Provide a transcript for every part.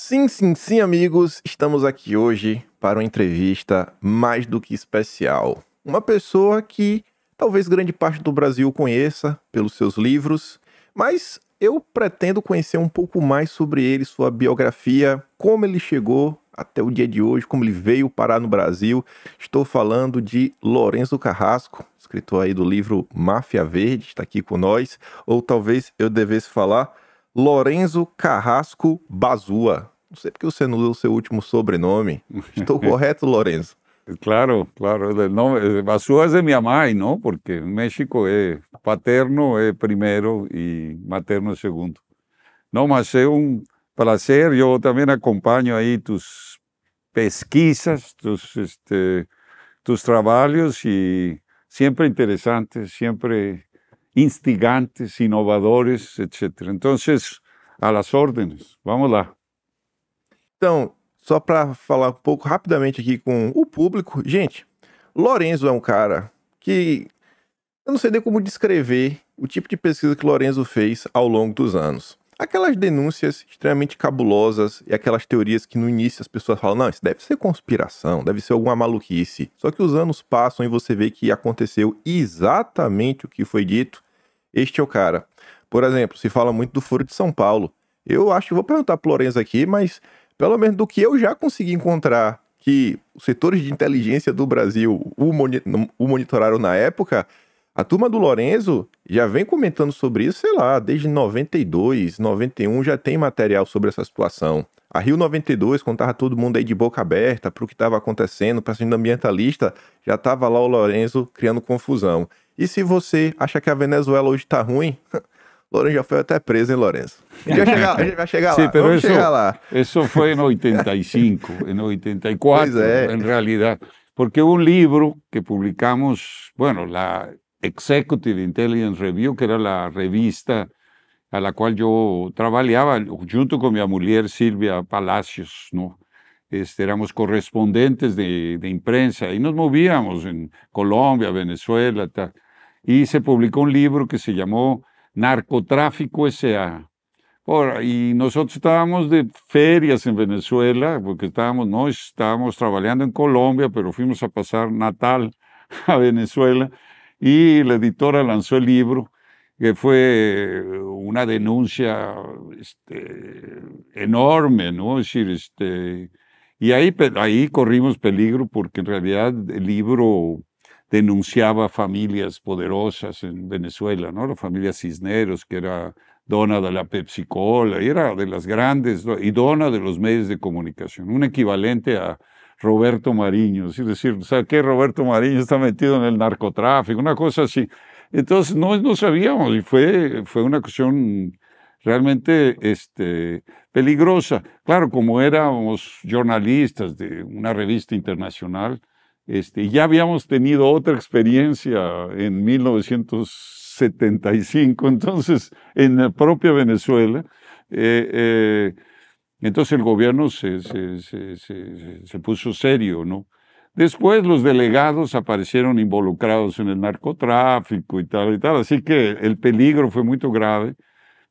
Sim, sim, sim, amigos, estamos aqui hoje para uma entrevista mais do que especial. Uma pessoa que talvez grande parte do Brasil conheça pelos seus livros, mas eu pretendo conhecer um pouco mais sobre ele, sua biografia, como ele chegou até o dia de hoje, como ele veio parar no Brasil. Estou falando de Lourenço Carrasco, escritor aí do livro Máfia Verde, está aqui com nós, ou talvez eu devesse falar Lorenzo Carrasco Bazua. Não sei porque você não leu o seu último sobrenome. Estou correto, Lorenzo? Claro, claro. Bazua Bazuas é minha mãe, não? Porque México é paterno é primeiro e materno é segundo. Não, mas é um prazer. Eu também acompanho aí tus pesquisas, tus, este, tus trabalhos e sempre interessante, sempre instigantes, inovadores, etc. Então, às ordens, vamos lá. Então, só para falar um pouco rapidamente aqui com o público, gente, Lorenzo é um cara que eu não sei nem como descrever o tipo de pesquisa que Lorenzo fez ao longo dos anos. Aquelas denúncias extremamente cabulosas e aquelas teorias que no início as pessoas falam: não, isso deve ser conspiração, deve ser alguma maluquice. Só que os anos passam e você vê que aconteceu exatamente o que foi dito este é o cara. Por exemplo, se fala muito do Furo de São Paulo. Eu acho que vou perguntar para o Lourenço aqui, mas pelo menos do que eu já consegui encontrar que os setores de inteligência do Brasil o, monitoraram na época, a turma do Lorenzo já vem comentando sobre isso, sei lá, desde 92, 91 já tem material sobre essa situação. A Rio 92, contava todo mundo aí de boca aberta para o que estava acontecendo, para sendo ambientalista, já estava lá o Lorenzo criando confusão. E se você acha que a Venezuela hoje tá ruim, Lourenço já foi até preso, hein, Lourenço? A gente vai chegar, a gente vai chegar Sim, lá. Pero Vamos eso, chegar lá. Isso foi em 85, em 84, é. em realidade. Porque um livro que publicamos, bueno, la Executive Intelligence Review, que era a revista a la qual eu trabalhava junto com minha mulher, Silvia Palacios, ¿no? Este, éramos correspondentes de, de imprensa e nos movíamos em Colômbia, Venezuela, tal. y se publicó un libro que se llamó Narcotráfico S.A. y nosotros estábamos de ferias en Venezuela, porque estábamos, no, estábamos trabajando en Colombia, pero fuimos a pasar Natal a Venezuela y la editora lanzó el libro que fue eh, una denuncia este, enorme, ¿no? Es decir, este, y ahí, ahí corrimos peligro porque en realidad el libro denunciaba familias poderosas en Venezuela, ¿no? La familia Cisneros, que era dona de la Pepsi Cola, y era de las grandes, y dona de los medios de comunicación, un equivalente a Roberto Mariño, es decir, o sea, Roberto Mariño está metido en el narcotráfico, una cosa así. Entonces, no, no sabíamos, y fue, fue una cuestión realmente este, peligrosa. Claro, como éramos jornalistas de una revista internacional, este, ya habíamos tenido otra experiencia en 1975, entonces en la propia Venezuela. Eh, eh, entonces el gobierno se, se, se, se, puso serio, ¿no? Después los delegados aparecieron involucrados en el narcotráfico y tal y tal, así que el peligro fue muy grave,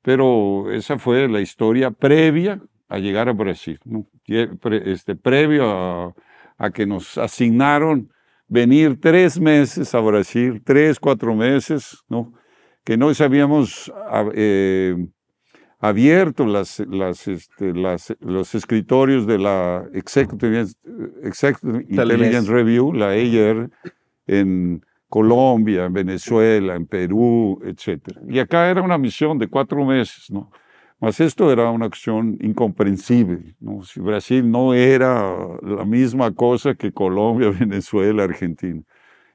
pero esa fue la historia previa a llegar a Brasil, ¿no? Este, previo a, a que nos asignaron venir tres meses a Brasil, tres, cuatro meses, ¿no? que no habíamos ah, eh, abierto este, las, los escritorios de la Executive, Executive Intelligence Review, la EIR, en Colombia, en Venezuela, en Perú, etc. Y acá era una misión de cuatro meses, ¿no? Mas isto era uma acción incomprensible. ¿no? Si Brasil não era a mesma coisa que Colômbia, Venezuela, Argentina.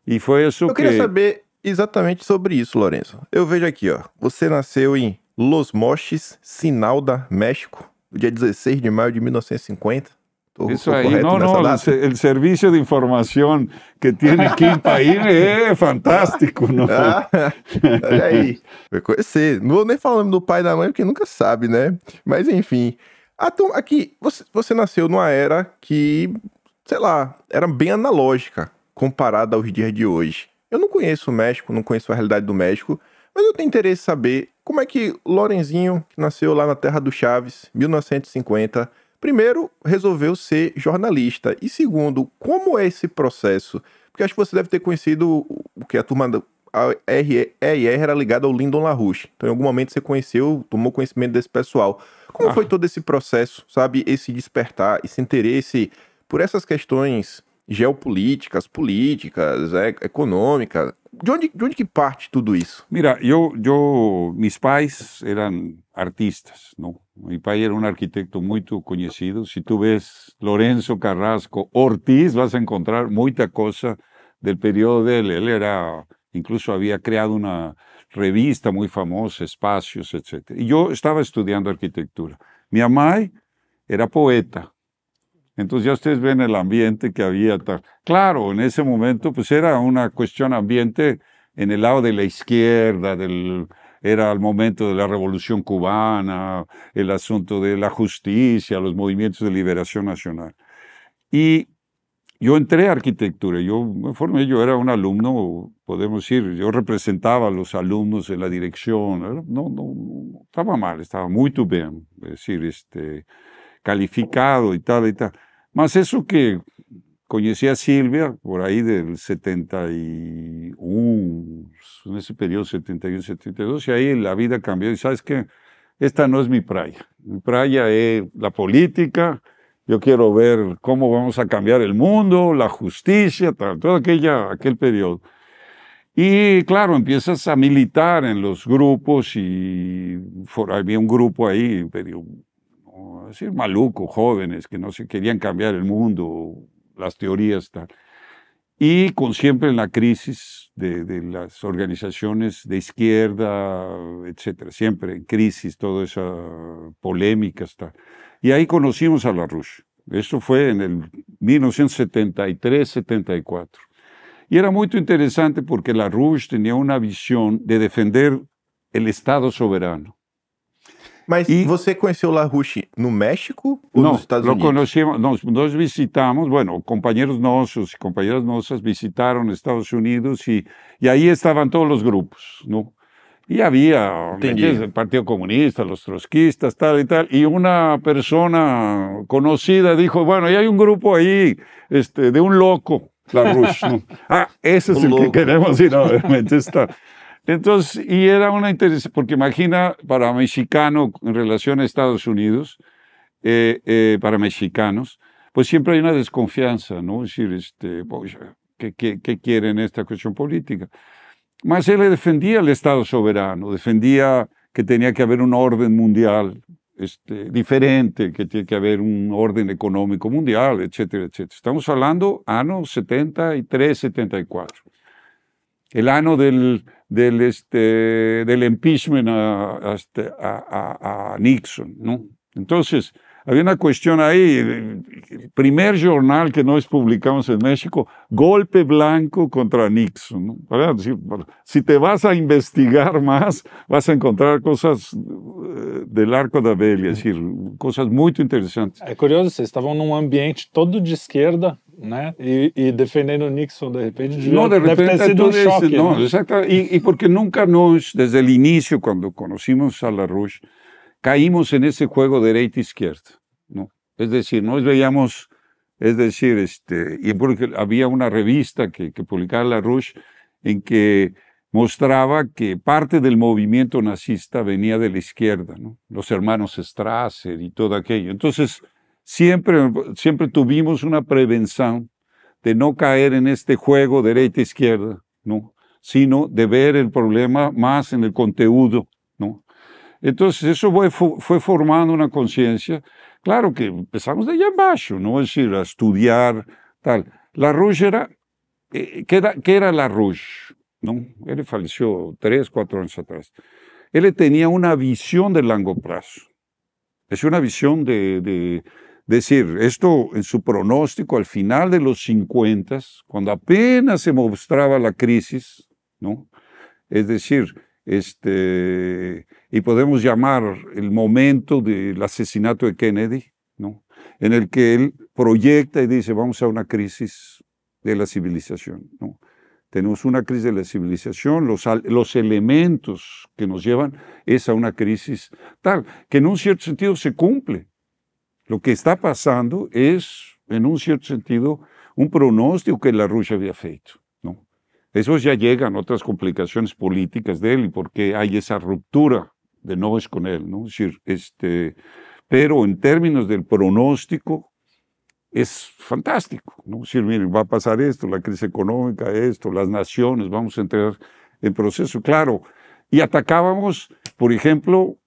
E foi isso Eu que... queria saber exatamente sobre isso, Lourenço. Eu vejo aqui, ó. Você nasceu em Los Mochis, Sinalda, México, no dia 16 de maio de 1950 isso aí não não o serviço de informação que tem aqui em aí é fantástico, não? Ah, olha aí, vai conhecer. Não vou nem falar o nome do pai e da mãe, porque nunca sabe, né? Mas enfim, aqui, você, você nasceu numa era que, sei lá, era bem analógica comparada aos dias de hoje. Eu não conheço o México, não conheço a realidade do México, mas eu tenho interesse em saber como é que Lorenzinho, que nasceu lá na terra do Chaves, 1950 Primeiro, resolveu ser jornalista. E segundo, como é esse processo? Porque acho que você deve ter conhecido o que a turma da RER era ligada ao Lyndon LaRouche. Então, em algum momento você conheceu, tomou conhecimento desse pessoal. Como ah. foi todo esse processo, sabe? Esse despertar, esse interesse por essas questões geopolíticas, políticas, é, econômicas, de dónde de que parte todo eso? Mira, yo, yo, mis pais eran artistas, ¿no? Mi padre era un arquitecto muy conocido. Si tú ves Lorenzo Carrasco Ortiz, vas a encontrar muita del periodo periodo él. él. era, incluso había creado una revista muy famosa, Espacios, etc. Y yo estaba estudiando arquitectura. Mi mamá era poeta, entonces ya ustedes ven el ambiente que había. Claro, en ese momento pues era una cuestión ambiente en el lado de la izquierda, del, era el momento de la revolución cubana, el asunto de la justicia, los movimientos de liberación nacional. Y yo entré a arquitectura, yo me formé, yo era un alumno, podemos decir, yo representaba a los alumnos en la dirección, no, no, estaba mal, estaba muy bien, es decir, este, calificado y tal y tal. Más eso que conocí a Silvia por ahí del 71, en ese periodo, 71, 72, y ahí la vida cambió. Y sabes que esta no es mi playa. Mi playa es la política, yo quiero ver cómo vamos a cambiar el mundo, la justicia, tal, todo aquella, aquel periodo. Y claro, empiezas a militar en los grupos y había un grupo ahí, pero Así, decir maluco, jóvenes que no se querían cambiar el mundo, las teorías, tal. Y con siempre en la crisis de, las organizaciones de izquierda, etcétera, siempre en crisis, toda esa polémica, está Y ahí conocimos a la Rush. Esto fue en el 1973-74. Y era muy interesante porque la tenía una visión de defender el Estado soberano ¿Y e... você conheceu Larouche no México o en Estados Unidos? lo nós, nos visitamos, bueno, compañeros nuestros y compañeras nuestras visitaron Estados Unidos y ahí estaban todos los grupos, ¿no? Y había el Partido Comunista, los trotskistas, tal y tal. Y una persona conocida dijo, bueno, y hay un grupo ahí este, de un loco, LaRouche, ah, ese es el que queremos ir. No, realmente está. Entonces, y era una interés, porque imagina, para mexicano, en relación a Estados Unidos, eh, eh, para mexicanos, pues siempre hay una desconfianza, ¿no? Es decir, este, ¿qué, qué, quieren esta cuestión política? Más él defendía el Estado soberano, defendía que tenía que haber un orden mundial este, diferente, que tiene que haber un orden económico mundial, etcétera, etcétera. Estamos hablando años 73, 74 el ano del, del, este, del impeachment a, a, este, a, a Nixon. ¿no? Entonces, Havia uma questão aí, primeiro jornal que nós publicamos em México, golpe blanco contra Nixon. Se, se te vas a investigar mais, vas a encontrar coisas eh, do arco da velha, é decir, coisas muito interessantes. É curioso, vocês estavam num ambiente todo de esquerda, né? E, e defendendo Nixon, de repente, de, não, de repente deve ter sido um choque. Esse, não, né? e, e porque nunca nós, desde o início, quando a La Roche, caímos en ese juego derecha-izquierda, e ¿no? Es decir, nos veíamos, es decir, este, y porque había una revista que, publicaba La Rush en que mostraba que parte del movimiento nazista venía de la izquierda, ¿no? los hermanos Strasser y todo aquello. Entonces, siempre, siempre tuvimos una prevención de no caer en este juego derecha-izquierda, e ¿no? sino de ver el problema más en el contenido entonces, eso fue, formando una conciencia. Claro que empezamos de allá abajo, ¿no? Es decir, a estudiar, tal. La Rouge era. Eh, ¿qué, era la Rouge? ¿No? Él falleció tres, cuatro años atrás. Él tenía una visión de largo plazo. Es una visión de, de decir, esto en su pronóstico al final de los 50, cuando apenas se mostraba la crisis, ¿no? Es decir, este, y podemos llamar el momento del asesinato de Kennedy, ¿no? en el que él proyecta y dice, vamos a una crisis de la civilización. ¿no? Tenemos una crisis de la civilización, los, los elementos que nos llevan es a una crisis tal, que en un cierto sentido se cumple. Lo que está pasando es, en un cierto sentido, un pronóstico que la Rusia había hecho eso ya llegan otras complicaciones políticas de él y porque hay esa ruptura de no es con él, ¿no? Es decir, este, pero en términos del pronóstico, es fantástico. ¿no? Decir, miren, va a pasar esto, la crisis económica, esto, las naciones, vamos a entrar en proceso, claro. Y atacábamos, por ejemplo,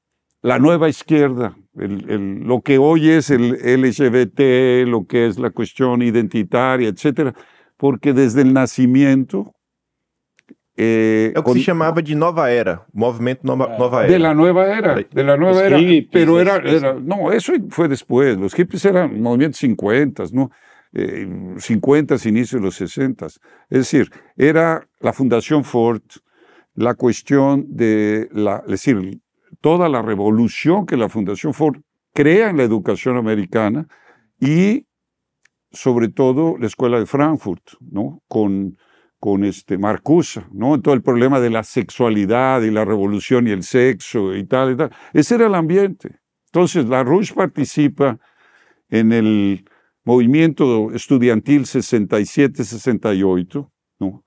la nueva izquierda, lo que hoy es el LGBT, lo que es la cuestión identitaria, etcétera, porque desde el nacimiento eh, que se llamaba de Nueva Era, Movimiento Nueva ah. Era. De la Nueva Era, de la Nueva Era. pero era, No, eso fue después. Los hippies eran movimientos 50, ¿no? 50, eh, inicio de los 60. Es decir, era la Fundación Ford, la cuestión de. La, es decir, toda la revolución que la Fundación Ford crea en la educación americana y, sobre todo, la Escuela de Frankfurt, ¿no? Con con este Marcuse, ¿no? Todo el problema de la sexualidad y la revolución y el sexo y tal Ese era el ambiente. Entonces, la Rush participa en el movimiento estudiantil 67-68, ¿no?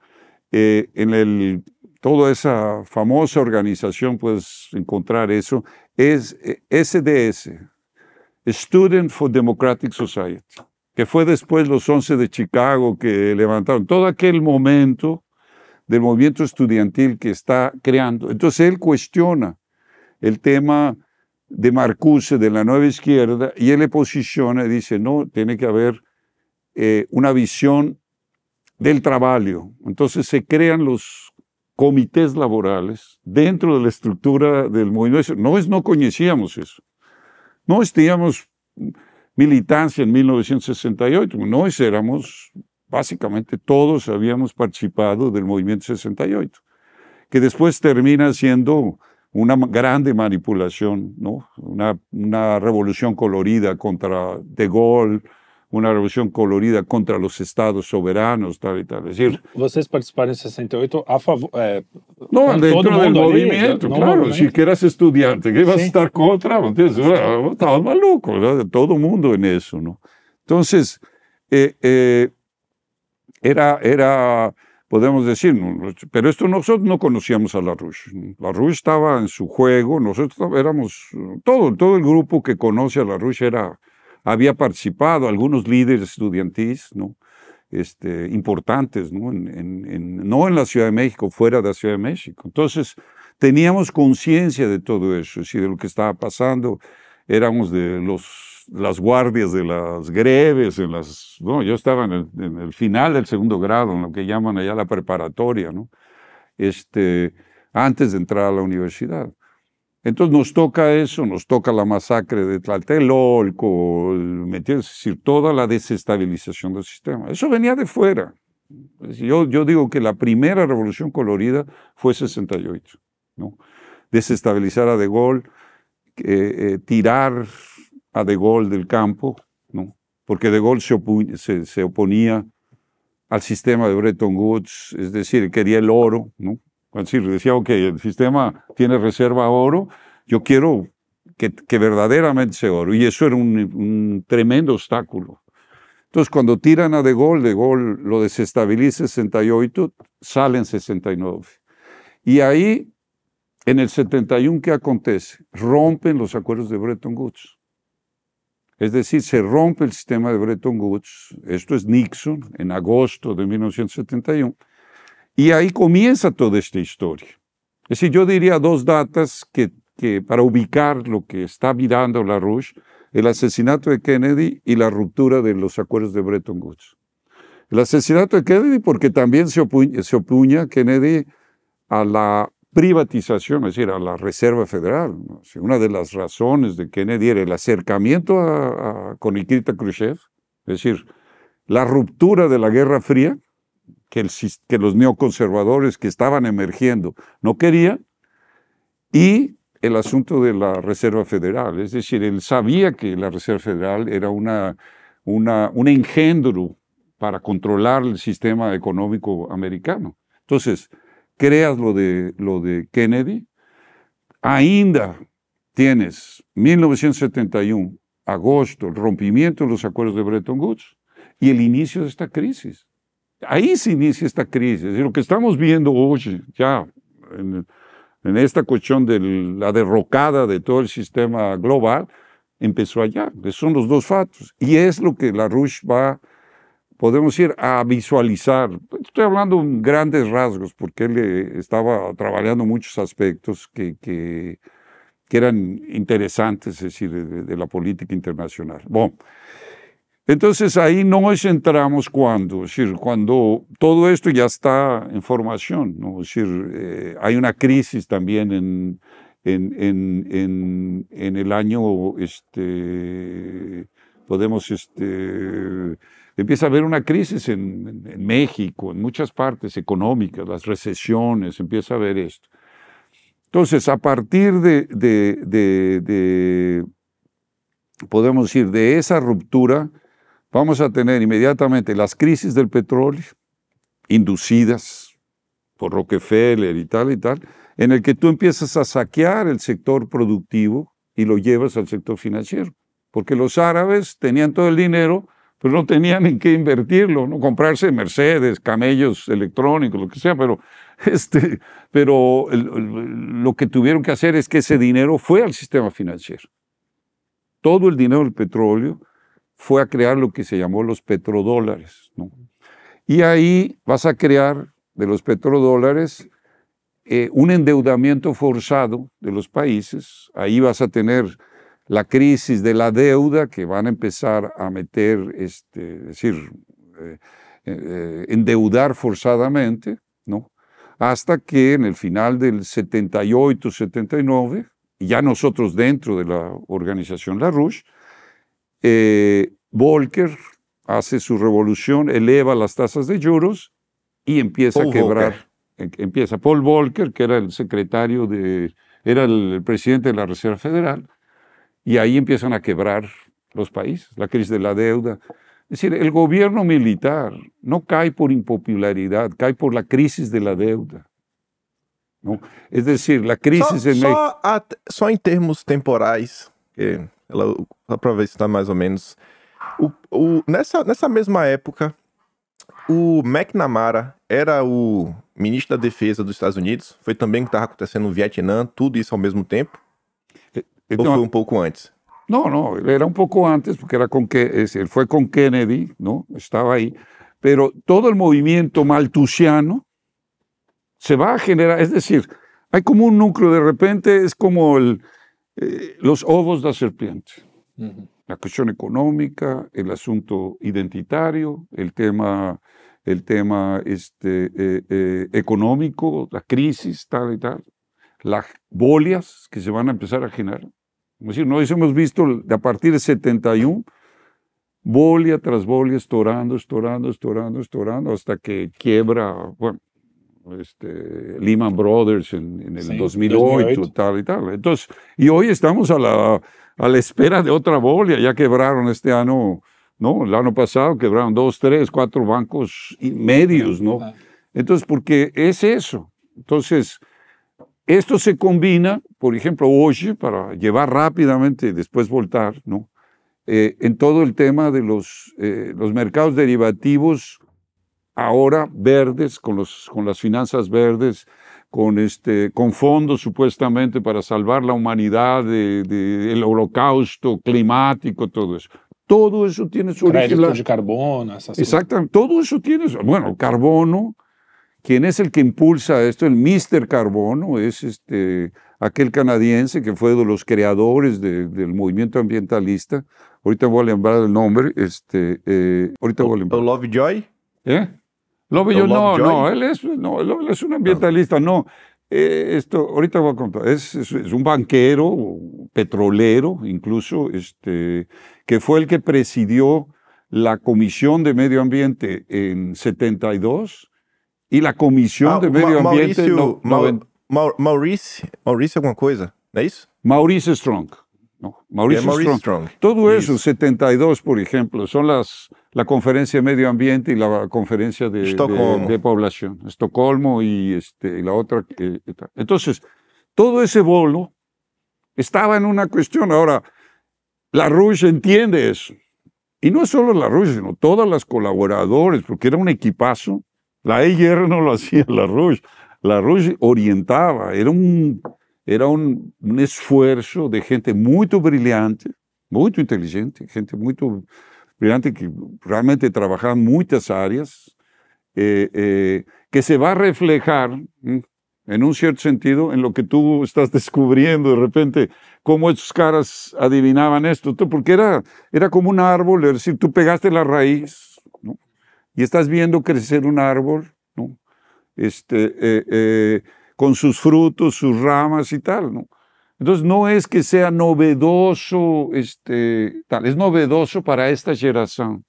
Eh, en el, toda esa famosa organización, puedes encontrar eso, es SDS, eh, Student for Democratic Society que fue después los 11 de Chicago que levantaron, todo aquel momento del movimiento estudiantil que está creando. Entonces él cuestiona el tema de Marcuse, de la nueva izquierda, y él le posiciona y dice, no, tiene que haber eh, una visión del trabajo. Entonces se crean los comités laborales dentro de la estructura del movimiento. No, no conocíamos eso. No estábamos militancia en 1968. Nosotros éramos, básicamente todos habíamos participado del movimiento 68, que después termina siendo una grande manipulación, ¿no? una, una revolución colorida contra De Gaulle, una revolución colorida contra los estados soberanos, tal y tal. Es decir, ¿Vosotros participaron en 68 eh, a favor? no, dentro del movimiento, claro. si eras estudiante, que ibas a estar contra, Estabas malucos, todo el mundo en eso, ¿no? Entonces, eh, eh, era, era, podemos decir, pero esto nosotros no conocíamos a La Rush. La Rush estaba en su juego, nosotros éramos, todo, todo el grupo que conoce a La Rush era había participado algunos líderes estudiantiles, ¿no? Este, importantes, ¿no? En, no en la Ciudad de México, fuera de la Ciudad de México. Entonces, teníamos conciencia de todo eso, y de lo que estaba pasando. Éramos de los, las guardias de las greves, en las, ¿no? yo estaba en el, en el, final del segundo grado, en lo que llaman allá la preparatoria, ¿no? este, antes de entrar a la universidad. Entonces nos toca eso, nos toca la masacre de Tlatelolco, decir, toda la desestabilización del sistema. Eso venía de fuera. Yo, yo digo que la primera revolución colorida fue 68, ¿no? Desestabilizar a De Gaulle, eh, eh, tirar a De Gaulle del campo, ¿no? Porque De Gaulle se oponía al sistema de Bretton Woods, es decir, quería el oro, ¿no? decir, decía, ok, el sistema tiene reserva a oro, yo quiero que, que, verdaderamente sea oro. Y eso era un, un, tremendo obstáculo. Entonces, cuando tiran a De Gaulle, De Gaulle lo desestabiliza 68, salen 69. Y ahí, en el 71, ¿qué acontece? Rompen los acuerdos de Bretton Woods. Es decir, se rompe el sistema de Bretton Woods. Esto es Nixon en agosto de 1971. Y ahí comienza toda esta historia. Es decir, yo diría dos datas que, para ubicar lo que está mirando la Rush, el asesinato de Kennedy y la ruptura de los acuerdos de Bretton Woods. El asesinato de Kennedy porque también se opuña, se Kennedy a la privatización, es decir, a la Reserva Federal. Una de las razones de Kennedy era el acercamiento con Nikita Khrushchev, es decir, la ruptura de la Guerra Fría, que, los neoconservadores que estaban emergiendo no querían, y el asunto de la Reserva Federal. Es decir, él sabía que la Reserva Federal era una, una, un engendro para controlar el sistema económico americano. Entonces, creas lo de, lo de Kennedy, ainda tienes 1971, agosto, el rompimiento de los acuerdos de Bretton Woods y el inicio de esta crisis. Ahí se inicia esta crisis. Y lo que estamos viendo hoy, ya en, esta cuestión de la derrocada de todo el sistema global, empezó allá. Son los dos factos. Y es lo que la Rush va, podemos decir, a visualizar. Estoy hablando en grandes rasgos, porque él eh, estaba trabajando muchos aspectos que, que, eran interesantes, es decir, de, la política internacional. Bueno. Entonces ahí nos centramos cuando, decir, cuando todo esto ya está en formación, decir, eh, hay una crisis también en, el año, este, podemos, este, empieza a haber una crisis en, México, en muchas partes económicas, las recesiones, empieza a haber esto. Entonces, a partir de podemos decir, de esa ruptura, vamos a tener inmediatamente las crisis del petróleo, inducidas por Rockefeller y tal y tal, en el que tú empiezas a saquear el sector productivo y lo llevas al sector financiero. Porque los árabes tenían todo el dinero, pero no tenían en qué invertirlo, ¿no? comprarse Mercedes, camellos electrónicos, lo que sea, pero, este, pero lo que tuvieron que hacer es que ese dinero fue al sistema financiero. Todo el dinero del petróleo fue a crear lo que se llamó los petrodólares. ¿no? Y ahí vas a crear de los petrodólares eh, un endeudamiento forzado de los países. Ahí vas a tener la crisis de la deuda que van a empezar a meter, este, es decir, eh, eh, endeudar forzadamente, ¿no? hasta que en el final del 78-79, ya nosotros dentro de la organización La eh, Volcker hace su revolución, eleva las tasas de juros y empieza a quebrar. E, empieza Paul Volcker, que era el secretario de, era el presidente de la Reserva Federal, y ahí empiezan a quebrar los países, la crisis de la deuda. Es decir, el gobierno militar no cae por impopularidad, cae por la crisis de la deuda. ¿no? Es decir, la crisis en México. Só, en em termos temporais, Ela, só pra ver se tá mais ou menos. O, o, nessa, nessa mesma época, o McNamara era o ministro da Defesa dos Estados Unidos. Foi também o que estava acontecendo no Vietnã, tudo isso ao mesmo tempo. Então, Ou foi um pouco antes? Não, não, era um pouco antes, porque era com que, é, ele foi com Kennedy, não? estava aí. Pero todo o movimento maltusiano se vai a generar, es é decir, hay como um núcleo, de repente es como el, Eh, los ovos de la serpiente. La cuestión económica, el asunto identitario, el tema, el tema este, eh, eh, económico, la crisis, tal y tal, las bolias que se van a empezar a generar. Es decir, nosotros hemos visto a partir de 71, bolia tras bolia, estorando, estorando, estorando, estorando, hasta que quiebra, bueno, este, Lehman Brothers en, el 2008, tal y tal. Entonces, y hoy estamos a la, a la espera de otra bolia, ya quebraron este año, ¿no? El año pasado quebraron dos, tres, cuatro bancos y medios, ¿no? Ah. Entonces, porque es eso. Entonces, esto se combina, por ejemplo, hoy, para llevar rápidamente y después voltar, ¿no? Eh, en todo el tema de los, eh, los mercados derivativos ahora verdes, con, los, con las finanzas verdes, con, este, con fondos supuestamente para salvar la humanidad del de, el holocausto climático, todo eso. Todo eso tiene su Créditos origen. de carbono. Exactamente, todo eso tiene su, Bueno, carbono, quien es el que impulsa esto, el Mr. Carbono, es este, aquel canadiense que fue de los creadores del movimiento ambientalista. Ahorita voy a lembrar el nombre. Este, eh, ahorita Joy. ¿Eh? no, no, él es, no, es un ah. ambientalista, no. Eh, esto, ahorita voy a contar, es, un banquero, petrolero incluso, este, que fue el que presidió la Comisión de Medio Ambiente en 72 y la Comisión ah, de Medio Ambiente Mauricio, Mauricio veis cosa? es eso? Mauricio Strong. No, Mauricio, Strong. Todo eso, 72, por ejemplo, son las la conferencia de medio ambiente y la conferencia de, de, población, Estocolmo y, este, la otra. entonces, todo ese bolo estaba en una cuestión. Ahora, la Rush entiende eso. Y no solo la Rush, sino todas las colaboradores, porque era un equipazo. La EIR no lo hacía la Rush. La Rush orientaba, era un, era un esfuerzo de gente muy brillante, muy inteligente, gente muy brillante que realmente trabaja muchas áreas, eh, eh, que se va a reflejar en un cierto sentido en lo que tú estás descubriendo de repente, cómo estos caras adivinaban esto, porque era, era como un árbol, es decir, tú pegaste la raíz ¿no? y estás viendo crecer un árbol ¿no? este, eh, con sus frutos, sus ramas y tal. ¿no? Entonces no es que sea novedoso, este, tal, es novedoso para esta generación.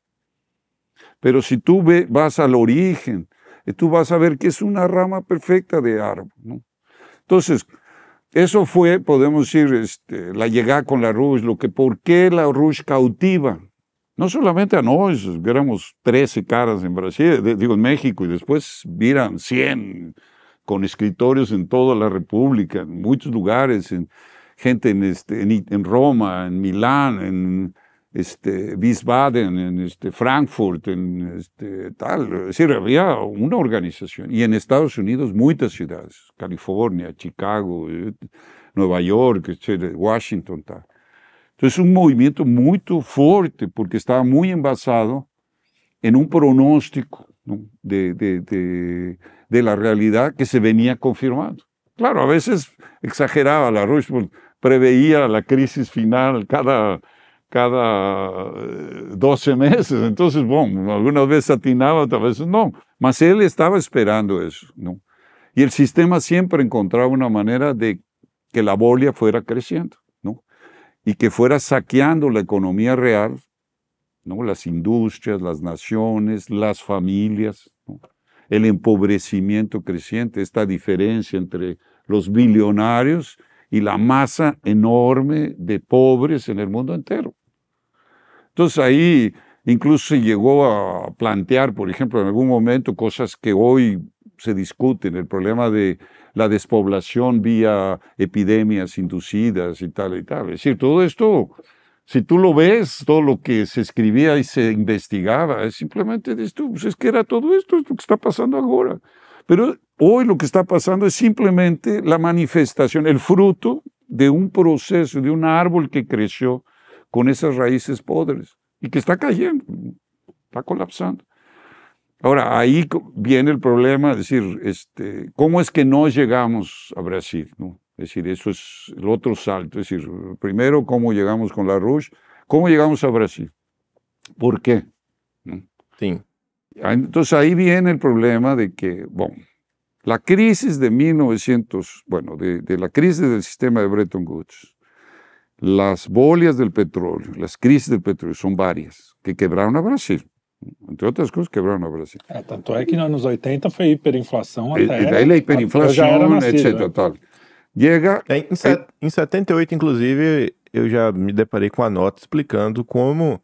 Pero si tú vas al origen, eh, tú vas a ver que es una rama perfecta de árbol. ¿no? Entonces, eso fue, podemos decir, este, la llegada con la Rush, lo que por qué la Rush cautiva. No solamente a nosotros, éramos 13 caras en Brasil, digo en México, y después miran 100, con escritorios en toda la República, en muchos lugares, en, gente en, este, en, Roma, en Milán, en este, Wiesbaden, en este, Frankfurt, en este, tal. Es decir, había una organización. Y en Estados Unidos muchas ciudades, California, Chicago, Nueva York, Washington, tal. Entonces un movimiento muy fuerte porque estaba muy envasado en un pronóstico de, de de la realidad que se venía confirmando. Claro, a veces exageraba la Roosevelt, preveía la crisis final cada, cada 12 eh, meses. Entonces, bueno, algunas veces atinaba, otras veces no. Mas él estaba esperando eso, ¿no? Y el sistema siempre encontraba una manera de que la bolia fuera creciendo, ¿no? Y que fuera saqueando la economía real, ¿no? Las industrias, las naciones, las familias, el empobrecimiento creciente, esta diferencia entre los billonarios y la masa enorme de pobres en el mundo entero. Entonces ahí incluso se llegó a plantear, por ejemplo, en algún momento cosas que hoy se discuten, el problema de la despoblación vía epidemias inducidas y tal y tal. Es decir, todo esto si tú lo ves, todo lo que se escribía y se investigaba, es simplemente dices esto. pues es que era todo esto, es lo que está pasando ahora. Pero hoy lo que está pasando es simplemente la manifestación, el fruto de un proceso, de un árbol que creció con esas raíces podres y que está cayendo, está colapsando. Ahora, ahí viene el problema, es decir, este, ¿cómo es que no llegamos a Brasil? No? Es decir, eso es el otro salto. Es decir, primero, cómo llegamos con la Rush, cómo llegamos a Brasil. ¿Por qué? Sí. Ah, entonces ahí viene el problema de que, bueno, la crisis de 1900, bueno, de, la crisis del sistema de Bretton Woods, las bolias del petróleo, las crisis del petróleo, son varias, que quebraron a Brasil. Entre otras cosas, quebraron a Brasil. Ah, tanto é que nos los 80 fue hiperinflación. Eh, até. E Diego. É, em, é... em 78, inclusive, eu já me deparei com a nota explicando como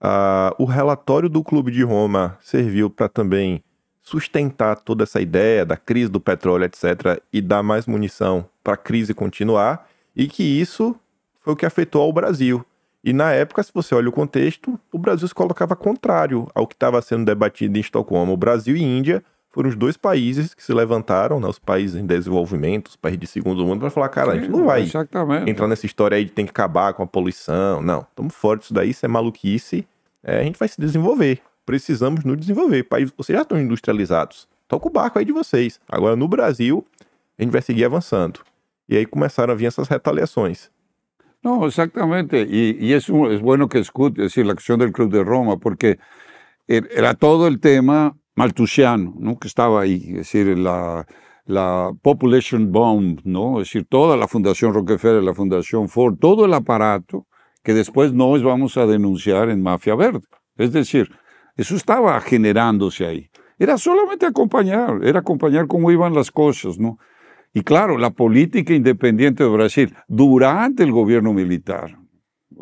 ah, o relatório do Clube de Roma serviu para também sustentar toda essa ideia da crise do petróleo, etc., e dar mais munição para a crise continuar, e que isso foi o que afetou ao Brasil. E na época, se você olha o contexto, o Brasil se colocava contrário ao que estava sendo debatido em Estocolmo. O Brasil e Índia foram os dois países que se levantaram, né, os países em desenvolvimento, os países de segundo mundo, para falar, cara, a gente não vai entrar nessa história aí de tem que acabar com a poluição, não, estamos fortes disso daí, isso é maluquice, é, a gente vai se desenvolver, precisamos nos desenvolver, países, vocês já estão industrializados, toca o barco aí de vocês, agora no Brasil, a gente vai seguir avançando. E aí começaram a vir essas retaliações. Não, exatamente. E isso é un, é bueno que escute, sí, la acción del Club de Roma, porque er, era todo el tema maltusiano, ¿no? que estaba ahí, es decir, la, la Population Bomb, ¿no? es decir, toda la Fundación Rockefeller, la Fundación Ford, todo el aparato que después nos vamos a denunciar en Mafia Verde. Es decir, eso estaba generándose ahí. Era solamente acompañar, era acompañar cómo iban las cosas, ¿no? Y claro, la política independiente de Brasil durante el gobierno militar,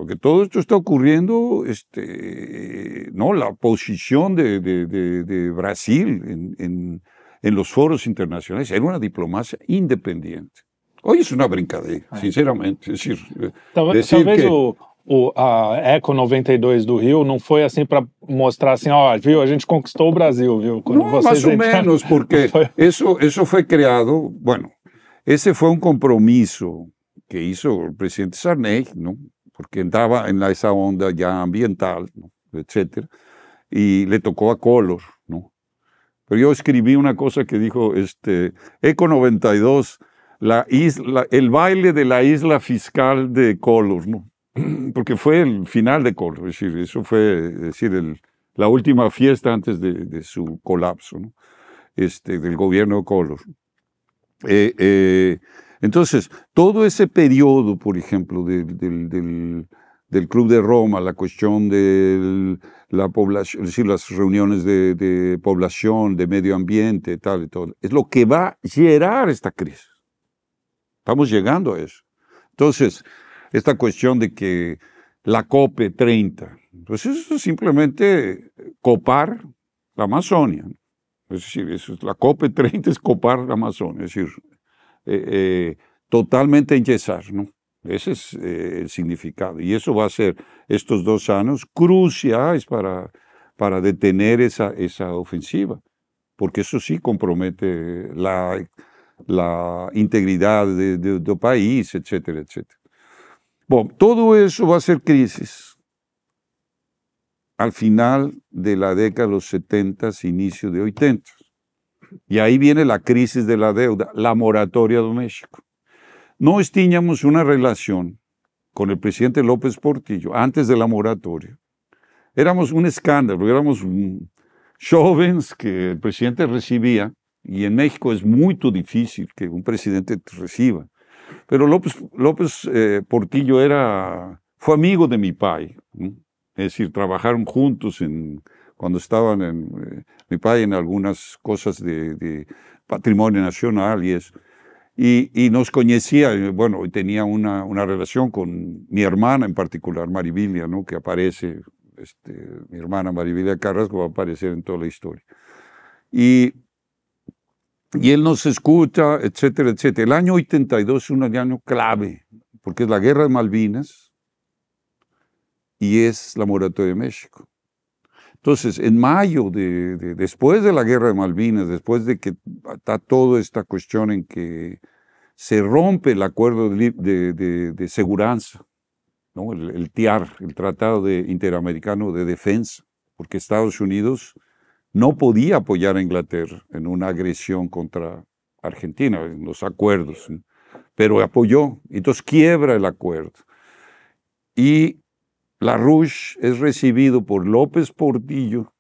porque todo esto está ocurriendo, este, ¿no? La posición de, Brasil en, los foros internacionales era una diplomacia independiente. Hoy es una brincadeira, ah. sinceramente. Es decir, eh, tal o, a Eco 92 do Rio no fue así para mostrar assim, ó, a gente conquistó o Brasil, viu? Quando menos, porque eso isso, isso foi bueno, ese fue un compromiso que hizo el presidente Sarney, ¿no? porque entraba en esa onda ya ambiental, etcétera, Y le tocó a Color, ¿no? Pero yo escribí una cosa que dijo, este, Eco 92, la isla, el baile de la isla fiscal de Color, ¿no? Porque fue el final de Color, es decir, eso fue, es decir, la última fiesta antes de, su colapso, ¿no? Este, del gobierno de Color. eh, eh entonces, todo ese periodo, por ejemplo, del, Club de Roma, la cuestión de la población, decir, las reuniones de, población, de medio ambiente, tal y todo, es lo que va a generar esta crisis. Estamos llegando a eso. Entonces, esta cuestión de que la COPE 30, pues eso es simplemente copar la Amazonia. Es decir, la COPE 30 es copar la Amazonia. Es decir, eh, eh, totalmente enyesar, ¿no? Ese es eh, el significado. Y eso va a ser estos dos años cruciales para, para detener esa, esa ofensiva, porque eso sí compromete la, la integridad de, país, etcétera, etcétera. Bueno, todo eso va a ser crisis. Al final de la década de los 70, inicio de 80. Y ahí viene la crisis de la deuda, la moratoria de México. No teníamos una relación con el presidente López Portillo antes de la moratoria. Éramos un escándalo, éramos jóvenes que el presidente recibía, y en México es muy difícil que un presidente reciba. Pero López, López eh, Portillo era, fue amigo de mi padre, Es decir, trabajaron juntos en cuando estaban en eh, mi país en algunas cosas de, patrimonio nacional y eso. y, nos conocía, eh, bueno, tenía una, una, relación con mi hermana en particular, maribilia ¿no? que aparece, este, mi hermana Marivilia Carrasco va a aparecer en toda la historia. Y, y él nos escucha, etcétera, etcétera. El año 82 es un año clave, porque es la guerra de Malvinas y es la moratoria de México. Entonces, en mayo, de, después de la guerra de Malvinas, después de que está toda esta cuestión en que se rompe el acuerdo de, de, seguranza, ¿no? el, TIAR, el Tratado Interamericano de Defensa, porque Estados Unidos no podía apoyar a Inglaterra en una agresión contra Argentina, en los acuerdos, pero apoyó, entonces quiebra el acuerdo. Y Larouche es recibido por López Portillo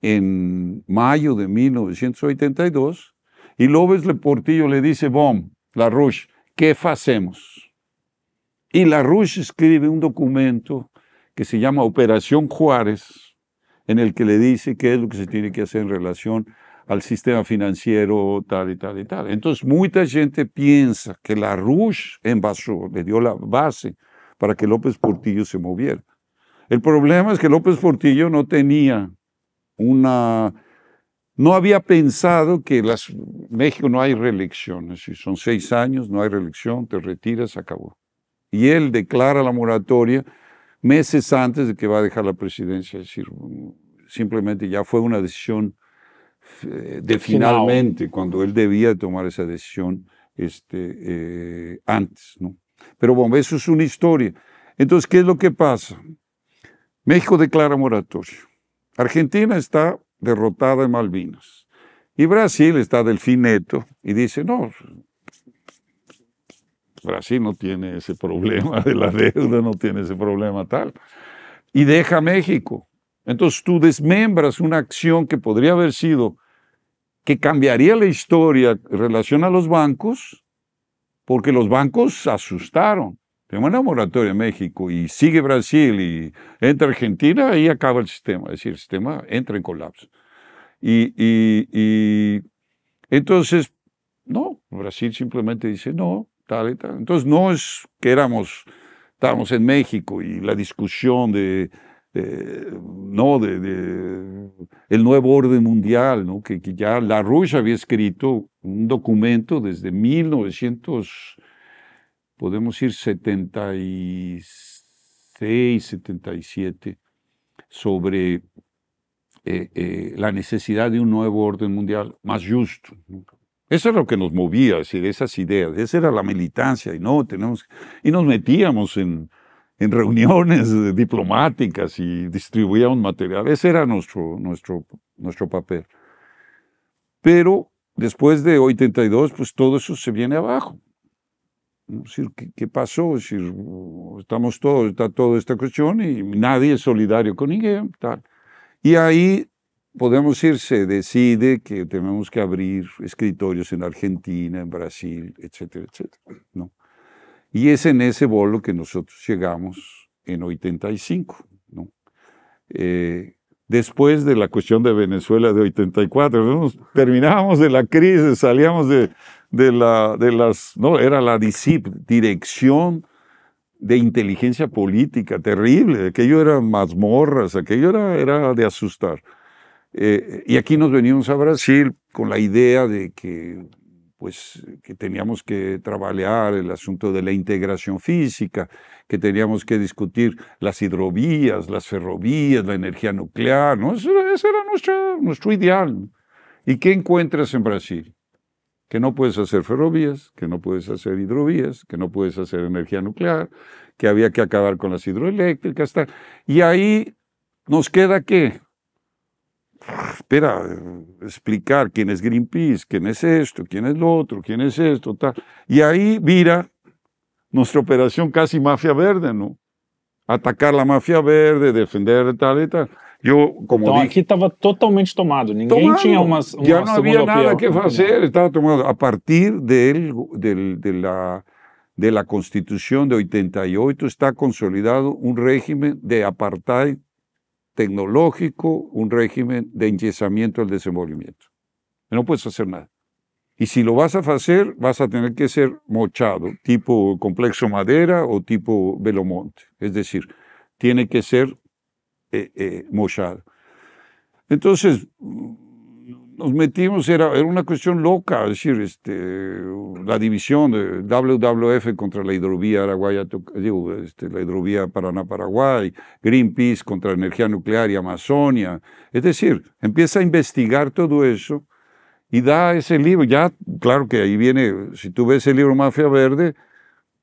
en mayo de 1982 y López Portillo le dice, Bom, Larouche, ¿qué hacemos? Y la Larouche escribe un documento que se llama Operación Juárez, en el que le dice qué es lo que se tiene que hacer en relación al sistema financiero, tal y tal y tal. Entonces, mucha gente piensa que Larouche envasó, le dio la base para que López Portillo se moviera. El problema es que López Portillo no tenía una... No había pensado que las, México no hay reelecciones, si son seis años, no hay reelección, te retiras, acabó. Y él declara la moratoria meses antes de que va a dejar la presidencia, es decir, simplemente ya fue una decisión eh, de finalmente, cuando él debía tomar esa decisión este, eh, antes, ¿no? Pero bueno, eso es una historia. Entonces, ¿qué es lo que pasa? México declara moratorio. Argentina está derrotada en Malvinas. Y Brasil está del fineto y dice, no, Brasil no tiene ese problema de la deuda, no tiene ese problema tal. Y deja México. Entonces tú desmembras una acción que podría haber sido, que cambiaría la historia en relación a los bancos, porque los bancos asustaron. Tenemos una moratoria en México y sigue Brasil y entra Argentina y acaba el sistema. Es decir, el sistema entra en colapso. Y, y, y entonces, no, Brasil simplemente dice no, tal y tal. Entonces no es que éramos, estábamos en México y la discusión de eh, no, de, el nuevo orden mundial, ¿no? que, ya La Rusia había escrito un documento desde 1900, podemos ir 76, 77, sobre eh, eh, la necesidad de un nuevo orden mundial más justo. Eso es lo que nos movía, esas ideas, esa era la militancia, y no, tenemos, y nos metíamos en, en reuniones diplomáticas y distribuíamos material. Ese era nuestro, nuestro, nuestro papel. Pero después de 82, pues todo eso se viene abajo. ¿Qué, ¿Qué pasó? Estamos todos, está toda esta cuestión y nadie es solidario con nadie. Tal. Y ahí podemos ir, se decide que tenemos que abrir escritorios en Argentina, en Brasil, etcétera, etcétera. ¿no? Y es en ese bolo que nosotros llegamos en 85. Eh, después de la cuestión de Venezuela de 84. Terminábamos de la crisis, salíamos de, de, la, de las... No, era la Dirección de Inteligencia Política, terrible. Aquello era mazmorras, aquello era, era de asustar. Eh, y aquí nos venimos a Brasil con la idea de que pues, que teníamos que trabajar el asunto de la integración física, que teníamos que discutir las hidrovías, las ferrovías, la energía nuclear, ¿no? Ese era, nuestro, ideal. ¿Y qué encuentras en Brasil? Que no puedes hacer ferrovías, que no puedes hacer hidrovías, que no puedes hacer energía nuclear, que había que acabar con las hidroeléctricas, Y ahí nos queda que espera, explicar quién es Greenpeace, quién es esto, quién es lo otro, quién es esto, tal. Y ahí vira nuestra operación casi mafia verde, ¿no? Atacar la mafia verde, defender tal y tal. yo como dije, totalmente tomado, ningún tomado. tinha uma, nada que hacer estaba tomado. A partir de, de, la, de la Constitución de 88, está consolidado un régimen de apartheid tecnológico, un régimen de enyesamiento al desenvolvimiento. No puedes hacer nada. Y si lo vas a hacer, vas a tener que ser mochado, tipo complejo madera o tipo velomonte. Es decir, tiene que ser eh, eh, mochado. Entonces, nos metimos, era, era una cuestión loca, es decir, este, la división de WWF contra la hidrovía Araguaya, digo, este, la hidrovía Paraná-Paraguay, Greenpeace contra energía nuclear y Amazonia. Es decir, empieza a investigar todo eso y da ese libro. Ya, claro que ahí viene, si tú ves el libro Mafia Verde,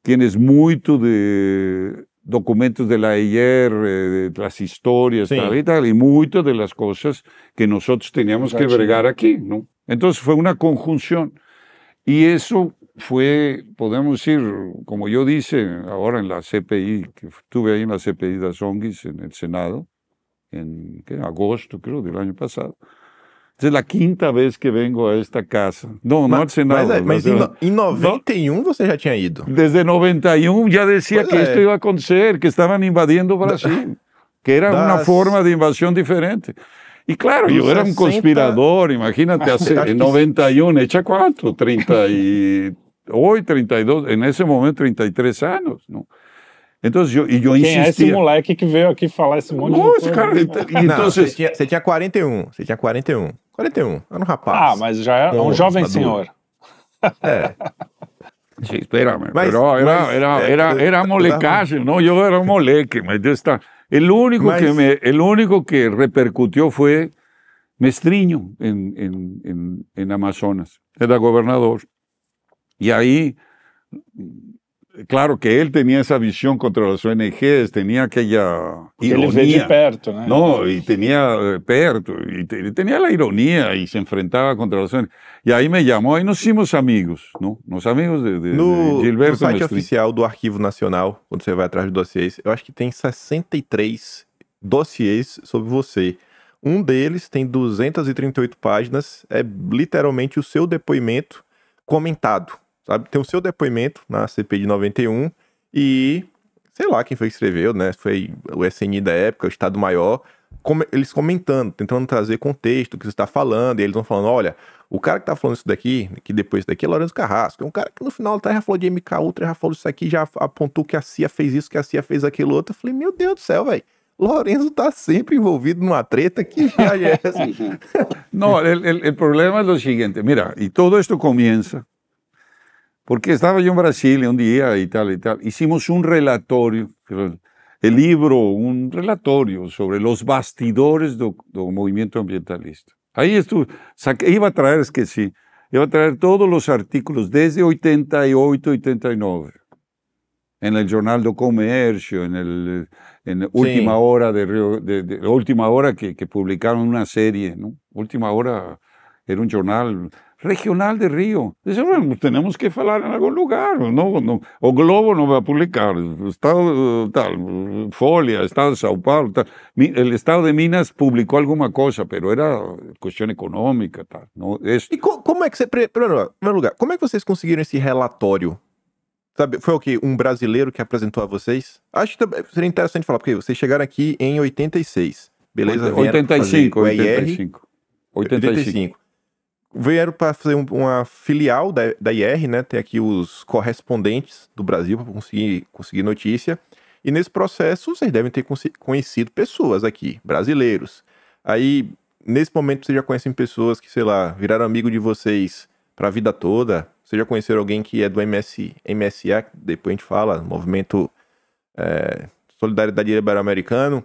tienes mucho de documentos de la ayer, eh, de las historias, tal y tal, y muchas de las cosas que nosotros teníamos que bregar aquí, ¿no? Entonces fue una conjunción. Y eso fue, podemos decir, como yo dice ahora en la CPI, que estuve ahí en la CPI de Azonguis, en el Senado, en agosto, creo, del año pasado, es la quinta vez que vengo a esta casa. No, no hace nada. ¿En 91 você já ido? Desde 91 ya decía pues que esto iba a acontecer, que estaban invadiendo Brasil, que era una forma de invasión diferente. Y claro, yo era un conspirador, imagínate, hace, 91, echa y Hoy 32, en ese momento 33 años, ¿no? Então, eu, e eu Quem insistia. é esse moleque que veio aqui falar esse monte Nossa, de coisa? Cara, então, então, você, você, tinha, você tinha 41, você tinha 41. 41, era um rapaz. Ah, mas já era é um, um jovem senhor. É. Era, mas, era, mas, é, era, é, era, era molecagem, não, eu era moleque, mas Deus está... O único, que repercutiu foi único que repercutió fue Mestriño Amazonas, era governador, e aí. Claro que él tenía esa visión contra las ONGs, tenía aquella ironía. Él es de perto, ¿no? No, y tenía eh, perto, y te, tenía la ironía y se enfrentaba contra las ONGs. E aí me chamou, aí nós somos amigos, não? Nós amigos de, de, no, de Gilberto. No site oficial do Arquivo Nacional, quando você vai atrás de dossiês, eu acho que tem 63 dossiês sobre você. Um deles tem 238 páginas, é literalmente o seu depoimento comentado sabe? Tem o seu depoimento na CP de 91 e sei lá quem foi que escreveu, né? Foi o SNI da época, o Estado Maior, com, eles comentando, tentando trazer contexto, o que você está falando, e eles vão falando, olha, o cara que está falando isso daqui, que depois isso daqui é Lourenço Carrasco, é um cara que no final até tá, já falou de MK Ultra, já falou isso aqui, já apontou que a CIA fez isso, que a CIA fez aquilo outro, eu falei, meu Deus do céu, velho. Lorenzo está sempre envolvido numa treta que ya é no, Não, o problema é o seguinte Mira, e todo isso começa Porque estaba yo en Brasil un día y tal y tal. Hicimos un relatorio, el libro, un relatorio sobre los bastidores del movimiento ambientalista. Ahí estuve, iba a traer, es que sí, iba a traer todos los artículos desde 88, 89 en el Jornal de Comercio, en el en Última Hora de Última Hora que, publicaron una serie, Última Hora era un jornal regional de Rio. Dizem, bueno, temos que falar em algum lugar. Não, não, o Globo não vai publicar. Estado, tal, Folha, Estado de São Paulo, tal. O Estado de Minas publicou alguma coisa, mas era questão econômica. Tal, não, isso. E co como é que você... Primeiro lugar, como é que vocês conseguiram esse relatório? Sabe, foi o que Um brasileiro que apresentou a vocês? Acho que seria interessante falar, porque vocês chegaram aqui em 86, beleza? 85, 85. 85. 85 vieram para fazer uma filial da, da IR, né? Tem aqui os correspondentes do Brasil para conseguir, conseguir notícia. E nesse processo vocês devem ter conhecido pessoas aqui, brasileiros. Aí, nesse momento, vocês já conhecem pessoas que, sei lá, viraram amigo de vocês para a vida toda. Vocês já conheceram alguém que é do MS, MSA, depois a gente fala, Movimento é, Solidariedade Ibero-Americano.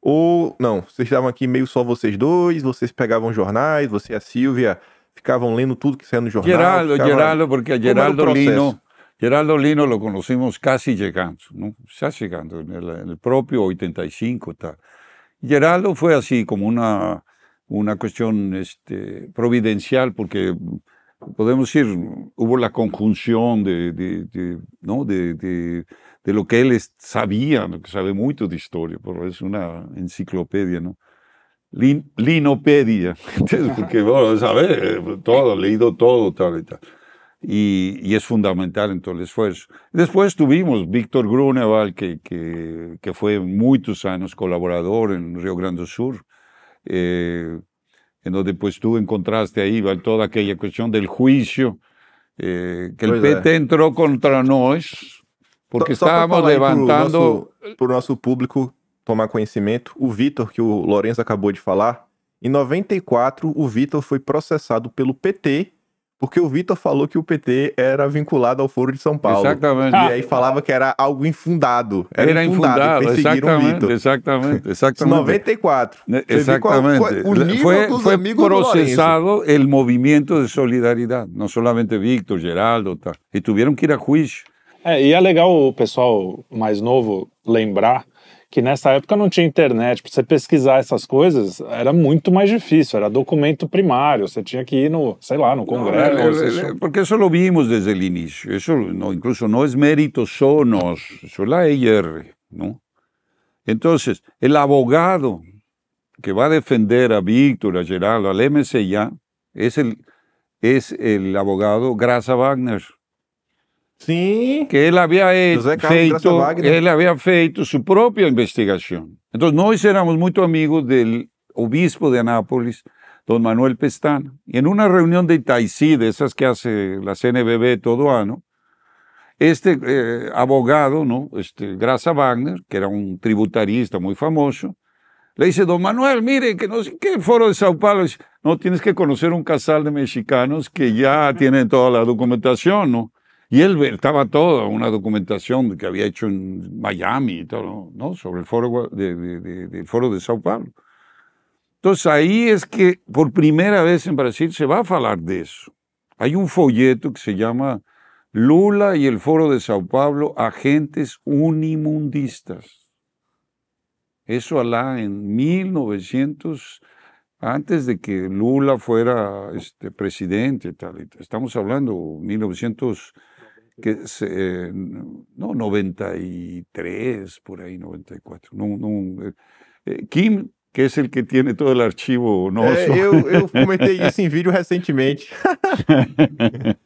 Ou, não, vocês estavam aqui meio só vocês dois, vocês pegavam jornais, você e a Silvia ficavam lendo tudo que saía no jornal. Geraldo, Geraldo, porque um Geraldo Lino, Geraldo Lino lo conocimos casi llegando, ¿no? ya llegando, en el, propio 85 tal. Geraldo fue así como una, una cuestión este, providencial, porque podemos decir, hubo la conjunción de, de, de lo que él sabía, que sabe mucho de historia, pero es una enciclopedia, ¿no? linopedia, porque, bueno, ¿sabes? Todo, leído todo, tal y tal. Y, es fundamental en todo el esfuerzo. Después tuvimos Víctor Grunewald que, que, que, fue muchos años colaborador en Río Grande Sur, eh, en donde pues tú encontraste ahí toda aquella cuestión del juicio, eh, que el PT pues, entró contra nosotros porque estábamos levantando... por nuestro público, tomar conhecimento, o Vitor, que o Lourenço acabou de falar, em 94 o Vitor foi processado pelo PT, porque o Vitor falou que o PT era vinculado ao Foro de São Paulo. Exatamente. E aí falava que era algo infundado. Era, era infundado, infundado perseguiram exatamente, o Vitor. Exatamente, exatamente. 94. Exatamente. Qual, qual, o nível foi, dos foi amigos processado o movimento de solidariedade, não somente Vitor, Geraldo, tá. e tiveram que ir a juízo. É, e é legal o pessoal mais novo lembrar que nessa época não tinha internet, para você pesquisar essas coisas era muito mais difícil, era documento primário, você tinha que ir no, sei lá, no congresso. É, é, é, não, porque isso lo vimos desde o início, isso não, incluso não é mérito só nós, isso lá é IR, não? Então, o abogado que vai defender a Víctor, a Geraldo, a MCIA, é o, é o abogado Graça Wagner. Sí, Que él había hecho su propia feito su propia investigación. Entonces éramos muy amigos del obispo de Anápolis, Don Manuel Pestana. Y en una reunión de Itaicí, esas que hace la CNBB todo año, este eh, abogado, ¿no? este, Grasa Wagner, que era un tributarista muy famoso, le dice, don Manuel, mire, que no sé qué foro de Sao Paulo, no, tienes que conocer un casal de mexicanos que ya tienen toda la documentación, ¿no? Y él estaba toda una documentación que había hecho en Miami y todo, ¿no? Sobre el foro de, del foro de Sao Paulo. Entonces ahí es que por primera vez en Brasil se va a hablar de eso. Hay un folleto que se llama Lula y el foro de Sao Paulo, agentes unimundistas. Eso alá en 1900 antes de que Lula fuera este, presidente, tal. Estamos hablando 1900 que eh, no 93 por ahí 94 eh, eh, Kim que es el que tiene todo el archivo yo É, yo, en comentei isso em vídeo recentemente.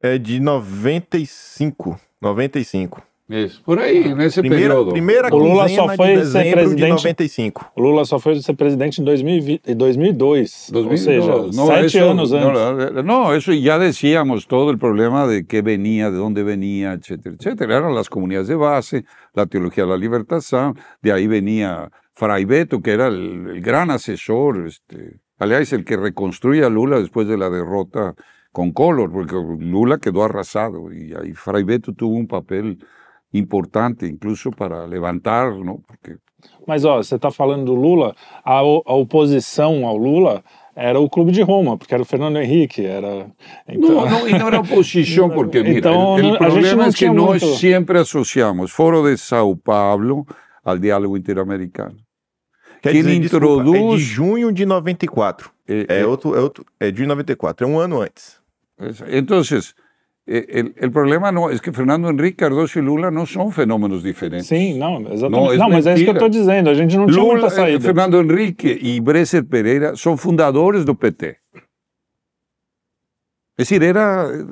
é de 95. 95. E por ahí, ah. en ese periodo. Primeira Lula solo fue ser presidente. en 95. E Lula só foi ser presidente em 2002, 2002. E eh, e Ou no, eso, ya decíamos todo el problema de que venía, de dónde venía, etc. etcétera las las comunidades de base, la teología de la libertad, de ahí venía Fray Beto, que era el gran asesor, este, aliás, el que reconstruía a Lula después de la derrota con Collor, porque Lula quedó arrasado y ahí Beto tuvo un papel importante, incluso para levantar, não? Porque... Mas ó, você está falando do Lula, a, a oposição ao Lula era o clube de Roma, porque era o Fernando Henrique, era... Então... Não, não, e não era oposição, porque, mira, então, o problema é que nós muito... sempre associamos Foro de São Paulo ao diálogo interamericano. Quer que dizer, ele introduz... Desculpa, é de junho de 94. É, é, é, outro, é, outro, é de 94, é um ano antes. Então, Eh, el, problema no es que Fernando Henrique, Cardoso y Lula no son fenómenos diferentes. Sí, no, exactamente. No, não pues es que estoy diciendo. A gente não tiene tinha muita Fernando Henrique y Bresser Pereira son fundadores del PT. Es decir, era eh,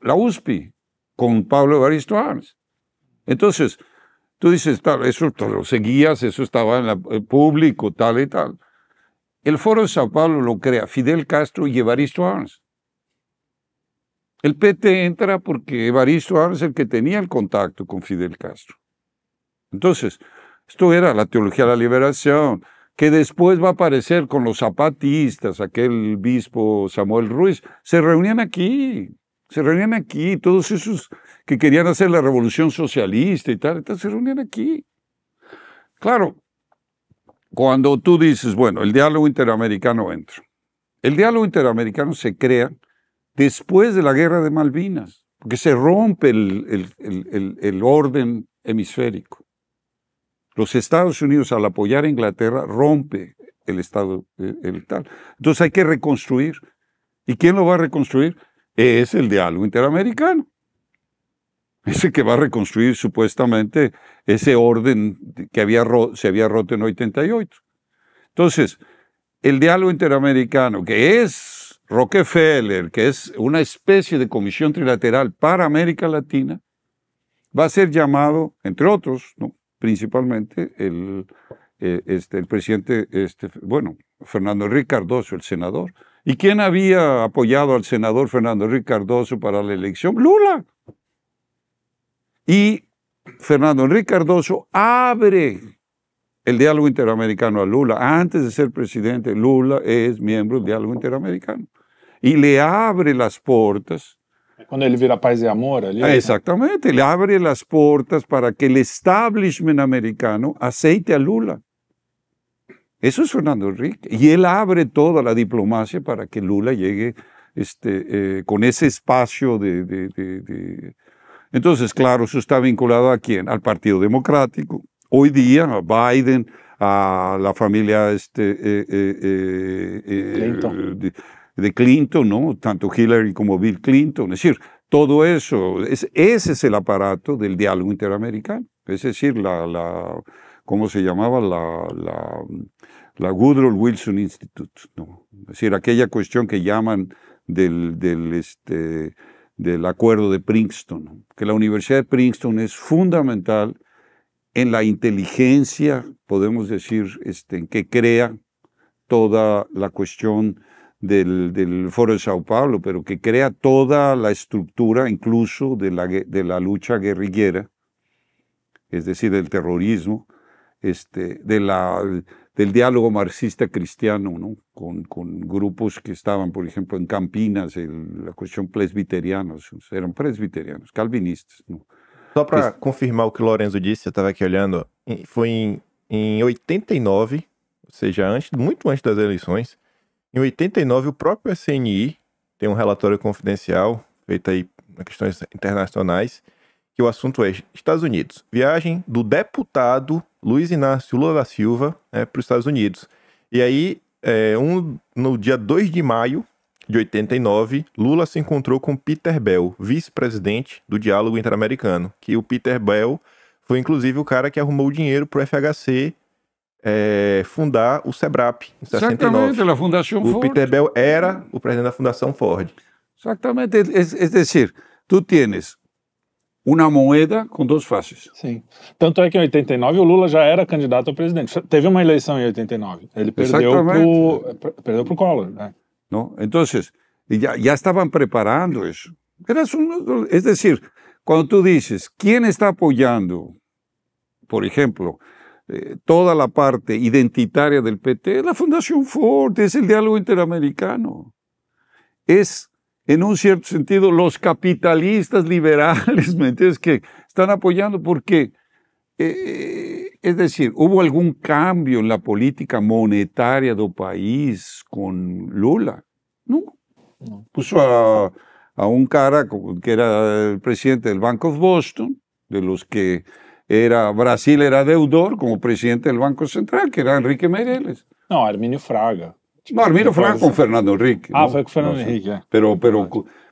la USP con Pablo Evaristo Arns. Entonces, tú dices, eso lo seguías, eso estaba en el eh, público, tal y tal. El Foro de Sao Paulo lo crea Fidel Castro y Evaristo Arns. El PT entra porque Evaristo Arce es el que tenía el contacto con Fidel Castro. Entonces, esto era la teología de la liberación, que después va a aparecer con los zapatistas, aquel bispo Samuel Ruiz. Se reunían aquí, se reunían aquí, todos esos que querían hacer la revolución socialista y tal, entonces se reunían aquí. Claro, cuando tú dices, bueno, el diálogo interamericano entra. El diálogo interamericano se crea después de la guerra de Malvinas, porque se rompe el, orden hemisférico. Los Estados Unidos, al apoyar a Inglaterra, rompe el Estado eh, el tal. Entonces hay que reconstruir. ¿Y quién lo va a reconstruir? Es el diálogo interamericano. ese que va a reconstruir supuestamente ese orden que había, se había roto en 88. Entonces, el diálogo interamericano, que es Rockefeller, que es una especie de comisión trilateral para América Latina, va a ser llamado, entre otros, principalmente eh, este, el, presidente, este, bueno, Fernando Enrique Cardoso, el senador. ¿Y quién había apoyado al senador Fernando Enrique Cardoso para la elección? Lula. Y Fernando Enrique Cardoso abre el diálogo interamericano a Lula. Antes de ser presidente, Lula es miembro del diálogo interamericano. Y le abre las puertas. Cuando él vira paz y amor Exactamente. Le abre las puertas para que el establishment americano aceite a Lula. Eso es Fernando Enrique Y él abre toda la diplomacia para que Lula llegue este, eh, con ese espacio de, Entonces, claro, eso está vinculado a quién? Al Partido Democrático. Hoy día, a Biden, a la familia este, eh, eh, Clinton de Clinton, ¿no? tanto Hillary como Bill Clinton. Es decir, todo eso, ese es el aparato del diálogo interamericano. Es decir, la, la ¿cómo se llamaba? La, la, Wilson Institute. ¿no? Es decir, aquella cuestión que llaman del, del, este, del acuerdo de Princeton, que la Universidad de Princeton es fundamental en la inteligencia, podemos decir, este, en que crea toda la cuestión del, Foro de Sao Paulo, pero que crea toda la estructura incluso de la, de la lucha guerrillera, es decir, del terrorismo, este, de la, del diálogo marxista-cristiano, ¿no? con, grupos que estaban, por ejemplo, en Campinas, la cuestión presbiteriana, eran presbiterianos, calvinistas. ¿no? Só para pues confirmar o que Lorenzo disse, eu estava aqui olhando, em, foi em, 89, em e ou seja, antes, muito antes das eleições, Em 89, o próprio SNI tem um relatório confidencial feito aí nas questões internacionais, que o assunto é Estados Unidos. Viagem do deputado Luiz Inácio Lula da Silva né, para os Estados Unidos. E aí, é, um, no dia 2 de maio de 89, Lula se encontrou com Peter Bell, vice-presidente do Diálogo Interamericano, que o Peter Bell foi inclusive o cara que arrumou o dinheiro para o FHC é, fundar o SEBRAP, em 69. Exatamente, a Fundação o Ford. Peter Bell era o presidente da Fundação Ford. Exatamente, é, é, é, dizer, tu tens uma moeda com duas faces. Sim. Tanto é que em 89 o Lula já era candidato a presidente. Teve uma eleição em 89. Ele perdeu para perdeu pro Collor. Né? Não? Então, já, já estavam preparando isso. Era um, é dizer, quando tu dizes quem está apoiando, por exemplo, Eh, toda la parte identitaria del PT la Fundación Ford, es el diálogo interamericano. Es, en un cierto sentido, los capitalistas liberales, ¿me entiendes?, que están apoyando porque, eh, eh, es decir, hubo algún cambio en la política monetaria del país con Lula. No. Puso a, a un cara que era el presidente del Bank of Boston, de los que Brasil era deudor como presidente del Banco Central, que era Enrique Meireles. No, Arminio Fraga. No, Arminio Fraga con Fernando Henrique. Ah, fue con Fernando Henrique. Pero, pero,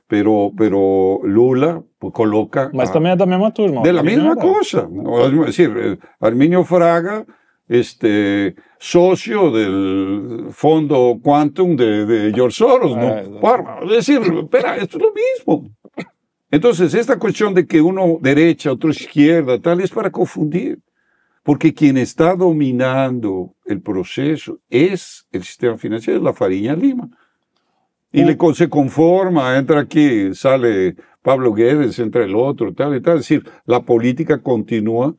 pero, pero Lula pues, coloca... Pero también es de la misma turma. De la misma cosa. Es decir, eh, Arminio Fraga, este, socio del fondo Quantum de, George Soros. ¿no? Ah, es decir, espera, esto es lo mismo. Entonces, esta cuestión de que uno derecha, otro izquierda, tal, es para confundir. Porque quien está dominando el proceso es el sistema financiero, es la Fariña Lima. Y le, se conforma, entra aquí, sale Pablo Guedes, entra el otro, tal y tal. Es decir, la política continúa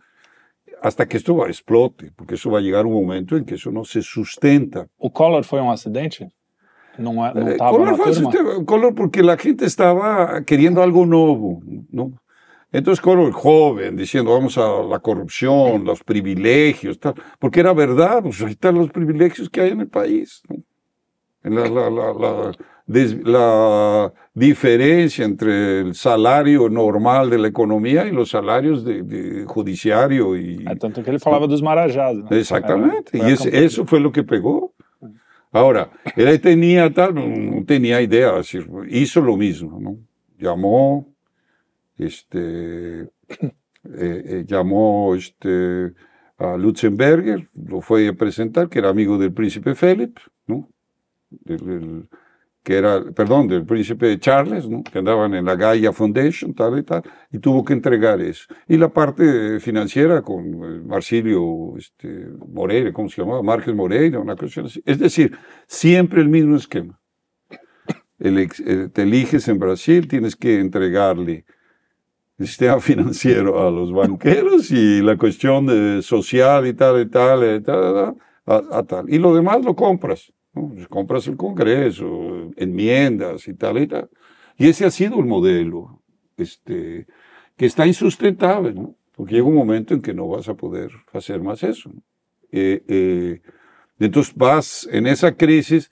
hasta que esto explote, porque eso va a llegar un momento en que eso no se sustenta. ¿O Collor fue un accidente? Eh, color, porque la gente estaba queriendo algo nuevo, ¿no? Entonces Color joven, diciendo vamos a la corrupción, los privilegios, tal, porque era verdad, pues ahí están los privilegios que hay en el país. En la, la, diferencia entre el salario normal de la economía y los salarios de, de ah, tanto que él hablaba de marajás. ¿no? exactamente y eso y que pegó Ahora, él tenía tal, no tenía idea, hizo lo mismo, ¿no? Llamó, este, eh, eh, llamó este, a Lutzenberger, lo fue a presentar, que era amigo del príncipe Felipe, ¿no? que era, perdón, del príncipe Charles, ¿no? que andaban en la Gaia Foundation, tal y tal, y tuvo que entregar eso. Y la parte financiera con eh, Marcilio este, Moreira, ¿cómo se llamaba? Márquez Moreira, una cuestión así. Es decir, siempre el mismo esquema. Eh, te eliges en Brasil, tienes que entregarle el sistema financiero a los banqueros y la cuestión social y tal y tal, y tal, a tal. Y lo demás lo compras. Pues, compras el Congreso, enmiendas y tal y tal. Y ese ha sido el modelo, este, que está insustentable, ¿no? Porque llega un momento en que no vas a poder hacer más eso. Eh, eh, entonces vas en esa crisis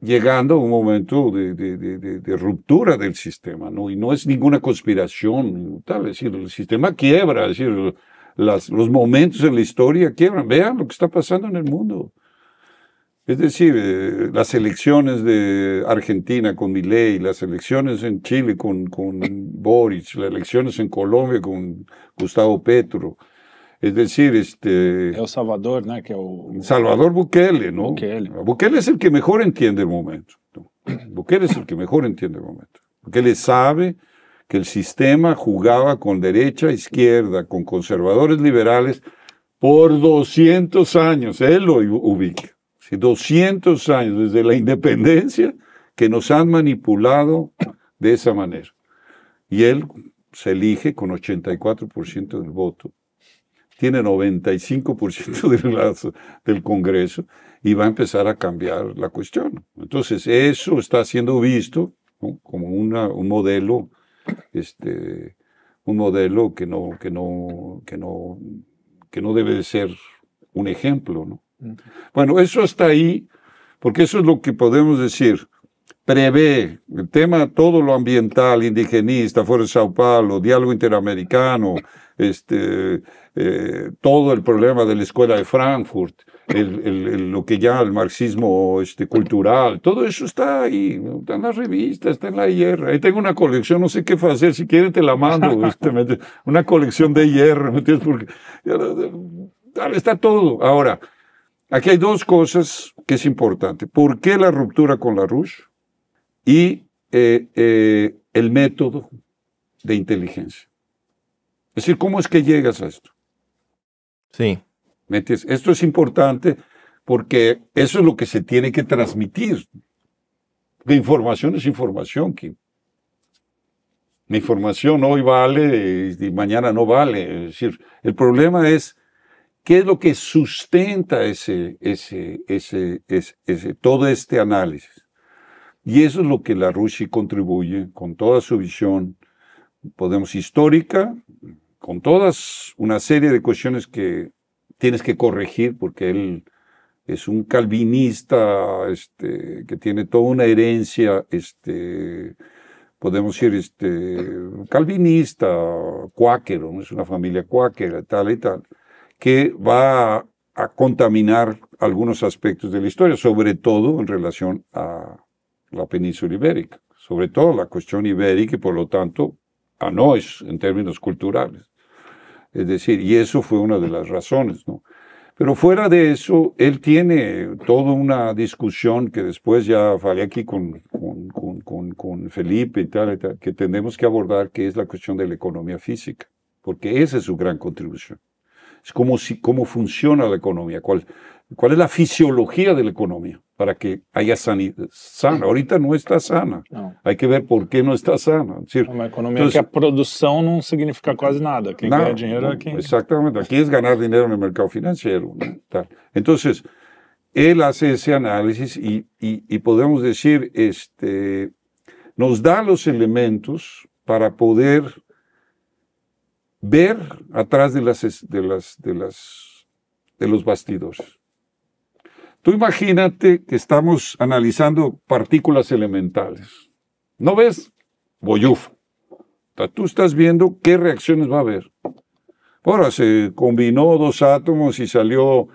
llegando a un momento de, ruptura del sistema, ¿no? Y no es ninguna conspiración, tal, es decir, el sistema quiebra, es decir, los momentos en la historia quiebran. Vean lo que está pasando en el mundo. Es decir, eh, las elecciones de Argentina con Milei, las elecciones en Chile con, con Boric, las elecciones en Colombia con Gustavo Petro. Es decir, este... El Salvador, ¿no? Que el... Salvador Bukele, ¿no? Bukele. es el que mejor entiende el momento. Bukele es el que mejor entiende el momento. Bukele sabe que el sistema jugaba con derecha, e izquierda, con conservadores liberales por 200 años. Él lo ubica. 200 años desde la independencia que nos han manipulado de esa manera. Y él se elige con 84% del voto, tiene 95% del, del Congreso y va a empezar a cambiar la cuestión. Entonces, eso está siendo visto como un modelo, este, un modelo que no, que no, que no, que no debe de ser un ejemplo, ¿no? Bueno, eso está ahí, porque eso es lo que podemos decir. Prevé el tema, todo lo ambiental, indigenista, fuera de Sao Paulo, diálogo interamericano, este, eh, todo el problema de la escuela de Frankfurt, lo que ya el marxismo este, cultural, todo eso está ahí, está en las revistas, está en la hierra Ahí tengo una colección, no sé qué hacer, si quieres te la mando, este, una colección de IR, ¿me entiendes? está todo. Ahora, Aquí hay dos cosas que es importante. ¿Por qué la ruptura con la Rush? Y eh, eh, el método de inteligencia. Es decir, ¿cómo es que llegas a esto? Sí. ¿Me entiendes? Esto es importante porque eso es lo que se tiene que transmitir. La información es información, Kim. La información hoy vale y mañana no vale. Es decir, el problema es ¿Qué es lo que sustenta ese, ese, ese, ese, todo este análisis? Y eso es lo que la Rusia contribuye con toda su visión, podemos histórica, con todas una serie de cuestiones que tienes que corregir porque él es un calvinista este, que tiene toda una herencia, este, podemos decir, este, calvinista, cuáquero, es una familia cuáquera, tal y tal que va a, contaminar algunos aspectos de la historia, sobre todo en relación a la península ibérica, sobre todo la cuestión ibérica y por lo tanto a Nois en términos culturales. Es decir, y eso fue una de las razones, ¿no? Pero fuera de eso, él tiene toda una discusión que después ya falé aquí con, con, con, con Felipe y tal, que tenemos que abordar, que es la cuestión de la economía física, porque esa es su gran contribución es cómo, si, cómo funciona la economía, cuál, cuál es la fisiología de la economía para que haya sanidad sana. Ahorita no está sana. Hay que ver por qué no está sana. Decir, entonces, que producción producción significa casi nada. quién gana dinero, Exactamente. Aquí es ganar dinero en el mercado financiero. Tal. Entonces, él hace ese análisis y, y, y, podemos decir, este, nos da los elementos para poder ver atrás de, las, de, las, de, los bastidores. Tú imagínate que estamos analizando partículas elementales. ¿No ves? Boyuf. Tú estás viendo qué reacciones va a haber. Ahora se combinó dos átomos y salió,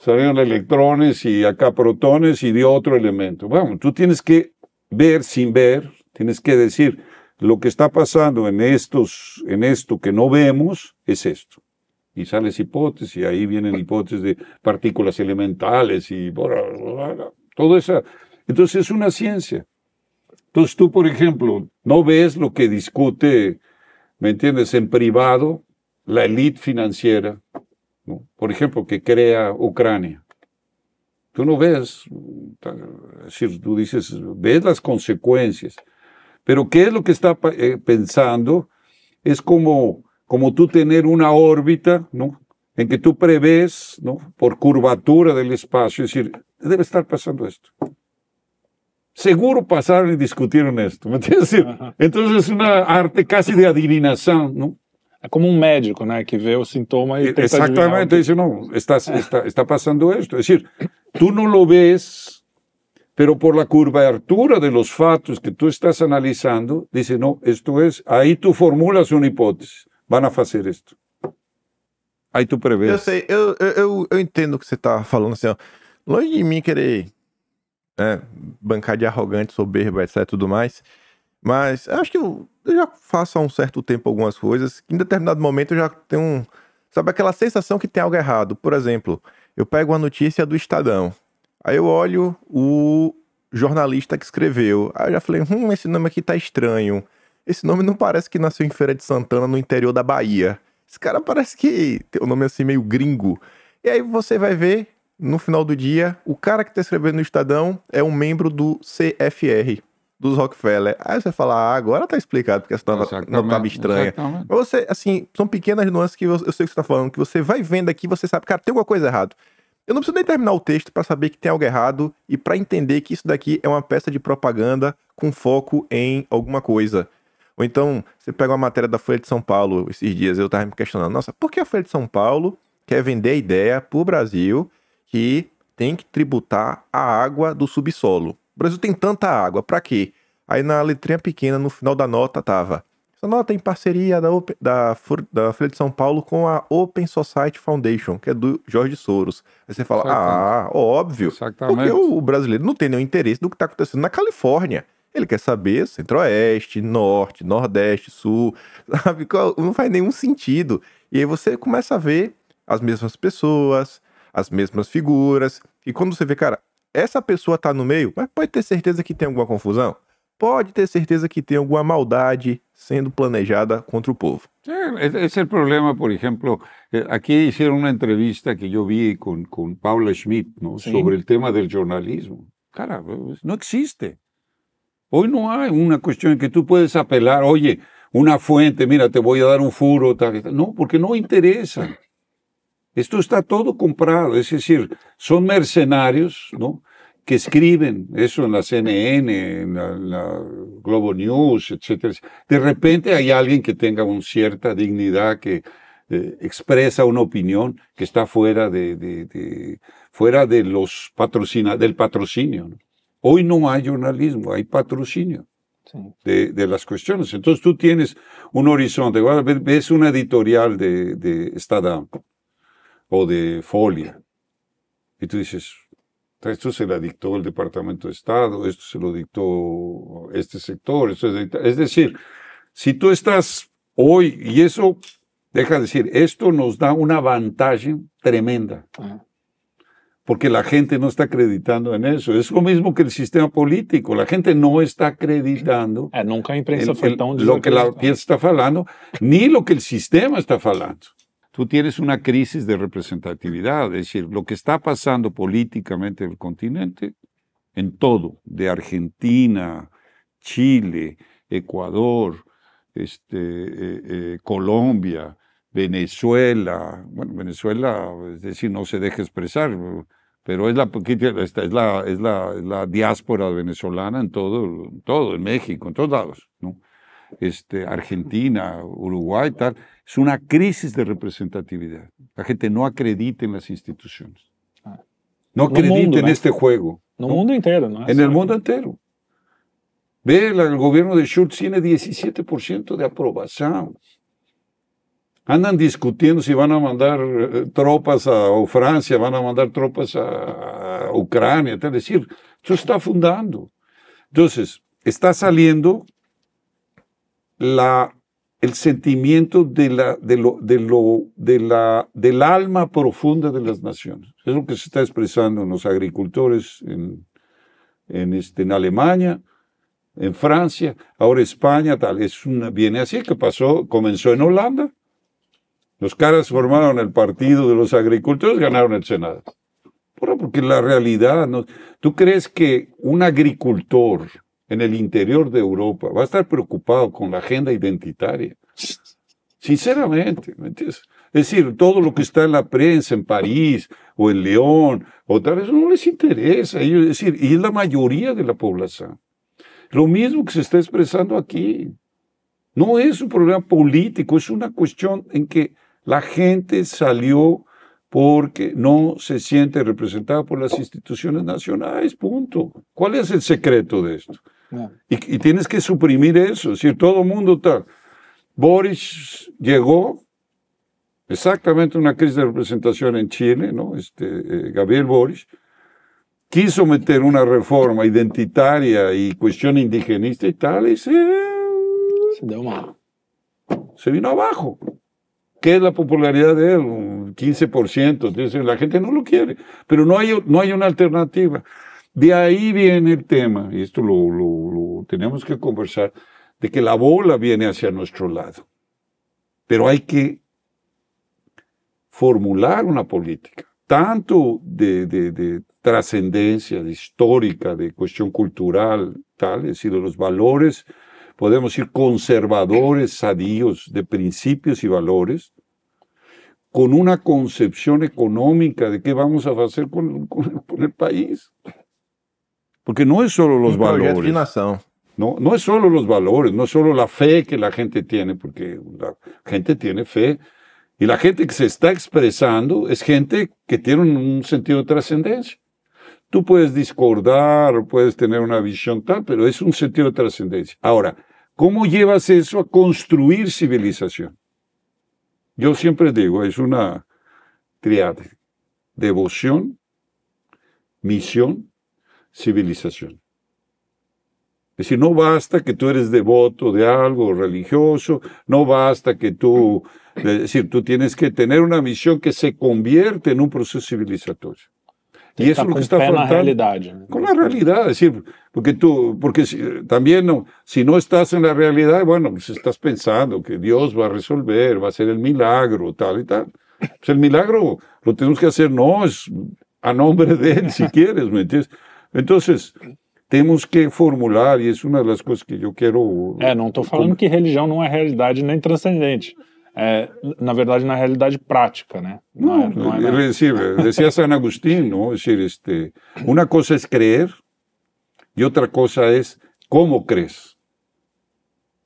salieron electrones y acá protones y dio otro elemento. Bueno, tú tienes que ver sin ver, tienes que decir, lo que está pasando en, estos, en esto que no vemos es esto. Y sales hipótesis, y ahí vienen hipótesis de partículas elementales y todo eso. Entonces es una ciencia. Entonces tú, por ejemplo, no ves lo que discute, ¿me entiendes?, en privado la élite financiera, por ejemplo, que crea Ucrania. Tú no ves, es decir, tú dices, ves las consecuencias. Pero ¿qué es lo que está eh, pensando? Es como, como tú tener una órbita, ¿no? En que tú prevés, ¿no? Por curvatura del espacio, es decir, debe estar pasando esto. Seguro pasaron y discutieron esto, ¿me entiendes? Entonces es una arte casi de adivinación, ¿no? como un médico, ¿no? que ve el síntoma y e, te Exactamente. no, está, ah. está, está pasando esto. decir, tú no lo ves, pero por la curvatura de los fatos que tú estás analizando, dice, no, esto es, ahí tú formulas una hipótese, van a fazer esto. Aí tu prevê. Eu sei, eu, eu, eu entendo o que você tá falando, assim, ó. Longe de mim querer né, bancar de arrogante, soberba, etc, tudo mais, mas acho que eu, eu, já faço há um certo tempo algumas coisas, que em determinado momento eu já tenho um... Sabe aquela sensação que tem algo errado? Por exemplo, eu pego uma notícia do Estadão, Aí eu olho o jornalista que escreveu. Aí eu já falei, hum, esse nome aqui tá estranho. Esse nome não parece que nasceu em Feira de Santana, no interior da Bahia. Esse cara parece que tem um nome assim meio gringo. E aí você vai ver, no final do dia, o cara que tá escrevendo no Estadão é um membro do CFR, dos Rockefeller. Aí você fala, ah, agora tá explicado porque essa não tava estranha. Mas você, assim, são pequenas nuances que eu, eu sei que você tá falando, que você vai vendo aqui, você sabe, cara, tem alguma coisa errada. Eu não preciso nem terminar o texto para saber que tem algo errado e para entender que isso daqui é uma peça de propaganda com foco em alguma coisa. Ou então, você pega uma matéria da Folha de São Paulo esses dias, eu estava me questionando, nossa, por que a Folha de São Paulo quer vender a ideia para o Brasil que tem que tributar a água do subsolo? O Brasil tem tanta água, para quê? Aí na letrinha pequena, no final da nota, tava essa nota é em parceria da, Open, da, da Folha de São Paulo com a Open Society Foundation, que é do Jorge Soros. Aí você fala, ah, óbvio. Porque o, o brasileiro não tem nenhum interesse do que está acontecendo na Califórnia. Ele quer saber centro-oeste, norte, nordeste, sul, sabe? Não faz nenhum sentido. E aí você começa a ver as mesmas pessoas, as mesmas figuras. E quando você vê, cara, essa pessoa tá no meio, mas pode ter certeza que tem alguma confusão? puede tener certeza que tiene alguna maldad siendo planejada contra el povo. Sí, es el problema, por ejemplo, eh, aquí hicieron una entrevista que yo vi con, con Paula Schmidt ¿no? sobre el tema del jornalismo. Cara, pues, no existe. Hoy no hay una cuestión en que tú puedes apelar, oye, una fuente, mira, te voy a dar un furo, tal, tal. No, porque no interesa. Esto está todo comprado, es decir, son mercenarios, ¿no? que escriben eso en la CNN, en la, Globo News, etc. De repente hay alguien que tenga una cierta dignidad, que eh, expresa una opinión que está fuera de, de, fuera de los patrocina, del patrocinio. Hoy no hay jornalismo, hay patrocinio. De, las cuestiones. Entonces tú tienes un horizonte, ves una editorial de, de Stadam o de Folia, y tú dices, esto se lo dictó el Departamento de Estado, esto se lo dictó este sector. es, decir, si tú estás hoy, y eso, deja de decir, esto nos da una ventaja tremenda. porque la gente no está acreditando en eso. Es lo mismo que el sistema político. La gente no está acreditando ah, nunca lo que la pieza está falando, ni lo que el sistema está falando tú tienes una crisis de representatividad, es decir, lo que está pasando políticamente en el continente, en todo, de Argentina, Chile, Ecuador, este, eh, eh, Colombia, Venezuela, bueno, Venezuela, es decir, no se deja expresar, pero es la, es la, la diáspora venezolana en todo, en todo, en México, en todos lados, ¿no? Este, Argentina, Uruguay, tal. Es una crisis de representatividad. La gente no acredita en las instituciones. Ah. No acredita en este juego. En el mundo entero, ¿no? En el mundo entero. Ve, el gobierno de Schultz tiene 17% de aprobación. Andan discutiendo si van a mandar eh, tropas a Francia, van a mandar tropas a, Ucrania, Es decir, esto está fundando. Entonces, está saliendo la el sentimiento de la, lo, de lo, de la, del alma profunda de las naciones. Es lo que se está expresando en los agricultores en, en, este, en Alemania, en Francia, ahora España, tal. Es una, viene así, que pasó, comenzó en Holanda. Los caras formaron el partido de los agricultores, ganaron el Senado. Porque la realidad, no, ¿tú crees que un agricultor en el interior de Europa, va a estar preocupado con la agenda identitaria. Sinceramente, ¿me entiendes? Es decir, todo lo que está en la prensa, en París o en León, o tal vez no les interesa. Es decir, y es la mayoría de la población. Lo mismo que se está expresando aquí. No es un problema político, es una cuestión en que la gente salió porque no se siente representada por las instituciones nacionales, punto. ¿Cuál es el secreto de esto? Y, tienes que suprimir eso, si todo el mundo tal. Boris llegó exactamente una crisis de representación en Chile, ¿no? Este, eh, Gabriel Boris quiso meter una reforma identitaria y cuestión indigenista y tal, y se, se, dio se vino abajo. ¿Qué es la popularidad de él? Un 15%. la gente no lo quiere, pero no hay, no hay una alternativa. De ahí viene el tema, y esto lo, tenemos que conversar, de que la bola viene hacia nuestro lado. Pero hay que formular una política, tanto de, trascendencia, de histórica, de cuestión cultural, tal, es de los valores, podemos ir conservadores, sadíos, de principios y valores, con una concepción económica de qué vamos a hacer con el país. Porque no es solo los valores. No, no es solo los valores, no es solo la fe que la gente tiene, porque la gente tiene fe. Y la gente que se está expresando es gente que tiene un sentido de trascendencia. Tú puedes discordar, puedes tener una visión tal, pero es un sentido de trascendencia. Ahora, ¿cómo llevas eso a construir civilización? Yo siempre digo, es una triade. Devoción, misión civilización. Es decir, no basta que tú eres devoto de algo religioso, no basta que tú, es decir, tú tienes que tener una misión que se convierte en un proceso civilizatorio. Y eso es lo que está faltando. Con la realidad. Con la realidad, es decir, porque tú... porque también si no estás en la realidad bueno, pues estás pensando que Dios va a resolver, va a ser el milagro, tal y tal. Pues el milagro lo tenemos que hacer, no, es a nombre de él, si quieres, ¿me entiendes? Entonces, temos que formular, e isso é uma das coisas que eu quero... É, não estou falando que religião não é realidade nem transcendente. É, na verdade, na é realidade prática, né? Não, não, é, não é, é. é decir, decía San Agustín, este, uma coisa é creer e outra coisa é como crees.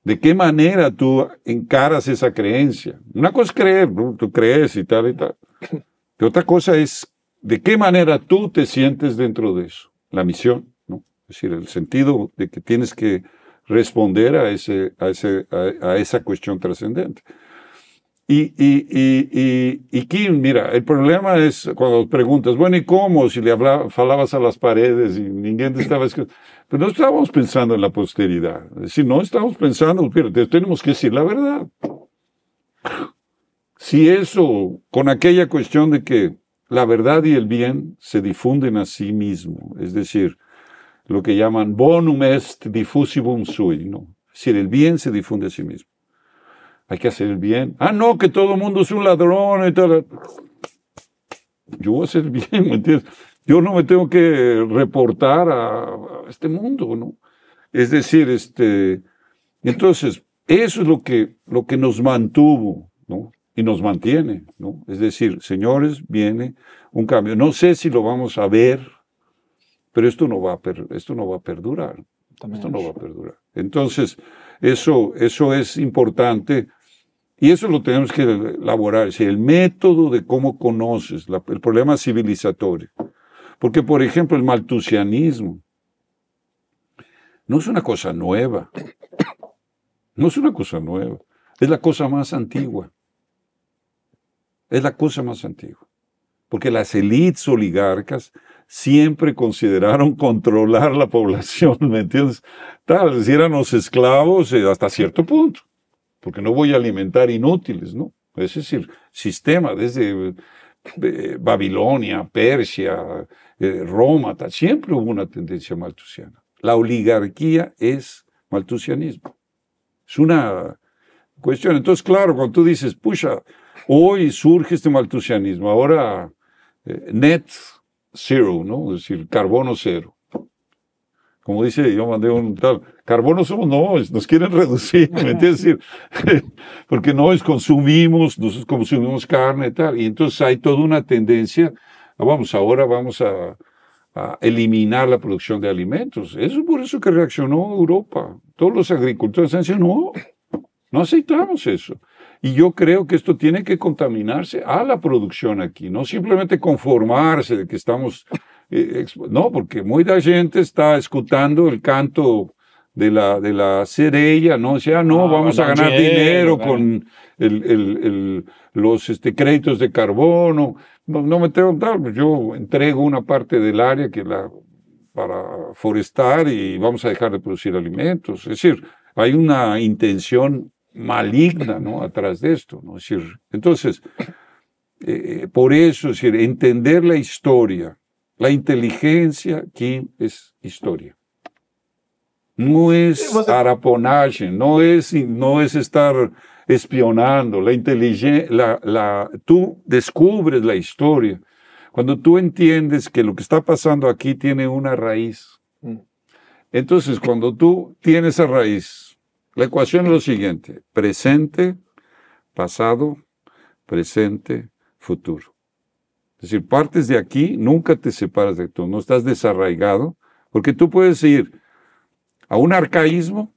¿De que maneira tu encaras essa crença? Uma coisa é creer, tu crees e tal e tal. E outra coisa é de que maneira tu te sientes dentro de la misión, ¿no? Es decir, el sentido de que tienes que responder a, ese, a, ese, a, esa cuestión trascendente. Y, y, y, y, Kim, mira, el problema es cuando preguntas, bueno, ¿y cómo? Si le hablabas falabas a las paredes y ninguém te estaba escuchando. Pero no estábamos pensando en la posteridad. Es decir, no estábamos pensando, pero tenemos que decir la verdad. Si eso, con aquella cuestión de que la verdad y el bien se difunden a sí mismo, es decir, lo que llaman bonum est diffusivum sui, ¿no? Es decir, el bien se difunde a sí mismo. Hay que hacer el bien. Ah, no, que todo el mundo es un ladrón y tal. Yo voy a hacer bien, ¿me entiendes? Yo no me tengo que reportar a, a este mundo, ¿no? Es decir, este, entonces, eso es lo que, lo que nos mantuvo, ¿no? y nos mantiene, ¿no? Es decir, señores, viene un cambio. No sé si lo vamos a ver, pero esto no va a, esto no va a perdurar. esto no va a perdurar. Entonces, eso, eso es importante y eso lo tenemos que elaborar. Es el método de cómo conoces el problema civilizatorio. Porque, por ejemplo, el maltusianismo no es una cosa nueva. No es una cosa nueva. Es la cosa más antigua. Es la cosa más antigua. Porque las élites oligarcas siempre consideraron controlar la población, ¿me entiendes? Tal, si eran los esclavos eh, hasta cierto punto, porque no voy a alimentar inútiles, ¿no? Es decir, sistema desde eh, Babilonia, Persia, eh, Roma, siempre hubo una tendencia maltusiana. La oligarquía es maltusianismo. Es una cuestión. Entonces, claro, cuando tú dices, pucha, Hoy surge este maltusianismo, ahora eh, net zero, ¿no? Es decir, carbono cero. Como dice, yo mandé un tal, carbono somos, no, nos quieren reducir, ¿me entiendes? decir, porque no es consumimos, nosotros consumimos carne y tal, y entonces hay toda una tendencia, ah, vamos, ahora vamos a, a eliminar la producción de alimentos. Eso es por eso que reaccionó Europa. Todos los agricultores han dicho, no, no aceptamos eso. Y yo creo que esto tiene que contaminarse a la producción aquí, no simplemente conformarse de que estamos... Eh, no, porque muy mucha gente está escuchando el canto de la, de la ¿no? O sea, ah, no, ah, vamos a ganar dinero con el, el, los este, créditos de carbono. No, no me tengo dar yo entrego una parte del área que la, para forestar y vamos a dejar de producir alimentos. Es decir, hay una intención maligna ¿no? atrás de esto. ¿no? Es entonces, eh, eh, por eso, es decir, entender la historia, la inteligencia aquí es historia. No es araponaje, no es, no es estar espionando, la inteligencia, la, la, tú descubres la historia. Cuando tú entiendes que lo que está pasando aquí tiene una raíz. Mm. Entonces, cuando tú tienes esa raíz, la ecuación es lo siguiente, presente, pasado, presente, futuro. Es decir, partes de aquí, nunca te separas de tú, no estás desarraigado, porque tú puedes ir a un arcaísmo,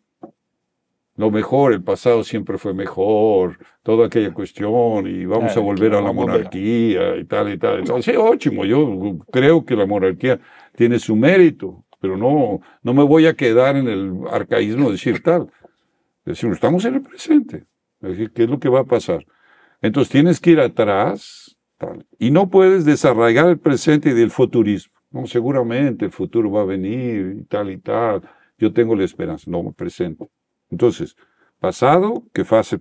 lo mejor, el pasado siempre fue mejor, toda aquella cuestión, y vamos a volver a la monarquía y tal y tal. Entonces, yo creo que la monarquía tiene su mérito, pero no, no me voy a quedar en el arcaísmo de decir tal no estamos en el presente. ¿Qué es lo que va a pasar? Entonces tienes que ir atrás y no puedes desarraigar el presente y del futurismo. No, seguramente el futuro va a venir y tal y tal. Yo tengo la esperanza. No, presente. Entonces, pasado, que fase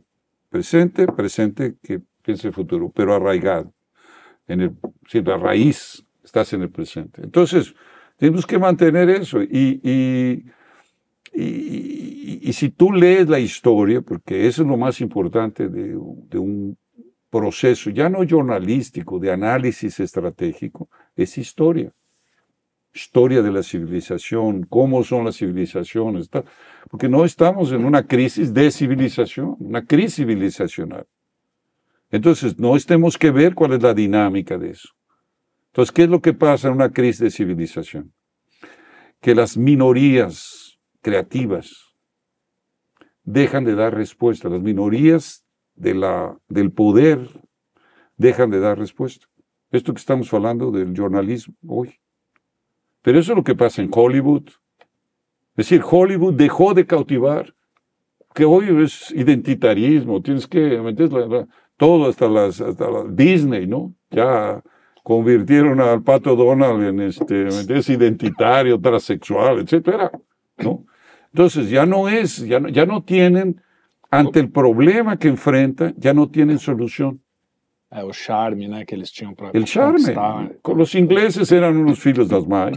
presente, presente, que piense futuro, pero arraigado. En el, si la raíz, estás en el presente. Entonces, tenemos que mantener eso y y, si tú lees la historia, porque eso es lo más importante de, un proceso, ya no jornalístico, de análisis estratégico, es historia. Historia de la civilización, cómo son las civilizaciones, porque no estamos en una crisis de civilización, una crisis civilizacional. Entonces, no tenemos que ver cuál es la dinámica de eso. Entonces, ¿qué es lo que pasa en una crisis de civilización? Que las minorías creativas, dejan de dar respuesta, las minorías del poder dejan de dar respuesta. Esto que estamos hablando del jornalismo hoy. Pero eso es lo que pasa en Hollywood. Es decir, Hollywood dejó de cautivar, que hoy es identitarismo, tienes que meter todo hasta las hasta Disney, ¿no? Ya convirtieron al Pato Donald en este, es identitario, transexual, etcétera, ¿no? Entonces ya no es, ya no, ya no tienen, ante el problema que enfrentan, ya no tienen solución. El ah, charme, ¿no? Que El charme. Los ingleses eran unos filos las más,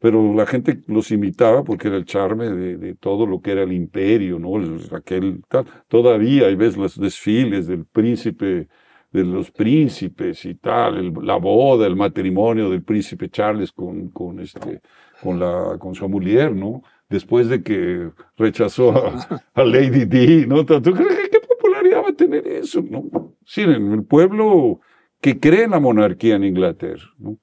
pero la gente los imitaba porque era el charme de, todo lo que era el imperio, ¿no? Aquel, tal. Todavía hay ves los desfiles del príncipe, de los príncipes y tal, la boda, el matrimonio del príncipe Charles con, con, este, con, la, con su mujer, ¿no? después de que rechazó a, Lady Di, ¿no? ¿Tú crees qué popularidad va a tener eso? ¿no? Sí, en el pueblo que cree en la monarquía en Inglaterra, ¿no?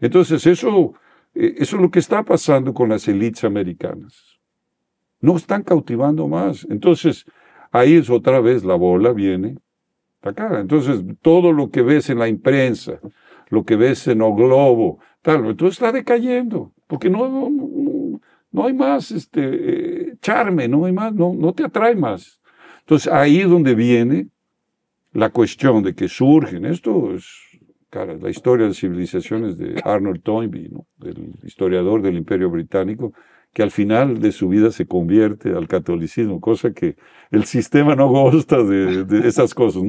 Entonces, eso, eh, eso es lo que está pasando con las élites americanas. No están cautivando más. Entonces, ahí es otra vez la bola viene acá. Entonces, todo lo que ves en la imprensa, lo que ves en O Globo, tal, todo está decayendo, porque no no hay más este, eh, charme, no hay más, no, te atrae más. Entonces ahí es donde viene la cuestión de que surgen, esto es cara, la historia de civilizaciones de Arnold Toynbee, ¿no? el historiador del Imperio Británico, que al final de su vida se convierte al catolicismo, cosa que el sistema no gusta de, esas cosas.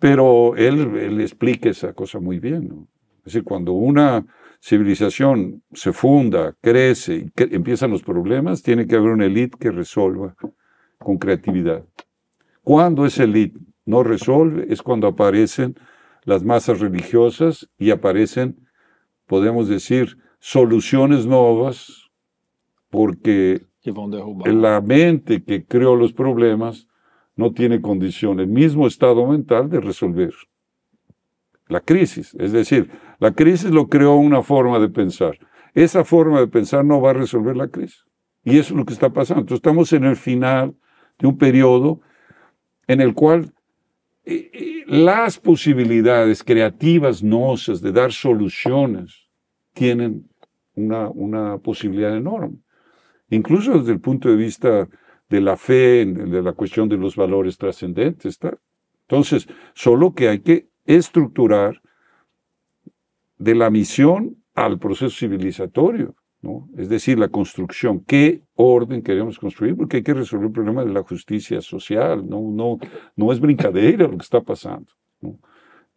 Pero él, él, explica esa cosa muy bien. ¿no? Es decir, cuando una civilización se funda, crece empiezan los problemas, tiene que haber una élite que resuelva con creatividad. Cuando esa élite no resuelve es cuando aparecen las masas religiosas y aparecen, podemos decir, soluciones nuevas, porque la mente que creó los problemas no tiene condición, el mismo estado mental de resolver la crisis. Es decir, la crisis lo creó una forma de pensar. Esa forma de pensar no va a resolver la crisis. Y eso es lo que está pasando. estamos en el final de un periodo en el cual eh, eh, las posibilidades creativas nosas de dar soluciones tienen una, una, posibilidad enorme. Incluso desde el punto de vista de la fe, de la cuestión de los valores trascendentes. Entonces, solo que hay que estructurar de la misión al proceso civilizatorio, ¿no? es decir, la construcción, qué orden queremos construir, porque hay que resolver el problema de la justicia social, no, no, no es brincadeira lo que está pasando. ¿no?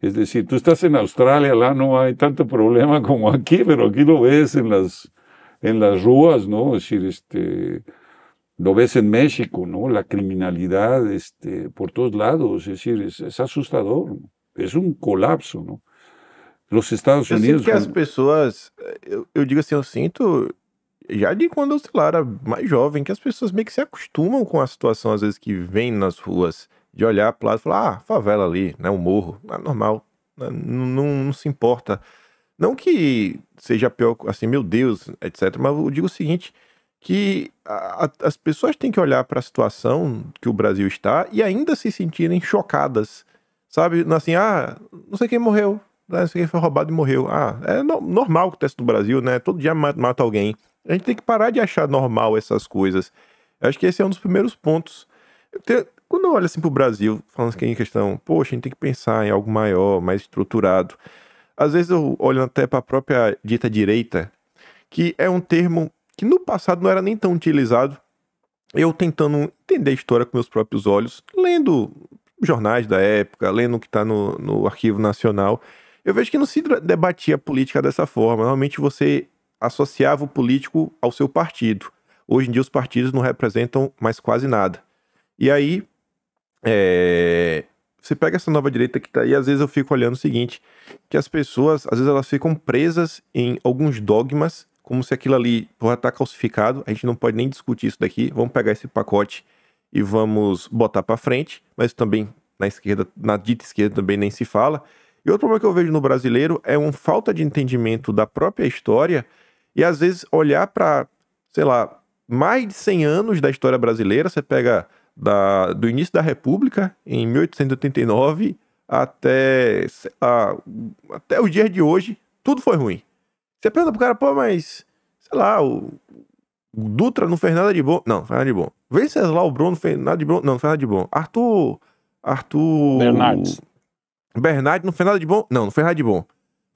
Es decir, tú estás en Australia, no hay tanto problema como aquí, pero aquí lo ves en las, en las ¿no? Es decir, este, lo ves en México, ¿no? La criminalidad este, por todos lados, es decir, es, asustador. es um colapso, não? Nos Estados eu Unidos. que como... as pessoas, eu, eu digo assim, eu sinto já de quando eu sei lá, era mais jovem, que as pessoas meio que se acostumam com a situação, às vezes, que vem nas ruas, de olhar para lado e falar, ah, favela ali, né, um morro, é normal, né, não, não, não, se importa. Não que seja pior, assim, meu Deus, etc., mas eu digo o seguinte, que a, as pessoas têm que olhar para a situação que o Brasil está e ainda se sentirem chocadas Sabe? É assim, ah, não sei quem morreu. Né, não sei quem foi roubado e morreu. Ah, é no normal o que acontece no Brasil, né? Todo dia mata alguém. A gente tem que parar de achar normal essas coisas. Eu acho que esse é um dos primeiros pontos. Eu tenho... Quando eu olho assim pro Brasil, falando assim que é em questão, poxa, a gente tem que pensar em algo maior, mais estruturado. Às vezes eu olho até para a própria dita direita, que é um termo que no passado não era nem tão utilizado. Eu tentando entender a história com meus próprios olhos, lendo jornais da época, lendo o que está no, no Arquivo Nacional, eu vejo que não se debatia a política dessa forma. Normalmente você associava o político ao seu partido. Hoje em dia os partidos não representam mais quase nada. E aí, é... você pega essa nova direita que está aí, às vezes eu fico olhando o seguinte, que as pessoas, às vezes elas ficam presas em alguns dogmas, como se aquilo ali já está calcificado, a gente não pode nem discutir isso daqui, vamos pegar esse pacote e vamos botar para frente, mas também na esquerda, na dita esquerda também nem se fala. E outro problema que eu vejo no brasileiro é uma falta de entendimento da própria história e às vezes olhar para, sei lá, mais de 100 anos da história brasileira, você pega da, do início da República, em 1889, até, até os dias de hoje, tudo foi ruim. Você pergunta pro cara, pô, mas, sei lá, o, Dutra não fez nada de bom. Não, não fez nada de bom. Venceslau Bruno não fez nada de bom. Não, não fez nada de bom. Arthur. Arthur. Bernardes. Bernard não fez nada de bom. Não, não fez nada de bom.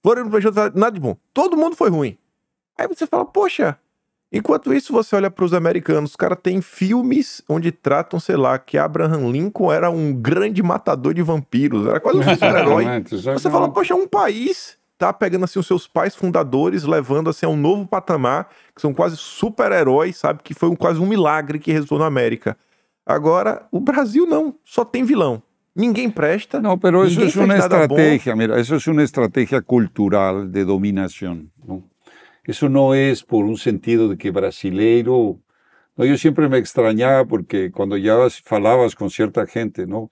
Floriano Peixoto, nada de bom. Todo mundo foi ruim. Aí você fala, poxa. Enquanto isso, você olha para os americanos, os caras têm filmes onde tratam, sei lá, que Abraham Lincoln era um grande matador de vampiros, era quase um super-herói. você fala, poxa, é um país tá pegando assim os seus pais fundadores, levando assim a um novo patamar, que são quase super-heróis, sabe? Que foi um, quase um milagre que resultou na América. Agora, o Brasil não, só tem vilão. Ninguém presta. Não, mas isso é uma estratégia, mira, isso é uma estratégia cultural de dominação. Não? Isso não é por um sentido de que brasileiro. eu sempre me estranhava porque quando já com certa gente, não?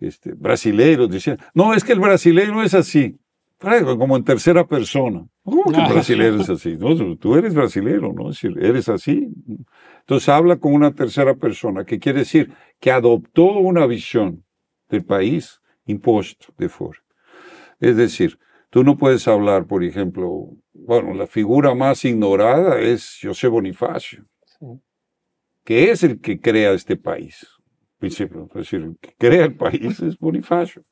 Este, brasileiros, dizia não, é que o brasileiro é assim. Pues, como en tercera persona. ¿Cómo que ah. brasileño es así? No, tú eres brasileño, ¿no? Eres así. Entonces habla con una tercera persona, que quiere decir que adoptó una visión del país impuesto de fuera. Es decir, tú no puedes hablar, por ejemplo, bueno, la figura más ignorada es José Bonifacio, que es el que crea este país. Es decir, el que crea el país es Bonifacio.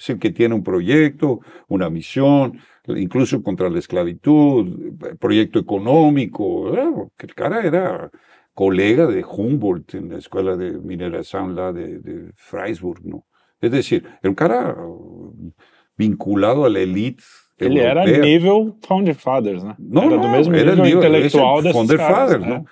Es el que tiene un proyecto, una misión, incluso contra la esclavitud, proyecto económico. Que el cara era colega de Humboldt en la escuela de mineración la de, de Freiburg, ¿no? Es decir, era un cara vinculado a la élite Él era nível Founder Fathers, No, no, era do era intelectual Founder caras,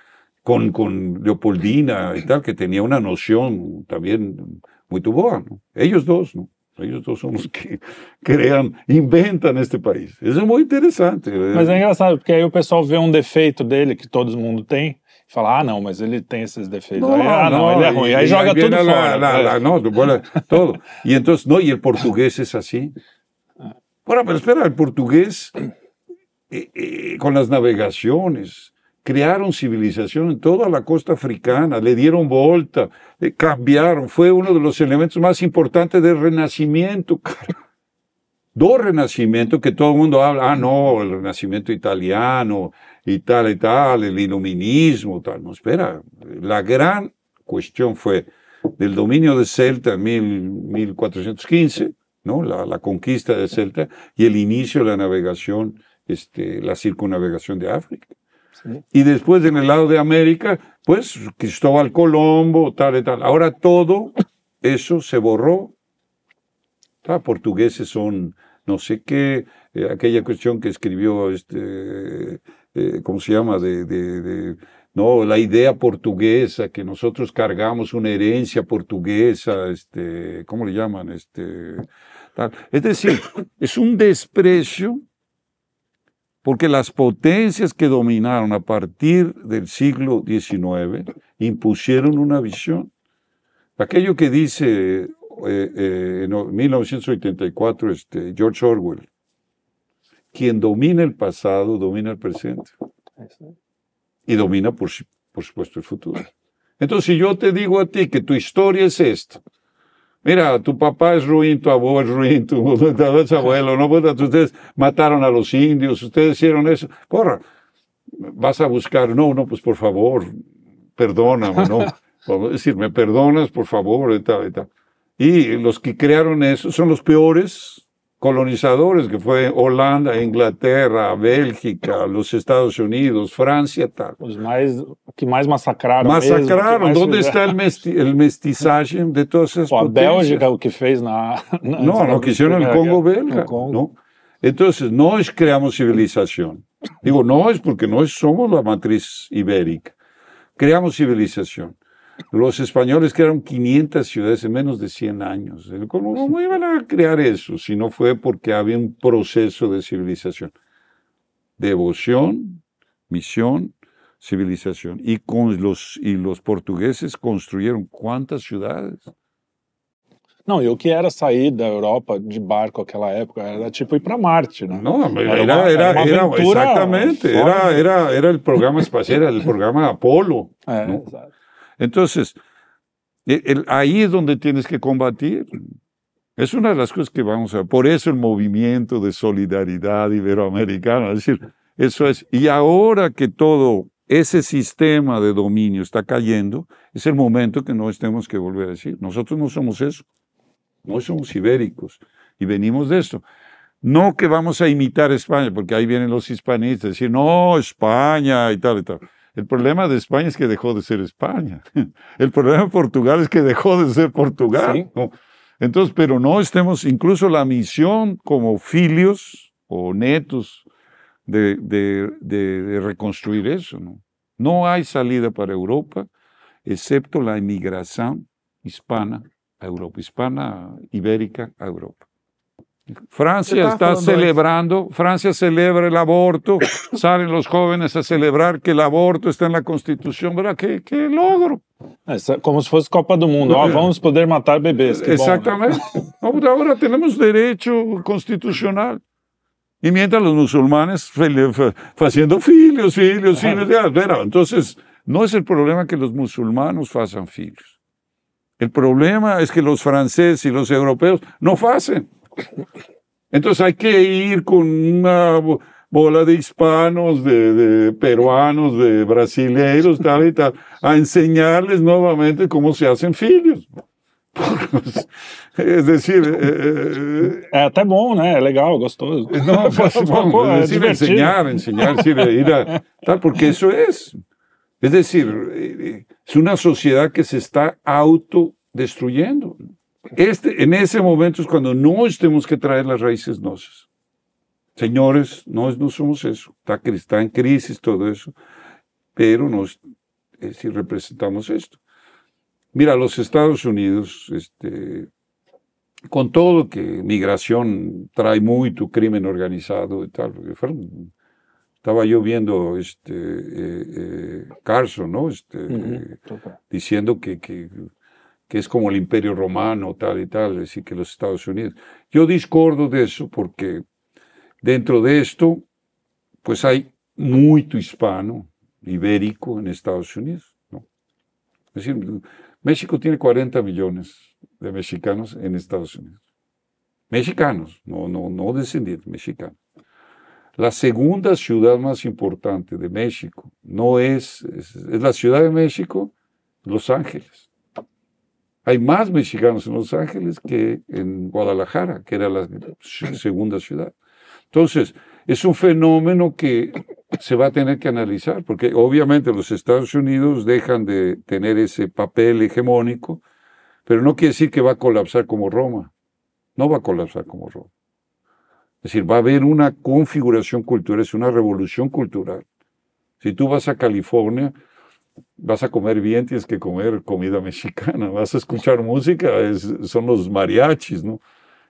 Con, con Leopoldina y tal, que tenía una noción también muy boa. Ellos dos, ¿no? Eles são os que inventam neste país. Isso é muito interessante. Né? Mas é engraçado, porque aí o pessoal vê um defeito dele, que todo mundo tem, e fala, ah, não, mas ele tem esses defeitos. Não, aí, ah, não, não, ele é ruim. aí joga tudo lá, fora. Lá, é. lá, não, bola, todo. E então, não, e o português é assim. Ora, mas espera, o português, eh, eh, com as navegações, crearon civilización en toda la costa africana, le dieron vuelta, cambiaron, fue uno de los elementos más importantes del renacimiento. Dos renacimientos que todo el mundo habla, ah, no, el renacimiento italiano y tal y tal, el iluminismo, tal. No, espera, la gran cuestión fue del dominio de Celta en 1415, ¿no? La, conquista de Celta y el inicio de la navegación, este, la circunnavegación de África. Y después en el lado de América, pues Cristóbal Colombo, tal y tal. Ahora todo eso se borró. Ah, portugueses son no sé qué, eh, aquella cuestión que escribió este, eh, eh, ¿cómo se llama? de, de, de no, la idea portuguesa, que nosotros cargamos una herencia portuguesa, este, ¿cómo le llaman? Este, tal. Es decir, es un desprecio porque las potencias que dominaron a partir del siglo XIX impusieron una visión. Aquello que dice eh, eh, en 1984 este, George Orwell, quien domina el pasado domina el presente y domina, por, por supuesto, el futuro. Entonces, si yo te digo a ti que tu historia es esta, Mira, tu papá es ruin, tu abuelo es ruin, tu, tu abuelo, no, ustedes mataron a los indios, ustedes hicieron eso. porra. vas a buscar, no, no, pues por favor, perdóname, no. Es decir, me perdonas, por favor, y tal, Y los que crearon eso son los peores, colonizadores, que fue Holanda, Inglaterra, Bélgica, los Estados Unidos, Francia, tal. Los más que más masacraron. Masacraron. ¿Dónde está el mestizaje de todas esas pueblos Bélgica, lo que fez na... No, que el Congo belga. ¿no? Entonces, es creamos civilización. Digo es porque no somos la matriz ibérica. Creamos civilización. Los españoles crearon 500 ciudades en menos de 100 años. ¿Cómo, iban a crear eso si no fue porque había un proceso de civilización? Devoción, misión, civilización. Y, con los, y los portugueses construyeron cuántas ciudades? No, yo que era salir de Europa de barco aquella época era tipo ir para Marte, ¿no? No, era, era, era, era, programa espacial, el programa Apolo. Eh, entonces, e, el, ahí es donde tienes que combatir. Es una de las cosas que vamos a... Por eso el movimiento de solidaridad iberoamericana, es decir, eso es... Y ahora que todo ese sistema de dominio está cayendo, es el momento que no tenemos que volver a decir, nosotros no somos eso, no somos ibéricos y venimos de esto. No que vamos a imitar España, porque ahí vienen los hispanistas, decir, no, España y tal y tal. El problema de España es que dejó de ser España. El problema de Portugal es que dejó de ser Portugal. Entonces, pero no estemos, incluso la misión como filios o netos de, reconstruir eso. ¿no? no hay salida para Europa excepto la emigración hispana a Europa, hispana ibérica a Europa. Francia está celebrando, Francia celebra el aborto, salen los jóvenes a celebrar que el aborto está en la constitución ¿verdad? ¿Qué, qué logro? Ah, como si fuese Copa del Mundo. Ah, eh, vamos vamos poder matar bebés Exactamente. Ahora tenemos derecho constitucional. y mientras los musulmanes haciendo filios, filios, filhos. entonces, no es el problema que los musulmanos hagan filhos. el problema es que los franceses y los europeos no hacen entonces hay que ir con una bola de hispanos, de, de peruanos, de brasileños, tal y tal, a enseñarles nuevamente cómo se hacen filhos. Es decir. Eh, é até bom, né? Es legal, gostoso. No, pues, bom, es enseñar, enseñar, decir, ir a, tal, porque eso es. Es decir, eh, eh, es una sociedad que se está autodestruyendo. Este, en ese momento es cuando nos tenemos que traer las raíces gnosis. Señores, no, no somos eso. Está, está en crisis todo eso, pero nos, eh, si representamos esto. Mira, los Estados Unidos, este, con todo que migración trae mucho crimen organizado y tal, estaba yo viendo este, eh, eh, ¿no? Este, diciendo que, que que es como el imperio romano, tal y tal, es decir, que los Estados Unidos. Yo discordo de eso porque dentro de esto, pues hay mucho hispano, ibérico, en Estados Unidos. ¿no? Es decir, México tiene 40 millones de mexicanos en Estados Unidos. Mexicanos, no, no, no descendientes, mexicanos. La segunda ciudad más importante de México no es, es la Ciudad de México, Los Ángeles. Hay más mexicanos en Los Ángeles que en Guadalajara, que era la segunda ciudad. Entonces, es un fenómeno que se va a tener que analizar, porque obviamente los Estados Unidos dejan de tener ese papel hegemónico, pero no quiere decir que va a colapsar como Roma. No va a colapsar como Roma. Es decir, va a haber una configuración cultural, es una revolución cultural. Si tú vas a California, vas a comer bien, tienes que comer comida mexicana, vas a escuchar música, es, son los mariachis, ¿no?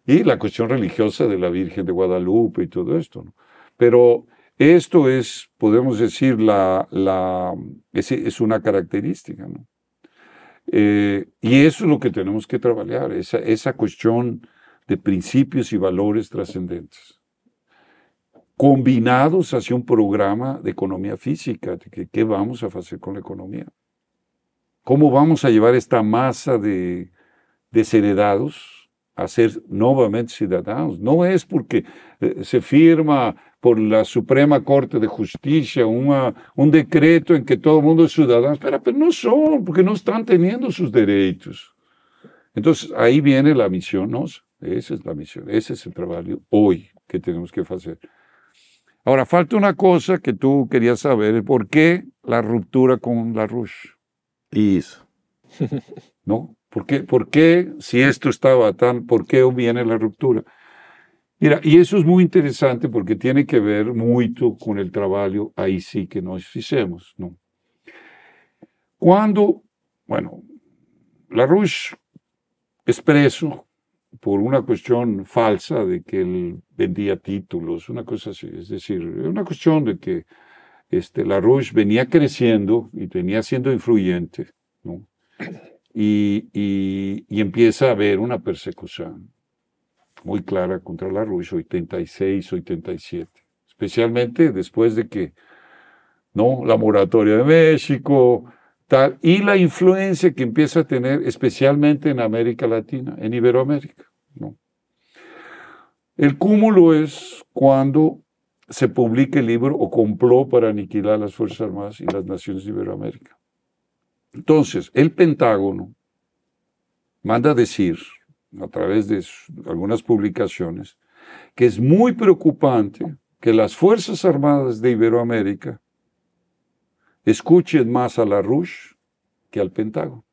Y la cuestión religiosa de la Virgen de Guadalupe y todo esto, ¿no? Pero esto es, podemos decir, la, la es, es, una característica, ¿no? Eh, y eso es lo que tenemos que trabajar, esa, esa cuestión de principios y valores trascendentes combinados hacia un programa de economía física, de que, qué vamos a hacer con la economía. ¿Cómo vamos a llevar esta masa de desheredados a ser nuevamente ciudadanos? No es porque eh, se firma por la Suprema Corte de Justicia un decreto en que todo el mundo es ciudadano. Espera, pero no son, porque no están teniendo sus derechos. Entonces, ahí viene la misión, ¿no? Esa es la misión, ese es el trabajo hoy que tenemos que hacer. Ahora, falta una cosa que tú querías saber, ¿por qué la ruptura con la Rush? Y eso. ¿No? ¿Por qué, ¿Por qué, si esto estaba tan, por qué viene la ruptura? Mira, y eso es muy interesante porque tiene que ver mucho con el trabajo ahí sí que nos hicimos, ¿no? Cuando, bueno, la Rush preso por una cuestión falsa de que él vendía títulos, una cosa así. Es decir, una cuestión de que este, la Rush venía creciendo y venía siendo influyente, ¿no? y, y, empieza a haber una persecución muy clara contra la Roche, 86, 87, especialmente después de que, ¿no? La moratoria de México, y la influencia que empieza a tener especialmente en América Latina, en Iberoamérica. El cúmulo es cuando se publica el libro o compló para aniquilar las Fuerzas Armadas y las naciones de Iberoamérica. Entonces, el Pentágono manda decir, a través de algunas publicaciones, que es muy preocupante que las Fuerzas Armadas de Iberoamérica escuchen más a la Rush que al Pentágono,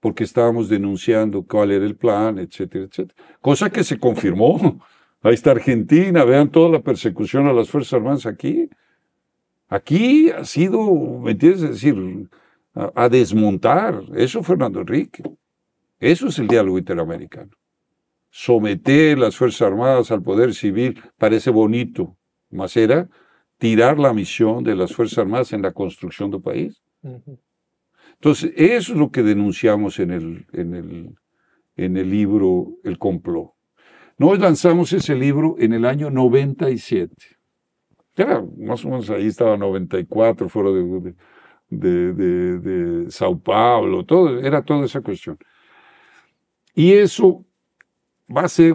porque estábamos denunciando cuál era el plan, etcétera, etcétera. Cosa que se confirmó. Ahí está Argentina, vean toda la persecución a las Fuerzas Armadas aquí. Aquí ha sido, ¿me entiendes? decir, a, desmontar. Eso Fernando Enrique. Eso es el diálogo interamericano. Someter las Fuerzas Armadas al poder civil parece bonito, mas era tirar la misión de las Fuerzas Armadas en la construcción del país. Entonces, eso es lo que denunciamos en el, en el, en el libro El complot. Nos lanzamos ese libro en el año 97. más o menos ahí estaba 94, fuera de, de, de, de Sao Paulo, todo, era toda esa cuestión. Y eso va a ser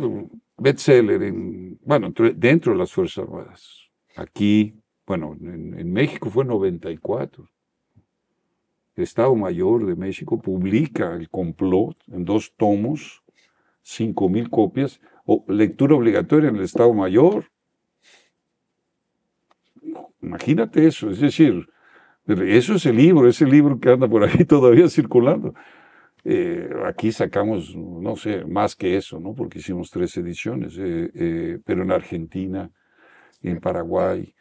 bestseller en, bueno, dentro de las Fuerzas Armadas. Aquí, bueno, en, México fue 94. El Estado Mayor de México publica el complot en dos tomos, 5.000 copias, o lectura obligatoria en el Estado Mayor. Imagínate eso, es decir, eso es el libro, ese libro que anda por ahí todavía circulando. Eh, aquí sacamos, no sé, más que eso, ¿no? Porque hicimos tres ediciones, eh, eh, pero en Argentina en Paraguay,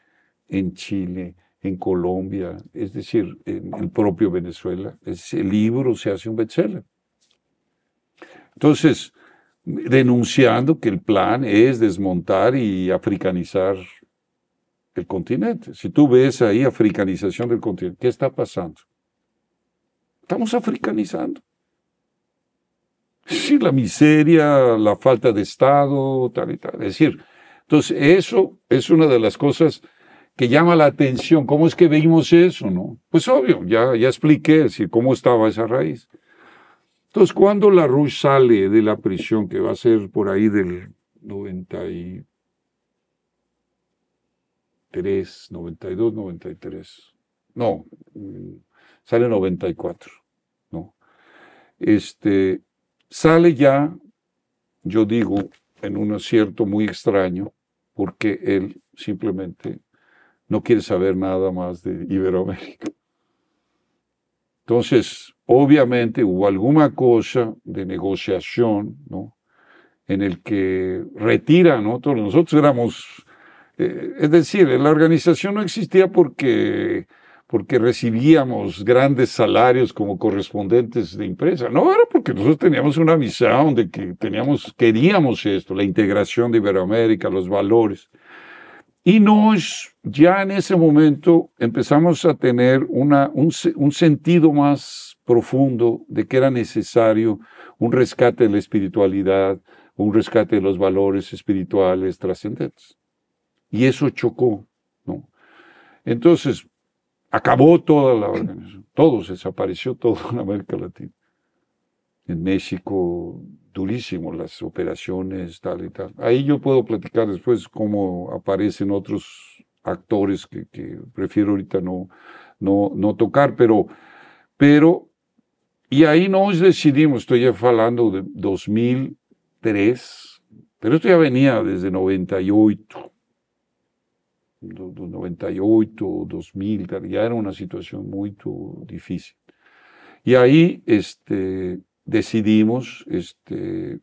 en Chile, en Colombia, es decir, en el propio Venezuela. el libro se hace un bestseller. Entonces, denunciando que el plan es desmontar y africanizar el continente. Si tú ves ahí africanización del continente, ¿qué está pasando? Estamos africanizando. Sí, la miseria, la falta de Estado, tal y tal. Es decir, entonces, eso es una de las cosas que llama la atención. ¿Cómo es que vimos eso, no? Pues obvio, ya, ya expliqué cómo estaba esa raíz. Entonces, cuando la Rush sale de la prisión, que va a ser por ahí del 93, 92, 93, no, mm, sale 94, ¿no? Este, sale ya, yo digo, en un acierto muy extraño, porque él simplemente no quiere saber nada más de Iberoamérica. Entonces, obviamente hubo alguna cosa de negociación, ¿no? En el que retiran, ¿no? Todos nosotros éramos, eh, es decir, la organización no existía porque porque recibíamos grandes salarios como correspondientes de empresa. No, era porque nosotros teníamos una misión de que teníamos, queríamos esto, la integración de Iberoamérica, los valores. Y nos, ya en ese momento, empezamos a tener una, un, un sentido más profundo de que era necesario un rescate de la espiritualidad, un rescate de los valores espirituales trascendentes. Y eso chocó, ¿no? Entonces, acabó toda la organización, todo se desapareció, todo en América Latina. En México, durísimo las operaciones, tal y tal. Ahí yo puedo platicar después cómo aparecen otros actores que, prefiero ahorita no, no, no tocar, pero, pero, y ahí nos decidimos, estoy ya hablando de 2003, pero esto ya venía desde 98, do, do 98, 2000, ...ya era una situación muy difícil. ...y ahí... este, decidimos este,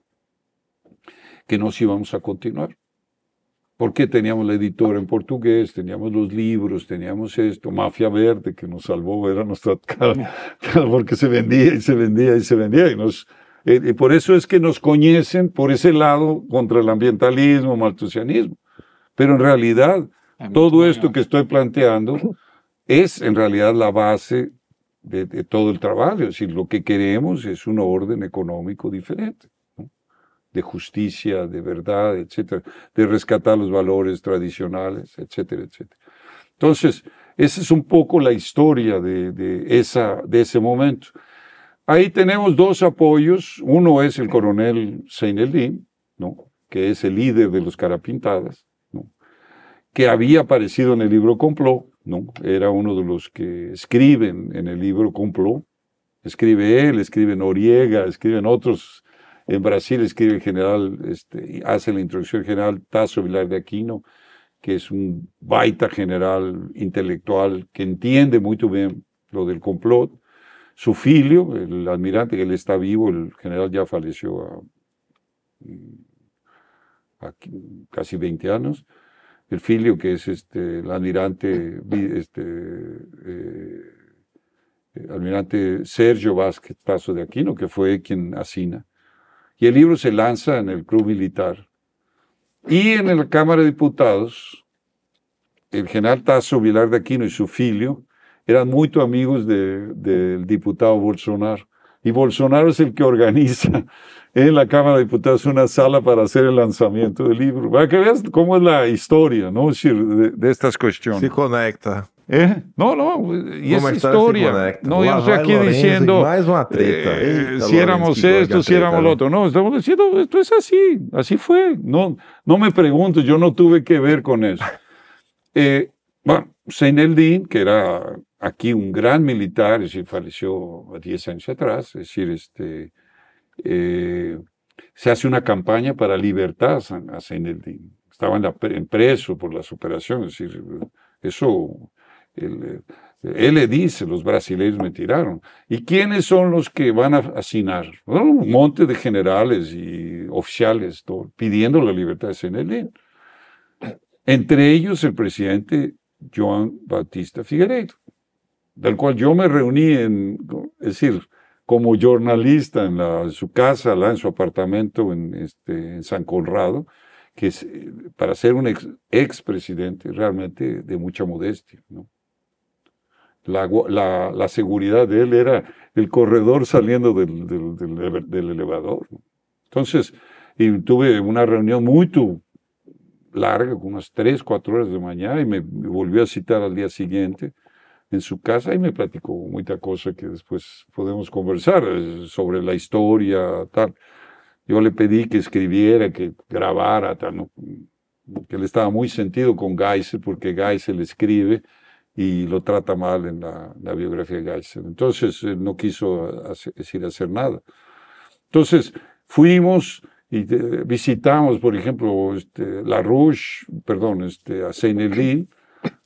que nos íbamos a continuar. Porque teníamos la editora en portugués, teníamos los libros, teníamos esto, Mafia Verde, que nos salvó, era nuestra porque se vendía y se vendía y se vendía. Y, nos, eh, y por eso es que nos conocen por ese lado contra el ambientalismo, maltusianismo. Pero en realidad, todo esto que estoy planteando es en realidad la base de, todo el trabajo. Es lo que queremos es un orden económico diferente, de justicia, de verdad, etcétera, de rescatar los valores tradicionales, etcétera, etcétera. Entonces, esa es un poco la historia de, esa, de ese momento. Ahí tenemos dos apoyos. Uno es el coronel Seineldín, ¿no? que es el líder de los Carapintadas, que había aparecido en el libro Complot, ¿no? Era uno de los que escriben en el libro Complot. Escribe él, escribe Noriega, escriben otros. En Brasil escribe el general, este, hace la introducción general Tasso Vilar de Aquino, que es un baita general intelectual que entiende muy bien lo del complot. Su filio, el almirante, que él está vivo, el general ya falleció a mm, casi 20 años, el filio, que es este, el almirante, ah. este, eh, eh, almirante Sergio Vázquez Tasso de Aquino, que fue quien asina. Y el libro se lanza en el Club Militar. Y en la Cámara de Diputados, el general Tasso Vilar de Aquino y su filio eran muy amigos del diputado Bolsonaro. Y Bolsonaro es el que organiza en la Cámara de Diputados una sala para hacer el lanzamiento del libro. Para que veas cómo es la historia, ¿no? De, estas cuestiones. Sí conecta. ¿Eh? No, no, y es historia. No, yo estoy aquí diciendo eh, eh, si éramos esto, si éramos lo otro. No, estamos diciendo, esto es así, así fue. No, no me pregunto, yo no tuve que ver con eso. Eh, bueno, Seineldin, que era aquí un gran militar, es decir, falleció 10 años atrás, es decir, este, eh, se hace una campaña para libertad a el Estaba en, preso por las operaciones. Es eso, eh, él, le dice, los brasileños me tiraron. ¿Y quiénes son los que van a asinar? un monte de generales y oficiales pidiendo la libertad de Zaineldin. Entre ellos el presidente Joan Batista Figueiredo, del cual yo me reuní en, es decir, como jornalista en, su casa, en su apartamento en, este, en San Conrado, que eh, para ser un ex, expresidente realmente de mucha modestia. La, seguridad de él era el corredor saliendo del, elevador. Entonces, tuve una reunión muy larga, unas tres, cuatro horas de mañana, y me volvió a citar al día siguiente en su casa y me platicó mucha cosa que después podemos conversar eh, sobre la historia, tal. Yo le pedí que escribiera, que grabara, tal, que él estaba muy sentido con Geisel porque Geisel escribe y lo trata mal en la, biografía de Geisel. Entonces eh, no quiso decir hacer nada. Entonces fuimos y eh, visitamos, por ejemplo, este, La Rouge, perdón, este, a Saint-Élie,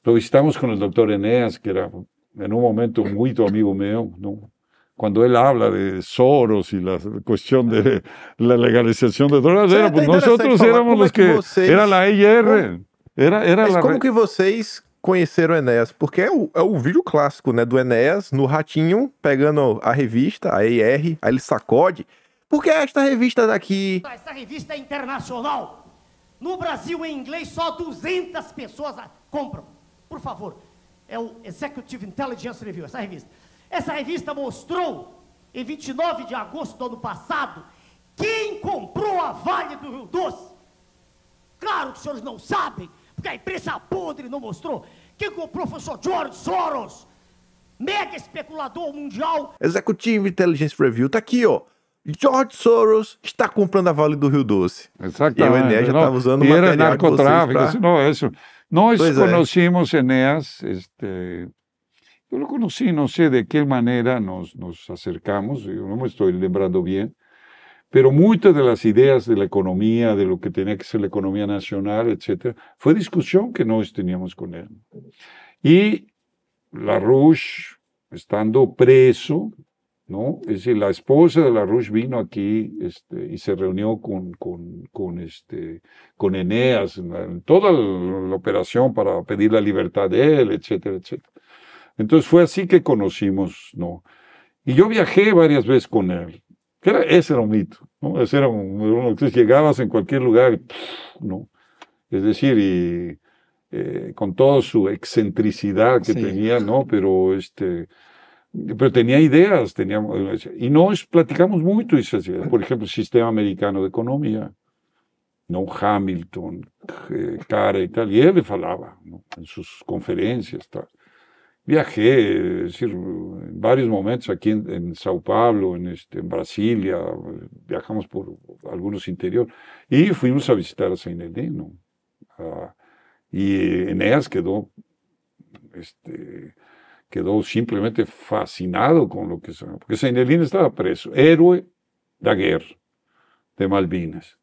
Então, estamos com o Dr. Enéas que era em um momento muito amigo meu, não? Quando ele habla de Soros e a questão de la de drogas, era, nós outros éramos é os que, é que vocês... era a IR. Era, era Mas la... como que vocês conheceram o Enéas? Porque é o, é o vídeo clássico, né, do Enéas no ratinho, pegando a revista, a IR, aí ele sacode. Porque esta revista daqui... Essa revista é internacional. No Brasil, em inglês, só 200 pessoas compram por favor. É o Executive Intelligence Review, essa revista. Essa revista mostrou, em 29 de agosto do ano passado, quem comprou a Vale do Rio Doce. Claro que os senhores não sabem, porque a imprensa podre não mostrou. Quem comprou foi o senhor George Soros, mega especulador mundial. Executive Intelligence Review tá aqui, ó. George Soros está comprando a Vale do Rio Doce. Exatamente. E o Ené já estava usando e é material era narcotráfico. Pra... não, isso, Nos pues, eh, conocimos, Eneas, este, yo lo conocí, no sé de qué manera nos, nos acercamos, no me estoy lembrando bien, pero muchas de las ideas de la economía, de lo que tenía que ser la economía nacional, etcétera, fue discusión que nos teníamos con él. Y Larouche, estando preso, ¿no? Es decir, la esposa de la Rush vino aquí este, y se reunió con, con, con, este, con Eneas en toda la operación para pedir la libertad de él, etcétera, etcétera. Entonces fue así que conocimos, ¿no? Y yo viajé varias veces con él. Era, ese era un mito, ¿no? Ese era un, que llegabas en cualquier lugar, ¿no? Es decir, y eh, con toda su excentricidad que tenía, ¿no? Pero este pero tenía ideas, teníamos, y nos platicamos mucho, por ejemplo, el sistema americano de economía, ¿no? Hamilton, eh, Cara y tal, y él le falaba en sus conferencias. Viajé, decir, en varios momentos aquí en, Sao Paulo, en, este, en Brasilia, viajamos por algunos interiores, y fuimos a visitar a Seinelino. Uh, ah, y Eneas quedó este, quedó simplemente fascinado con lo que... se Porque Seinelín estaba preso, héroe de la guerra de Malvinas.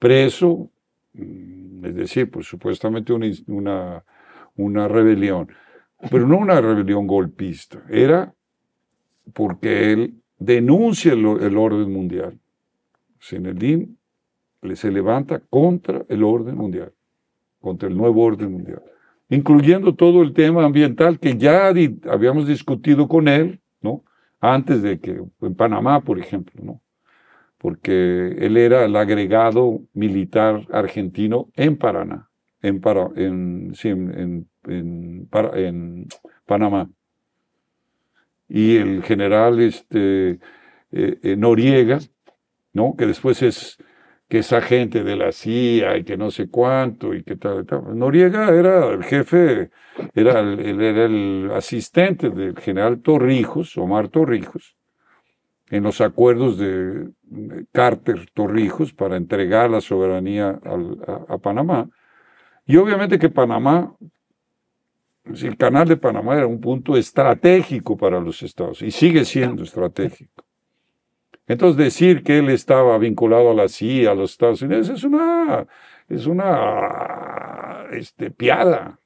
Preso, mm, es decir, pues supuestamente una, una, rebelión, pero no una rebelión golpista, era porque él denuncia el, orden mundial. Zinedine se levanta contra el orden mundial, contra el nuevo orden mundial incluyendo todo el tema ambiental que ya habíamos discutido con él, ¿no? Antes de que, en Panamá, por ejemplo, ¿no? Porque él era el agregado militar argentino en Paraná, en, en, Panamá. Y el general este, eh, eh, Noriega, ¿no? Que después es que esa gente de la CIA y que no sé cuánto y que tal, tal. Noriega era el jefe, era el, asistente del general Torrijos, Omar Torrijos, en los acuerdos de Carter Torrijos para entregar la soberanía a, a, Panamá. Y obviamente que Panamá, el canal de Panamá era un punto estratégico para los estados y sigue siendo estratégico. Entonces decir que él estaba vinculado a la CIA, a los Estados Unidos, es una, es una este, piada.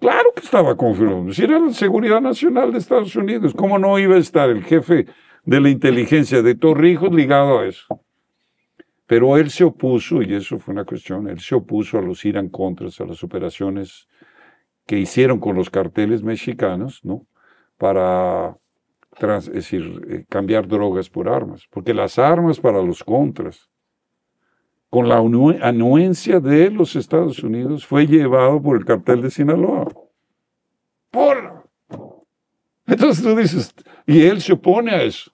Claro que estaba confirmado. Si era la seguridad nacional de Estados Unidos, ¿cómo no iba a estar el jefe de la inteligencia de Torrijos ligado a eso? Pero él se opuso, y eso fue una cuestión, él se opuso a los Irán contras, a las operaciones que hicieron con los carteles mexicanos, ¿no? Para es decir, eh, cambiar drogas por armas, porque las armas para los contras, con la anuencia de los Estados Unidos, fue llevado por el cartel de Sinaloa. por Entonces tú dices, y él se opone a eso.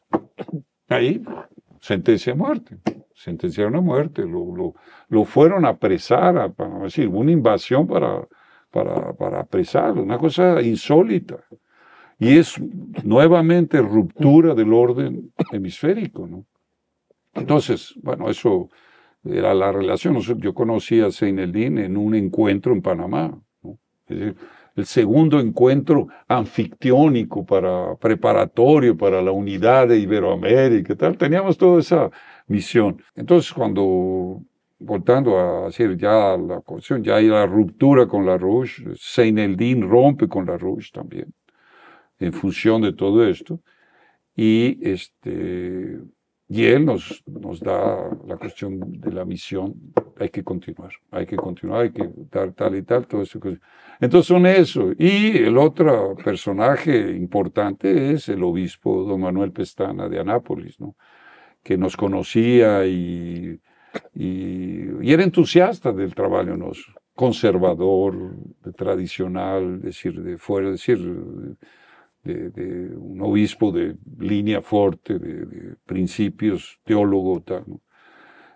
Ahí, sentencia a muerte. Sentenciaron a muerte, lo, fueron a apresar, a, decir, una invasión para, para, para apresarlo, una cosa insólita. Y es nuevamente ruptura del orden hemisférico, ¿no? Entonces, bueno, eso era la relación. Yo conocí a Seineldin en un encuentro en Panamá, es decir, el segundo encuentro anfictiónico para preparatorio para la unidad de Iberoamérica, tal. Teníamos toda esa misión. Entonces, cuando voltando a decir ya la cuestión, ya hay la ruptura con la Rush, Seineldin rompe con la Rush también en función de todo esto. Y, este, y él nos, nos da la cuestión de la misión, hay que continuar, hay que continuar, hay que dar tal y tal, todo eso. Entonces son eso. Y el otro personaje importante es el obispo don Manuel Pestana de Anápolis, ¿no? que nos conocía y, era entusiasta del trabajo nuestro, conservador, tradicional, decir, de fuera, decir de, un obispo de línea fuerte, de, principios, teólogo, tal. ¿no?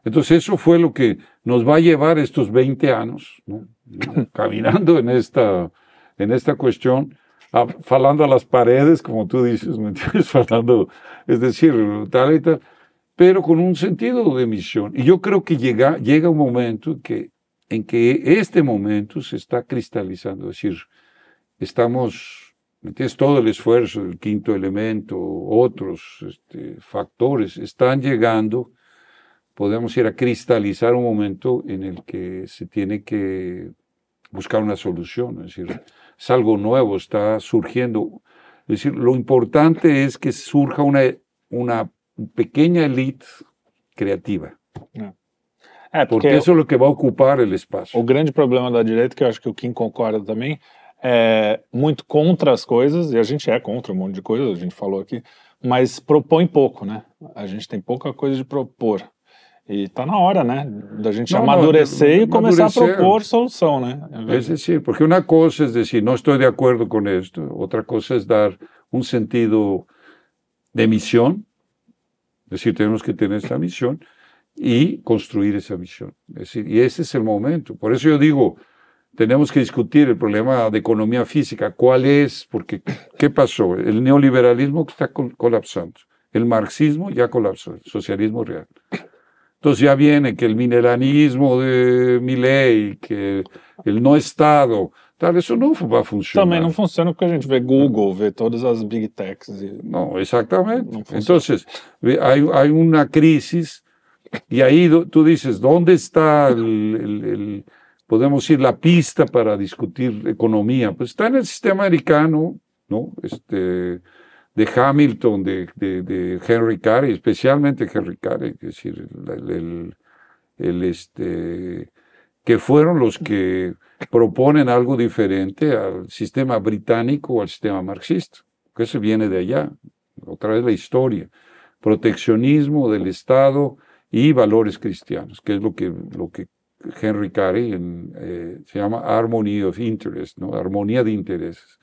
Entonces eso fue lo que nos va a llevar estos 20 años, caminando en esta, en esta cuestión, falando a las paredes, como tú dices, ¿me entiendes? Falando, es decir, tal y tal, pero con un sentido de misión. Y yo creo que llega, llega un momento que, en que este momento se está cristalizando, es decir, estamos entonces todo el esfuerzo, el quinto elemento, otros este, factores están llegando, podemos ir a cristalizar un momento en el que se tiene que buscar una solución, es decir, es algo nuevo, está surgiendo. Es decir, lo importante es que surja una, una pequeña elite creativa. Ah. Ah, porque, eso es lo que va a ocupar el espacio O gran problema de la derecha que creo que o Kim concorda también é, muito contra as coisas, e a gente é contra um monte de coisas a gente falou aqui, mas propõe pouco, né? A gente tem pouca coisa de propor. E tá na hora, né, da gente não, amadurecer não, e começar amadurecer. a propor solução, né? É esse, sim, porque uma coisa é dizer, não estou de acordo com isto, outra coisa é dar um sentido de missão, dizer, temos que ter esta missão e construir essa missão. É dizer, e esse é o momento. Por isso eu digo, tenemos que discutir el problema de economía física, cuál es, porque ¿qué pasó? El neoliberalismo está colapsando, el marxismo ya colapsó, el socialismo real. Entonces ya viene que el mineralismo de Milley, que el no Estado, tal, eso no va a funcionar. También no funciona porque a gente ve Google, ve todas las big techs. E no, exactamente. Entonces, hay una crisis y ahí tú dices, ¿dónde el está el podemos ir la pista para discutir economía. Pues está en el sistema americano, ¿no? Este, de Hamilton, de, de, de Henry Carey, especialmente Henry Carey, es decir, el, el, este, que fueron los que proponen algo diferente al sistema británico o al sistema marxista, que eso viene de allá, otra vez la historia, proteccionismo del Estado y valores cristianos, que es lo que, lo que Henry Carey, eh, se llama Harmony of Interest, ¿no? Armonía de intereses.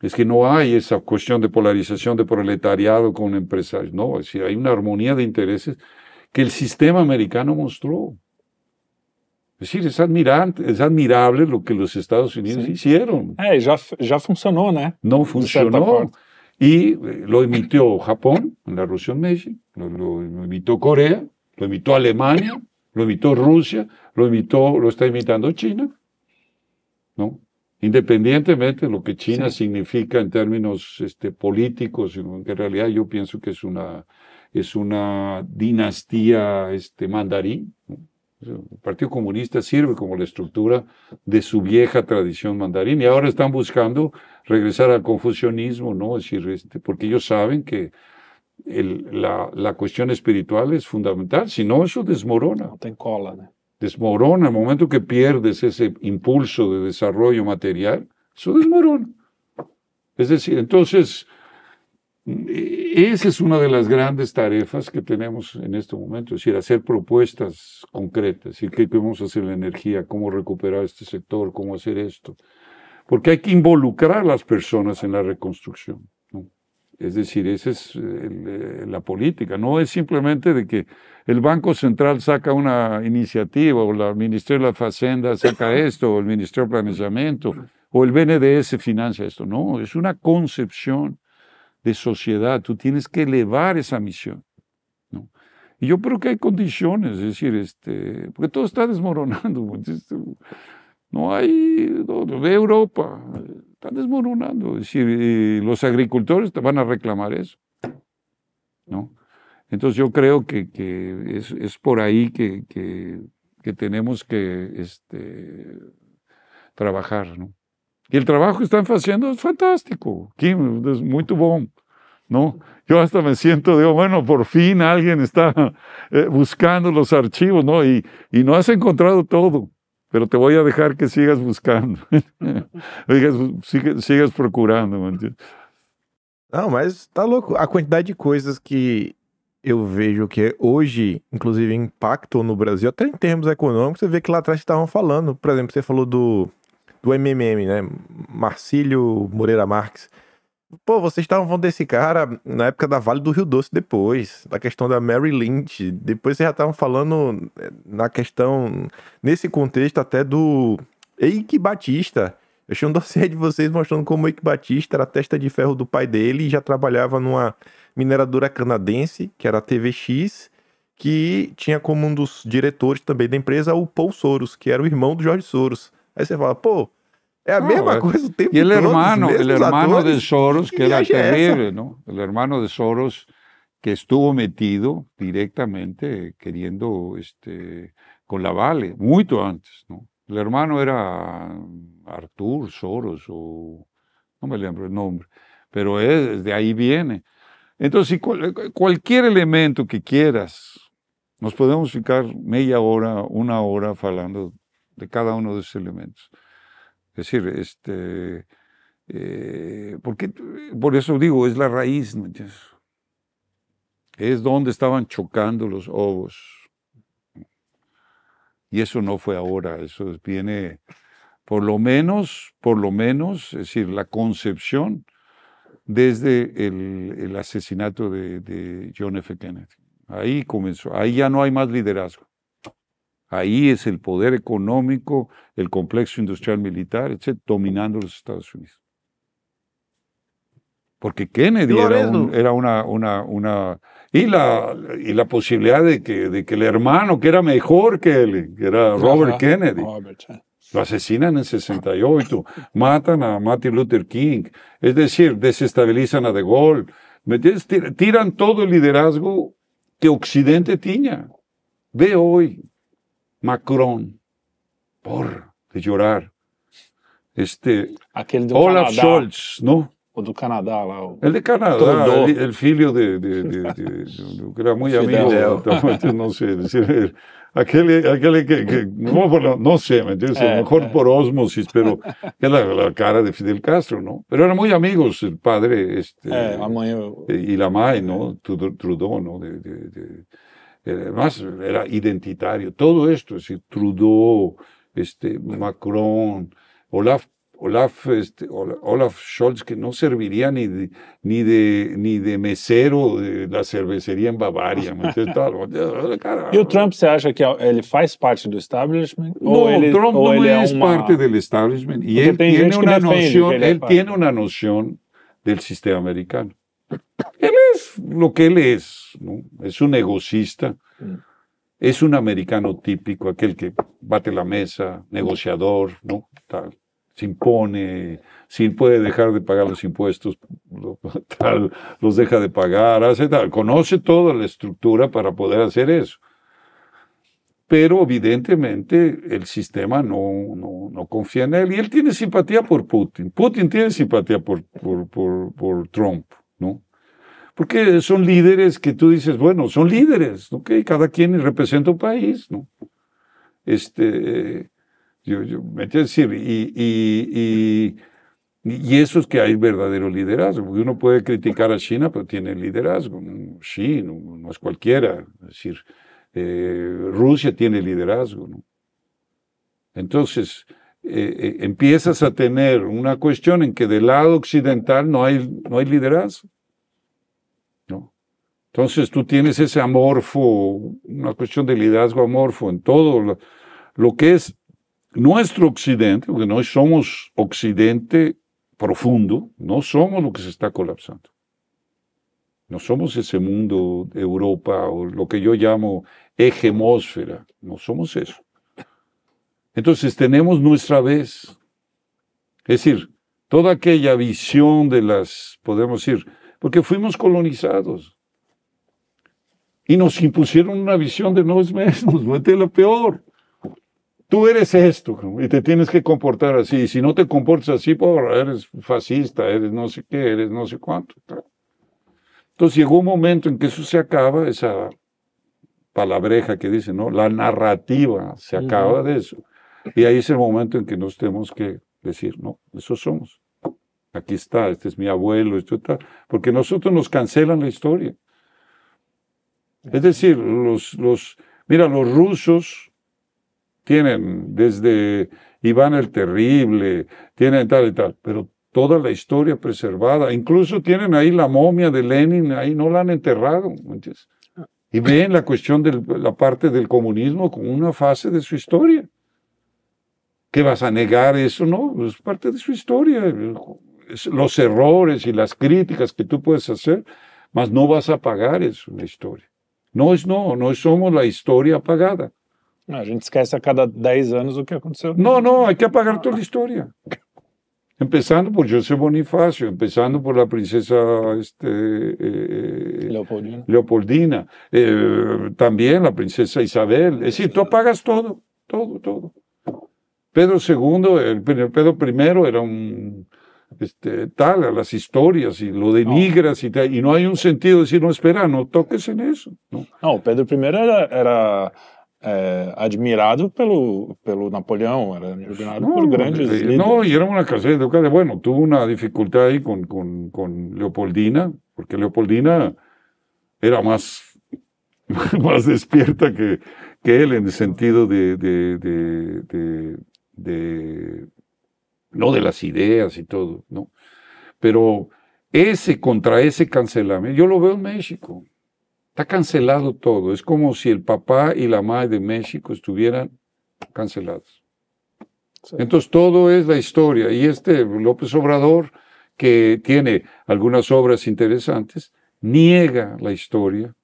Es que no hay esa cuestión de polarización de proletariado con empresarios, no, es decir, hay una armonía de intereses que el sistema americano mostró. Es decir, es, es admirable lo que los Estados Unidos hicieron. Ah, ya, ya funcionó, ¿no? No funcionó. Y eh, lo emitió Japón, la Rusia en México, lo, emitió Corea, lo emitió Alemania, lo imitó Rusia, lo imitó, lo está imitando China, ¿no? Independientemente de lo que China significa en términos este, políticos, en realidad yo pienso que es una, es una dinastía este, mandarín. El Partido Comunista sirve como la estructura de su vieja tradición mandarín y ahora están buscando regresar al confucianismo, ¿no? Este, porque ellos saben que la, cuestión espiritual es fundamental, si no eso desmorona. ¿no? Desmorona, el momento que pierdes ese impulso de desarrollo material, eso desmorona. Es decir, entonces, e, esa es una de las grandes tarefas que tenemos en este momento, es decir, hacer propuestas concretas, decir, qué podemos hacer en la energía, cómo recuperar este sector, cómo hacer esto. Porque hay que involucrar a las personas en la reconstrucción. Es decir, esa es eh, la política, no es simplemente de que el Banco Central saca una iniciativa o el Ministerio de la Hacienda saca esto o el Ministerio de Planeamiento o el BNDS financia esto. No, es una concepción de sociedad. Tú tienes que elevar esa misión. Y yo creo que hay condiciones, es decir, este, porque todo está desmoronando. No hay de Europa, está desmoronando. Y eh, los agricultores te van a reclamar eso. ¿no? Entonces yo creo que, es, por ahí que, tenemos que este, trabajar. ¿no? Y el trabajo que están haciendo es fantástico. Kim, es muy bom. ¿no? Yo hasta me siento, digo, bueno, por fin alguien está eh, buscando los archivos, ¿no? Y, y no has encontrado todo. pero te voy a dejar que sigas buscando, sigas, sigas, procurando. Mano. Não, mas tá louco. A quantidade de coisas que eu vejo que hoje, inclusive, impactam no Brasil, até em termos econômicos, você vê que lá atrás estavam falando. Por exemplo, você falou do, do MMM, né? Marcílio Moreira Marques Pô, vocês estavam falando desse cara na época da Vale do Rio Doce depois, da questão da Mary Lynch. Depois vocês já estavam falando eh, na questão, nesse contexto até do Eike Batista. Eu achei um dossiê de vocês mostrando como o Eike Batista era testa de ferro do pai dele e já trabalhava numa mineradora canadense, que era a TVX, que tinha como um dos diretores também da empresa o Paul Soros, que era o irmão do Jorge Soros. Aí você fala, pô, Y el hermano, el hermano de Soros, que era terrible, ¿no? El hermano de Soros que estuvo metido directamente queriendo este con la Vale, mucho antes, ¿no? El hermano era Artur Soros o no me lembro el nombre, pero es, de ahí viene. Entonces, cualquier elemento que quieras, nos podemos ficar media hora, una hora hablando de cada uno de esos elementos. Es decir, este, eh, porque, eh, por eso digo, es la raíz, Es donde estaban chocando los ojos. Y eso no fue ahora, eso viene, por lo menos, por lo menos, es decir, la concepción desde el, asesinato de, de John F. Kennedy. Ahí comenzó, ahí ya no hay más liderazgo. Ahí es el poder económico, el complejo industrial militar, etc., dominando los Estados Unidos. Porque Kennedy era, una, una, una, y la, y la posibilidad de que, de que el hermano, que era mejor que él, que era Robert Kennedy, lo asesinan en 68, matan a Martin Luther King, es decir, desestabilizan a De Gaulle, Tiran todo el liderazgo que Occidente tenía. Ve hoy, Macron, por de llorar. Este, Aquel Olaf Canadá. Scholz, ¿no? O de Canadá lá. O... El de Canadá, el, hijo de, que era muy amigo, de, no sé, aquel, que, que no, no, sé, ¿me entiendes? Eh, mejor eh. por osmosis, pero que la, la, cara de Fidel Castro, ¿no? Pero eran muy amigos el padre este, eh, y la madre, ¿no? Trudeau, ¿no? Eh, además era identitario. Todo esto, Trudeau, este, Macron, Olaf, Olaf, este, Olaf Scholz, que no serviría ni de, ni de, ni de mesero de la cervecería en Bavaria. ¿Y Trump, se acha que él faz parte del establishment? No, Trump no es parte del establishment. y él tiene una noción él sistema americano. Él es lo que él es, ¿no? Es un egocista, mm. es un americano típico, aquel que bate la mesa, negociador, ¿no? Tal, se impone, si puede dejar de pagar los impuestos, tal, los deja de pagar, hace tal, conoce toda la estructura para poder hacer eso. Pero evidentemente el sistema no, no, confía en él y él tiene simpatía por Putin. Putin tiene simpatía por, por, por, por Trump. ¿no? Porque son líderes que tú dices, bueno, son líderes, ¿ok? Cada quien representa un país, ¿no? Este, yo, yo me quiero decir, y, y, y, y, eso es que hay verdadero liderazgo, porque uno puede criticar a China, pero tiene liderazgo, China no, es cualquiera, es decir, eh, Rusia tiene liderazgo, ¿no? Entonces, eh, eh, empiezas a tener una cuestión en que del lado occidental no hay, no hay liderazgo. ¿no? Entonces tú tienes ese amorfo, una cuestión de liderazgo amorfo en todo lo, lo que es nuestro occidente, porque no somos occidente profundo, no somos lo que se está colapsando. No somos ese mundo de Europa o lo que yo llamo hegemósfera, no somos eso. Entonces tenemos nuestra vez. Es decir, toda aquella visión de las, podemos decir, porque fuimos colonizados. Y nos impusieron una visión de no es menos, vete lo peor. Tú eres esto y te tienes que comportar así. Y si no te comportas así, por, eres fascista, eres no sé qué, eres no sé cuánto. Entonces llegó un momento en que eso se acaba, esa palabreja que dice, ¿no? La narrativa se acaba de eso. Y ahí es el momento en que nos tenemos que decir, no, esos somos. Aquí está, este es mi abuelo, esto tal Porque nosotros nos cancelan la historia. Es decir, los, los, mira, los rusos tienen desde Iván el Terrible, tienen tal y tal, pero toda la historia preservada. Incluso tienen ahí la momia de Lenin, ahí no la han enterrado. Ah. Y ven la cuestión de la parte del comunismo como una fase de su historia. ¿Qué vas a negar eso? No, pues, es parte de su historia. Los errores y las críticas que tú puedes hacer, mas no vas a pagar eso, la historia. No es no, no somos la historia apagada. A gente esquece a cada 10 años lo que aconteceu. no, no, hay que apagar toda la historia Empezando por José Bonifacio, empezando por la princesa este, eh, Leopoldina, eh, también la princesa Isabel. Es decir, tú apagas todo, todo, todo. Pedro II, el, Pedro I era un este, tal a las historias y lo denigras y, y no hay un sentido de decir, no, espera, no toques en eso. No, Pedro I era, eh, admirado pelo, pelo Napoleón, era admirado por grandes eh, No, y era una clase educada. Bueno, tuvo una dificultad ahí con, con, Leopoldina, porque Leopoldina era más, más despierta que, que él en el sentido de de, no de las ideas y todo, ¿no? Pero ese contra ese cancelamiento, yo lo veo en México. Está cancelado todo. Es como si el papá y la madre de México estuvieran cancelados. Entonces todo es la historia. Y este López Obrador, que tiene algunas obras interesantes, niega la historia.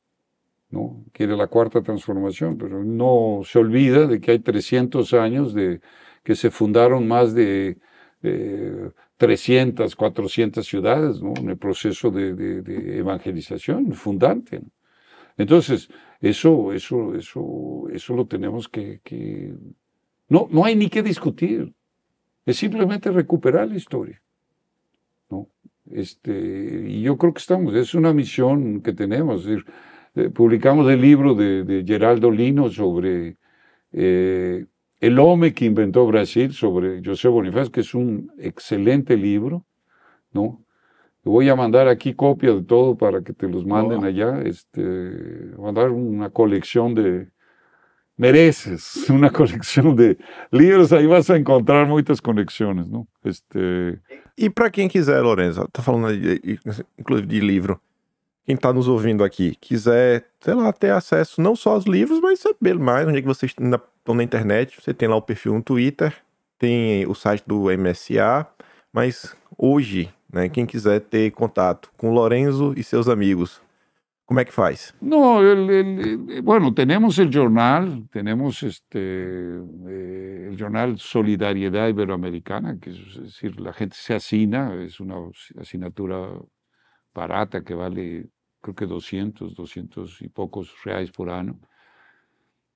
¿no? Quiere la cuarta transformación, pero no se olvida de que hay 300 años de que se fundaron más de eh, 300, 400 ciudades ¿no? en el proceso de, de, evangelización fundante. Entonces, eso, eso, eso, eso lo tenemos que, No, no hay ni que discutir. Es simplemente recuperar la historia. ¿no? Este, y yo creo que estamos, es una misión que tenemos. Eh, publicamos el libro de, de Geraldo Lino sobre eh, El hombre que inventó Brasil, sobre José Bonifácio, que es un excelente libro, ¿no? Voy a mandar aquí copia de todo para que te los manden oh. allá. Este, mandar una colección de, mereces una colección de livros, aí vas a encontrar muitas conexões, não? Este... E para quem quiser, Lorenzo, tá falando de, inclusive de livro, quem está nos ouvindo aqui, quiser, sei lá, ter acesso não só aos livros, mas saber mais onde é que vocês ainda estão na internet, você tem lá o perfil no Twitter, tem o site do MSA, mas hoje, né, quem quiser ter contato com Lorenzo e seus amigos, como é que faz? Não, ele, el, bueno, temos o jornal, temos este, eh, jornal Solidariedade Iberoamericana, que es, es, decir, a gente se assina, é uma assinatura barata que vale creo que 200, 200 e poucos reais por ano.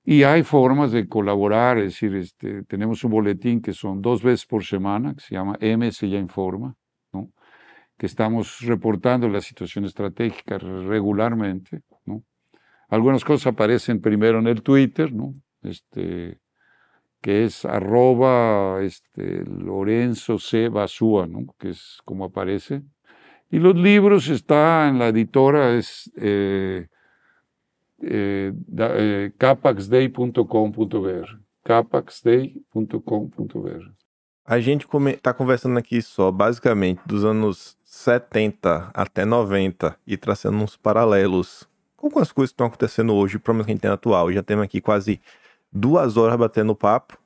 Y hay formas de colaborar, es decir, este, tenemos un boletín que son dos veces por semana, que se llama MS Ya Informa, ¿no? que estamos reportando la situación estratégica regularmente. ¿no? Algunas cosas aparecen primero en el Twitter, ¿no? este, que es arroba este, Lorenzo C. Basúa, ¿no? que es como aparece. Y los libros está en la editora, es... Eh, Eh, eh, capaxday.com.br capaxday.com.br A gente está conversando aqui só, basicamente, dos anos 70 até 90 e traçando uns paralelos com as coisas que estão acontecendo hoje, pelo menos que a gente tem atual. Já temos aqui quase duas horas batendo papo.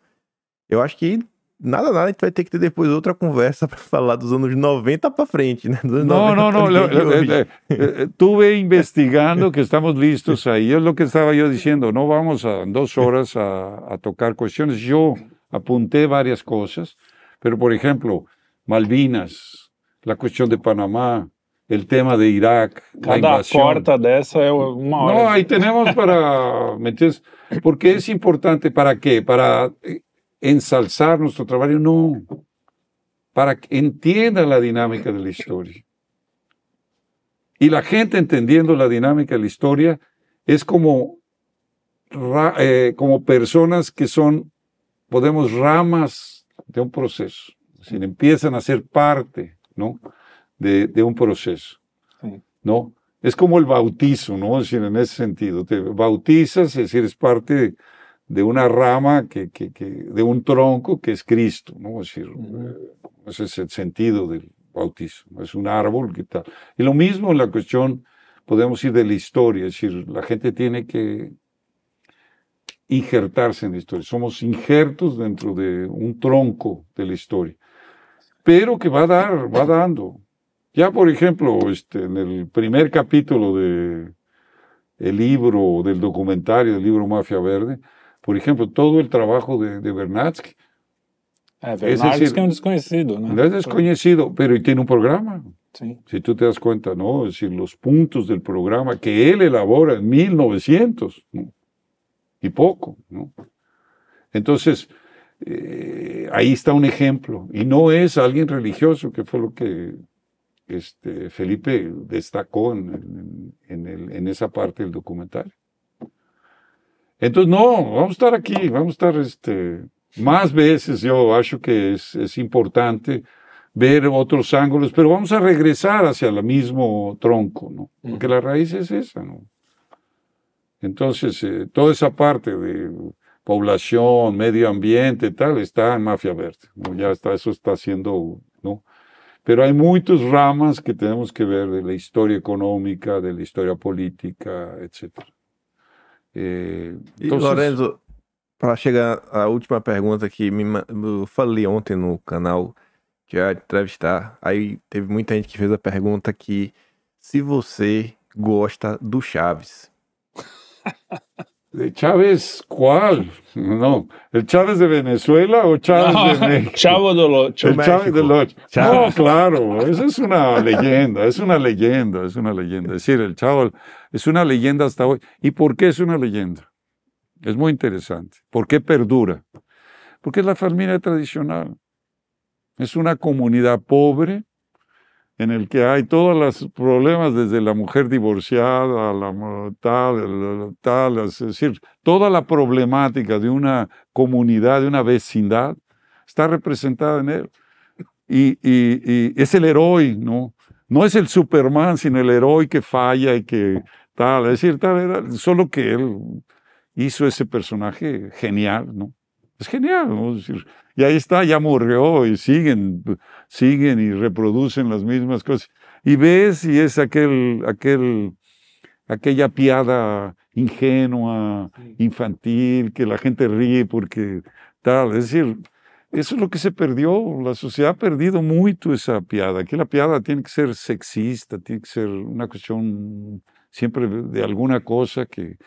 Eu acho que nada, nada, a gente a tener que ter después conversa para de dos años 90 para frente, ¿no? no, no, no, estuve eh, eh, eh, investigando que estamos listos ahí, es lo que estaba yo diciendo, no vamos a dos horas a, tocar cuestiones, yo apunté varias cosas, pero por ejemplo, Malvinas, la cuestión de Panamá, el tema de Irak, Cada la invasión. corta dessa es hora. No, ahí tenemos para, ¿me Porque es importante, ¿para qué? Para ensalzar nuestro trabajo, no, para que entienda la dinámica de la historia. Y la gente entendiendo la dinámica de la historia es como, eh, como personas que son, podemos, ramas de un proceso. Si empiezan a ser parte ¿no? de, de un proceso. ¿no? Es como el bautizo, ¿no? Es en ese sentido, te bautizas, es decir, eres parte de una rama, que, que, que, de un tronco que es Cristo, ¿no? Es decir, eh, ese es el sentido del bautismo, es un árbol que tal. Y lo mismo en la cuestión, podemos ir de la historia, es decir, la gente tiene que injertarse en la historia, somos injertos dentro de un tronco de la historia, pero que va a dar, va dando. Ya, por ejemplo, este, en el primer capítulo de el libro, del documentario, del libro Mafia Verde, por ejemplo, todo el trabajo de, de Bernatsky. Ah, es, desconocido, ¿no? Es desconocido, pero tiene un programa. Sí. Si tú te das cuenta, ¿no? Es decir, los puntos del programa que él elabora en 1900, ¿no? Y poco, ¿no? Entonces, eh, ahí está un ejemplo. Y no es alguien religioso, que fue lo que este, Felipe destacó en, en, el, en esa parte del documental. Entonces, no, vamos a estar aquí, vamos a estar este, más veces, yo acho que es, es importante ver otros ángulos, pero vamos a regresar hacia el mismo tronco, ¿no? Porque la raíz es esa, ¿no? Entonces, eh, toda esa parte de población, medio ambiente, tal, está en Mafia Verde, Ya está, eso está siendo, ¿no? Pero hay muchas ramas que tenemos que ver de la historia económica, de la historia política, etcétera. É, e, então, e Lorenzo, se... para chegar à última pergunta que me, eu falei ontem no canal que eu ia entrevistar, aí teve muita gente que fez a pergunta que se você gosta do Chaves. Chávez cuál? No, ¿el Chávez de Venezuela o Chávez de México? Chavo de lo, Chávez de No, claro, esa es una leyenda, es una leyenda, es una leyenda. Es decir, el Chávez es una leyenda hasta hoy. ¿Y por qué es una leyenda? Es muy interesante. ¿Por qué perdura? Porque es la familia tradicional. Es una comunidad pobre en el que hay todos los problemas, desde la mujer divorciada, la tal, tal, es decir, toda la problemática de una comunidad, de una vecindad, está representada en él. Y, y es el héroe, ¿no? No es el Superman, sino el héroe que falla y que tal, es decir, tal, solo que él hizo ese personaje genial, ¿no? Es genial, y ahí está, ya murió y siguen, siguen y reproducen las mismas cosas. Y ves y es aquel, aquel, aquella piada ingenua, infantil, que la gente ríe porque tal. Es decir, eso es lo que se perdió. La sociedad ha perdido mucho esa piada. Aquí la piada tiene que ser sexista, tiene que ser una cuestión siempre de alguna cosa que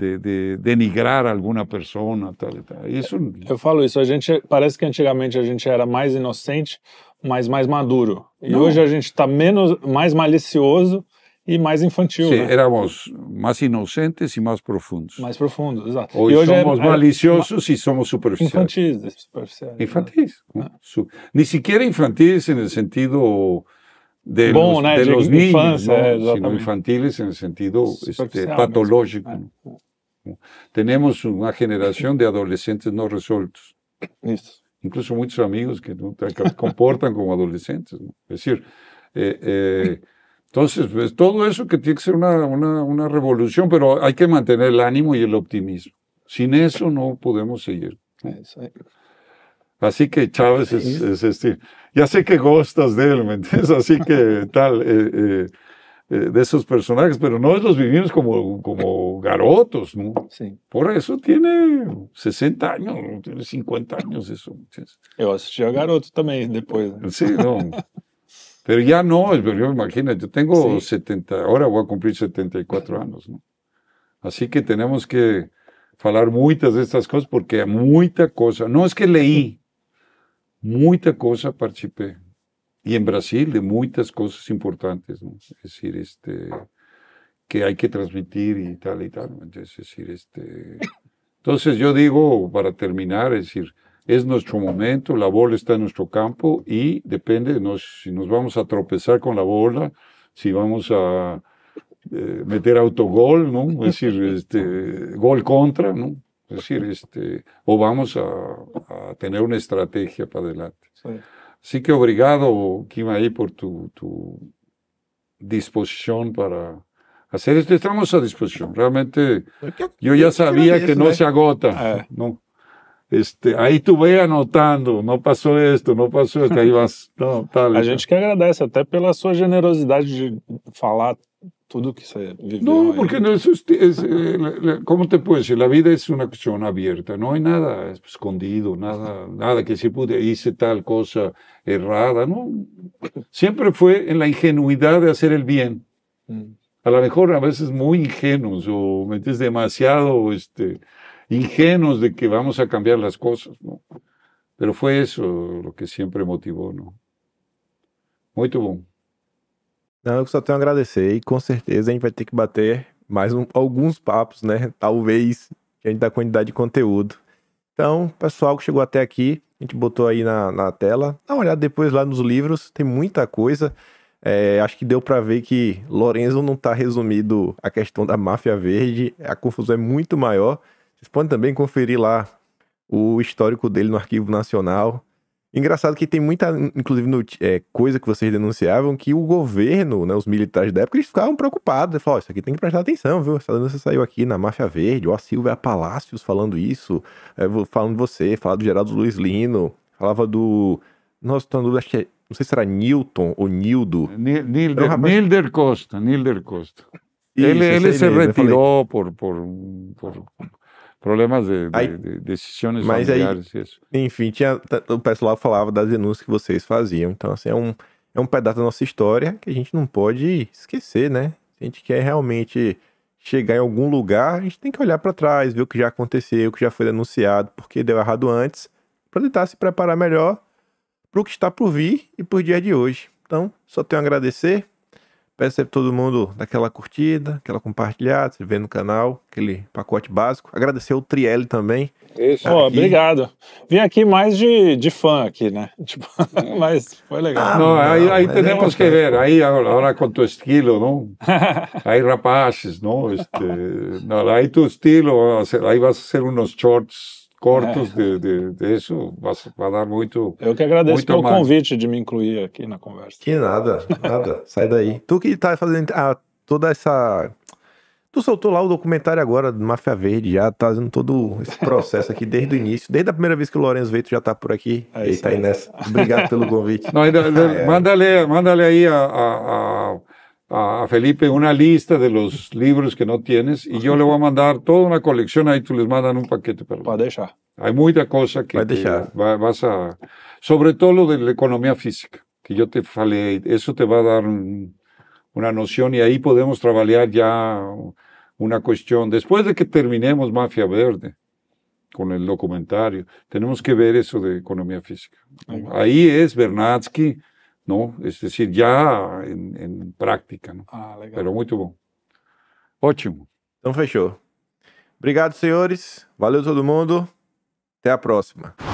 de, de denigrar alguma pessoa, tal e tal. Isso... É, eu falo isso, a gente parece que antigamente a gente era mais inocente, mas mais maduro. E Não. hoje a gente está menos, mais malicioso e mais infantil. Sim, né? éramos mais inocentes e mais profundos. Mais profundos, exato. Hoje, hoje é somos é, maliciosos é, e somos superficiais. Infantis, superficiais. Né? Infantis. Né? Nem sequer infantis no sentido de Bom, los, né? de de los infância, não, é, sino infantiles no sentido este, patológico. Né? Tenemos una generación de adolescentes no resueltos. Incluso muchos amigos que no comportan como adolescentes. Es decir, eh, eh, entonces, pues, todo eso que tiene que ser una, una, revolución, pero hay que mantener el ánimo y el optimismo. Sin eso no podemos seguir. Así que Chávez es, es, este, Ya sé que gustas de él, Así que tal. Eh, eh eh, de esos personajes, pero no los vivimos como, como garotos, ¿no? Sí. Por eso tiene 60 años, tiene 50 años eso. Yo asistí a garoto también después. Sí, no. pero ya no, yo imagino, yo tengo 70, ahora voy a cumplir 74 años, ¿no? Así que tenemos que hablar muchas de estas cosas porque mucha cosa, no es que leí, mucha cosa participé y en Brasil de muchas cosas importantes, ¿no? es decir, este, que hay que transmitir y tal y tal. Entonces, es decir, este, entonces yo digo, para terminar, es decir, es nuestro momento, la bola está en nuestro campo y depende nos, si nos vamos a tropezar con la bola, si vamos a eh, meter autogol, ¿no? Es decir, este, gol contra, ¿no? Es decir, este, o vamos a, a tener una estrategia para adelante. Así que obrigado, Kim, por tu, tu disposición para hacer esto. Estamos a disposición. Realmente, yo ya sabía que no eh? se agota. Ah. No. Este, aí tu vem anotando, não passou isto, não passou isto, aí vas, não, tá, A gente que agradece até pela sua generosidade de falar No, que No, porque eh, ¿cómo te puedo decir, La vida es una cuestión abierta, no hay nada escondido, nada, nada que se pude hice tal cosa errada, no, siempre fue en la ingenuidad de hacer el bien mm. A lo mejor a veces muy ingenuos o metes demasiado este, ingenuos de que vamos a cambiar las cosas, ¿no? Pero fue eso lo que siempre motivó ¿no? ¿Muy bom. Não, eu só tenho a agradecer e com certeza a gente vai ter que bater mais um, alguns papos, né? Talvez, a gente dá quantidade de conteúdo. Então, pessoal que chegou até aqui, a gente botou aí na, na tela. Dá uma olhada depois lá nos livros, tem muita coisa. É, acho que deu para ver que Lorenzo não tá resumido a questão da máfia verde, a confusão é muito maior. Vocês podem também conferir lá o histórico dele no Arquivo Nacional. Engraçado que tem muita, inclusive, é, coisa que vocês denunciavam que o governo, né, os militares da época, eles ficavam preocupados. Eles falavam, oh, isso aqui tem que prestar atenção, viu? Essa denúncia saiu aqui na Máfia Verde, ó, a Silvia Palácios falando isso, é, falando você, falava do Geraldo Luiz Lino, falava do... Nossa, tô dúvida, acho que é, não sei se era Newton ou Nildo. É, Nilder, Nilder Costa, Nilder Costa. Isso, ele, ele se retirou por, por, por problemas de, Aí, de, de mas aí, isso. Enfim, tinha, o pessoal falava das denúncias que vocês faziam. Então, assim, é um, é um pedaço da nossa história que a gente não pode esquecer, né? Se a gente quer realmente chegar em algum lugar, a gente tem que olhar para trás, ver o que já aconteceu, o que já foi denunciado, porque deu errado antes, para tentar se preparar melhor para o que está por vir e por dia de hoje. Então, só tenho a agradecer Peço sempre todo mundo daquela curtida, aquela compartilhada, se vê no canal, aquele pacote básico. Agradecer o Triel também. Isso. Tá obrigado. Vim aqui mais de, de fã aqui, né? Tipo, mas foi legal. Ah, não, não, aí, aí temos é que ver. Aí agora quanto estilo, não? aí rapazes, não? Este, não aí tu estilo, aí vai ser uns shorts cortos é. de, de, de, isso vai dar muito. Eu que agradeço pelo mais. convite de me incluir aqui na conversa. Que nada, nada. Sai daí. Tu que tá fazendo ah, toda essa. Tu soltou lá o documentário agora do Máfia Verde, já tá fazendo todo esse processo aqui desde o início, desde a primeira vez que o Lourenço Veito já tá por aqui. É Ele tá aí nessa. Obrigado pelo convite. Não, ainda, ainda, é, manda, ler, manda ler aí a, a, a a Felipe una lista de los libros que no tienes y yo le voy a mandar toda una colección ahí, tú les mandan un paquete. para dejar Hay mucha cosa que, va vas a... Sobre todo lo de la economía física, que yo te falé, eso te va a dar una noción y ahí podemos trabajar ya una cuestión. Después de que terminemos Mafia Verde, con el documentario, tenemos que ver eso de economía física. Ahí es Bernatsky ¿no? Es decir, ya en, en práctica, ¿no? Ah, legal. Pero muito bom. Ótimo. Então fechou. Obrigado, senhores. Valeu todo mundo. Até a próxima.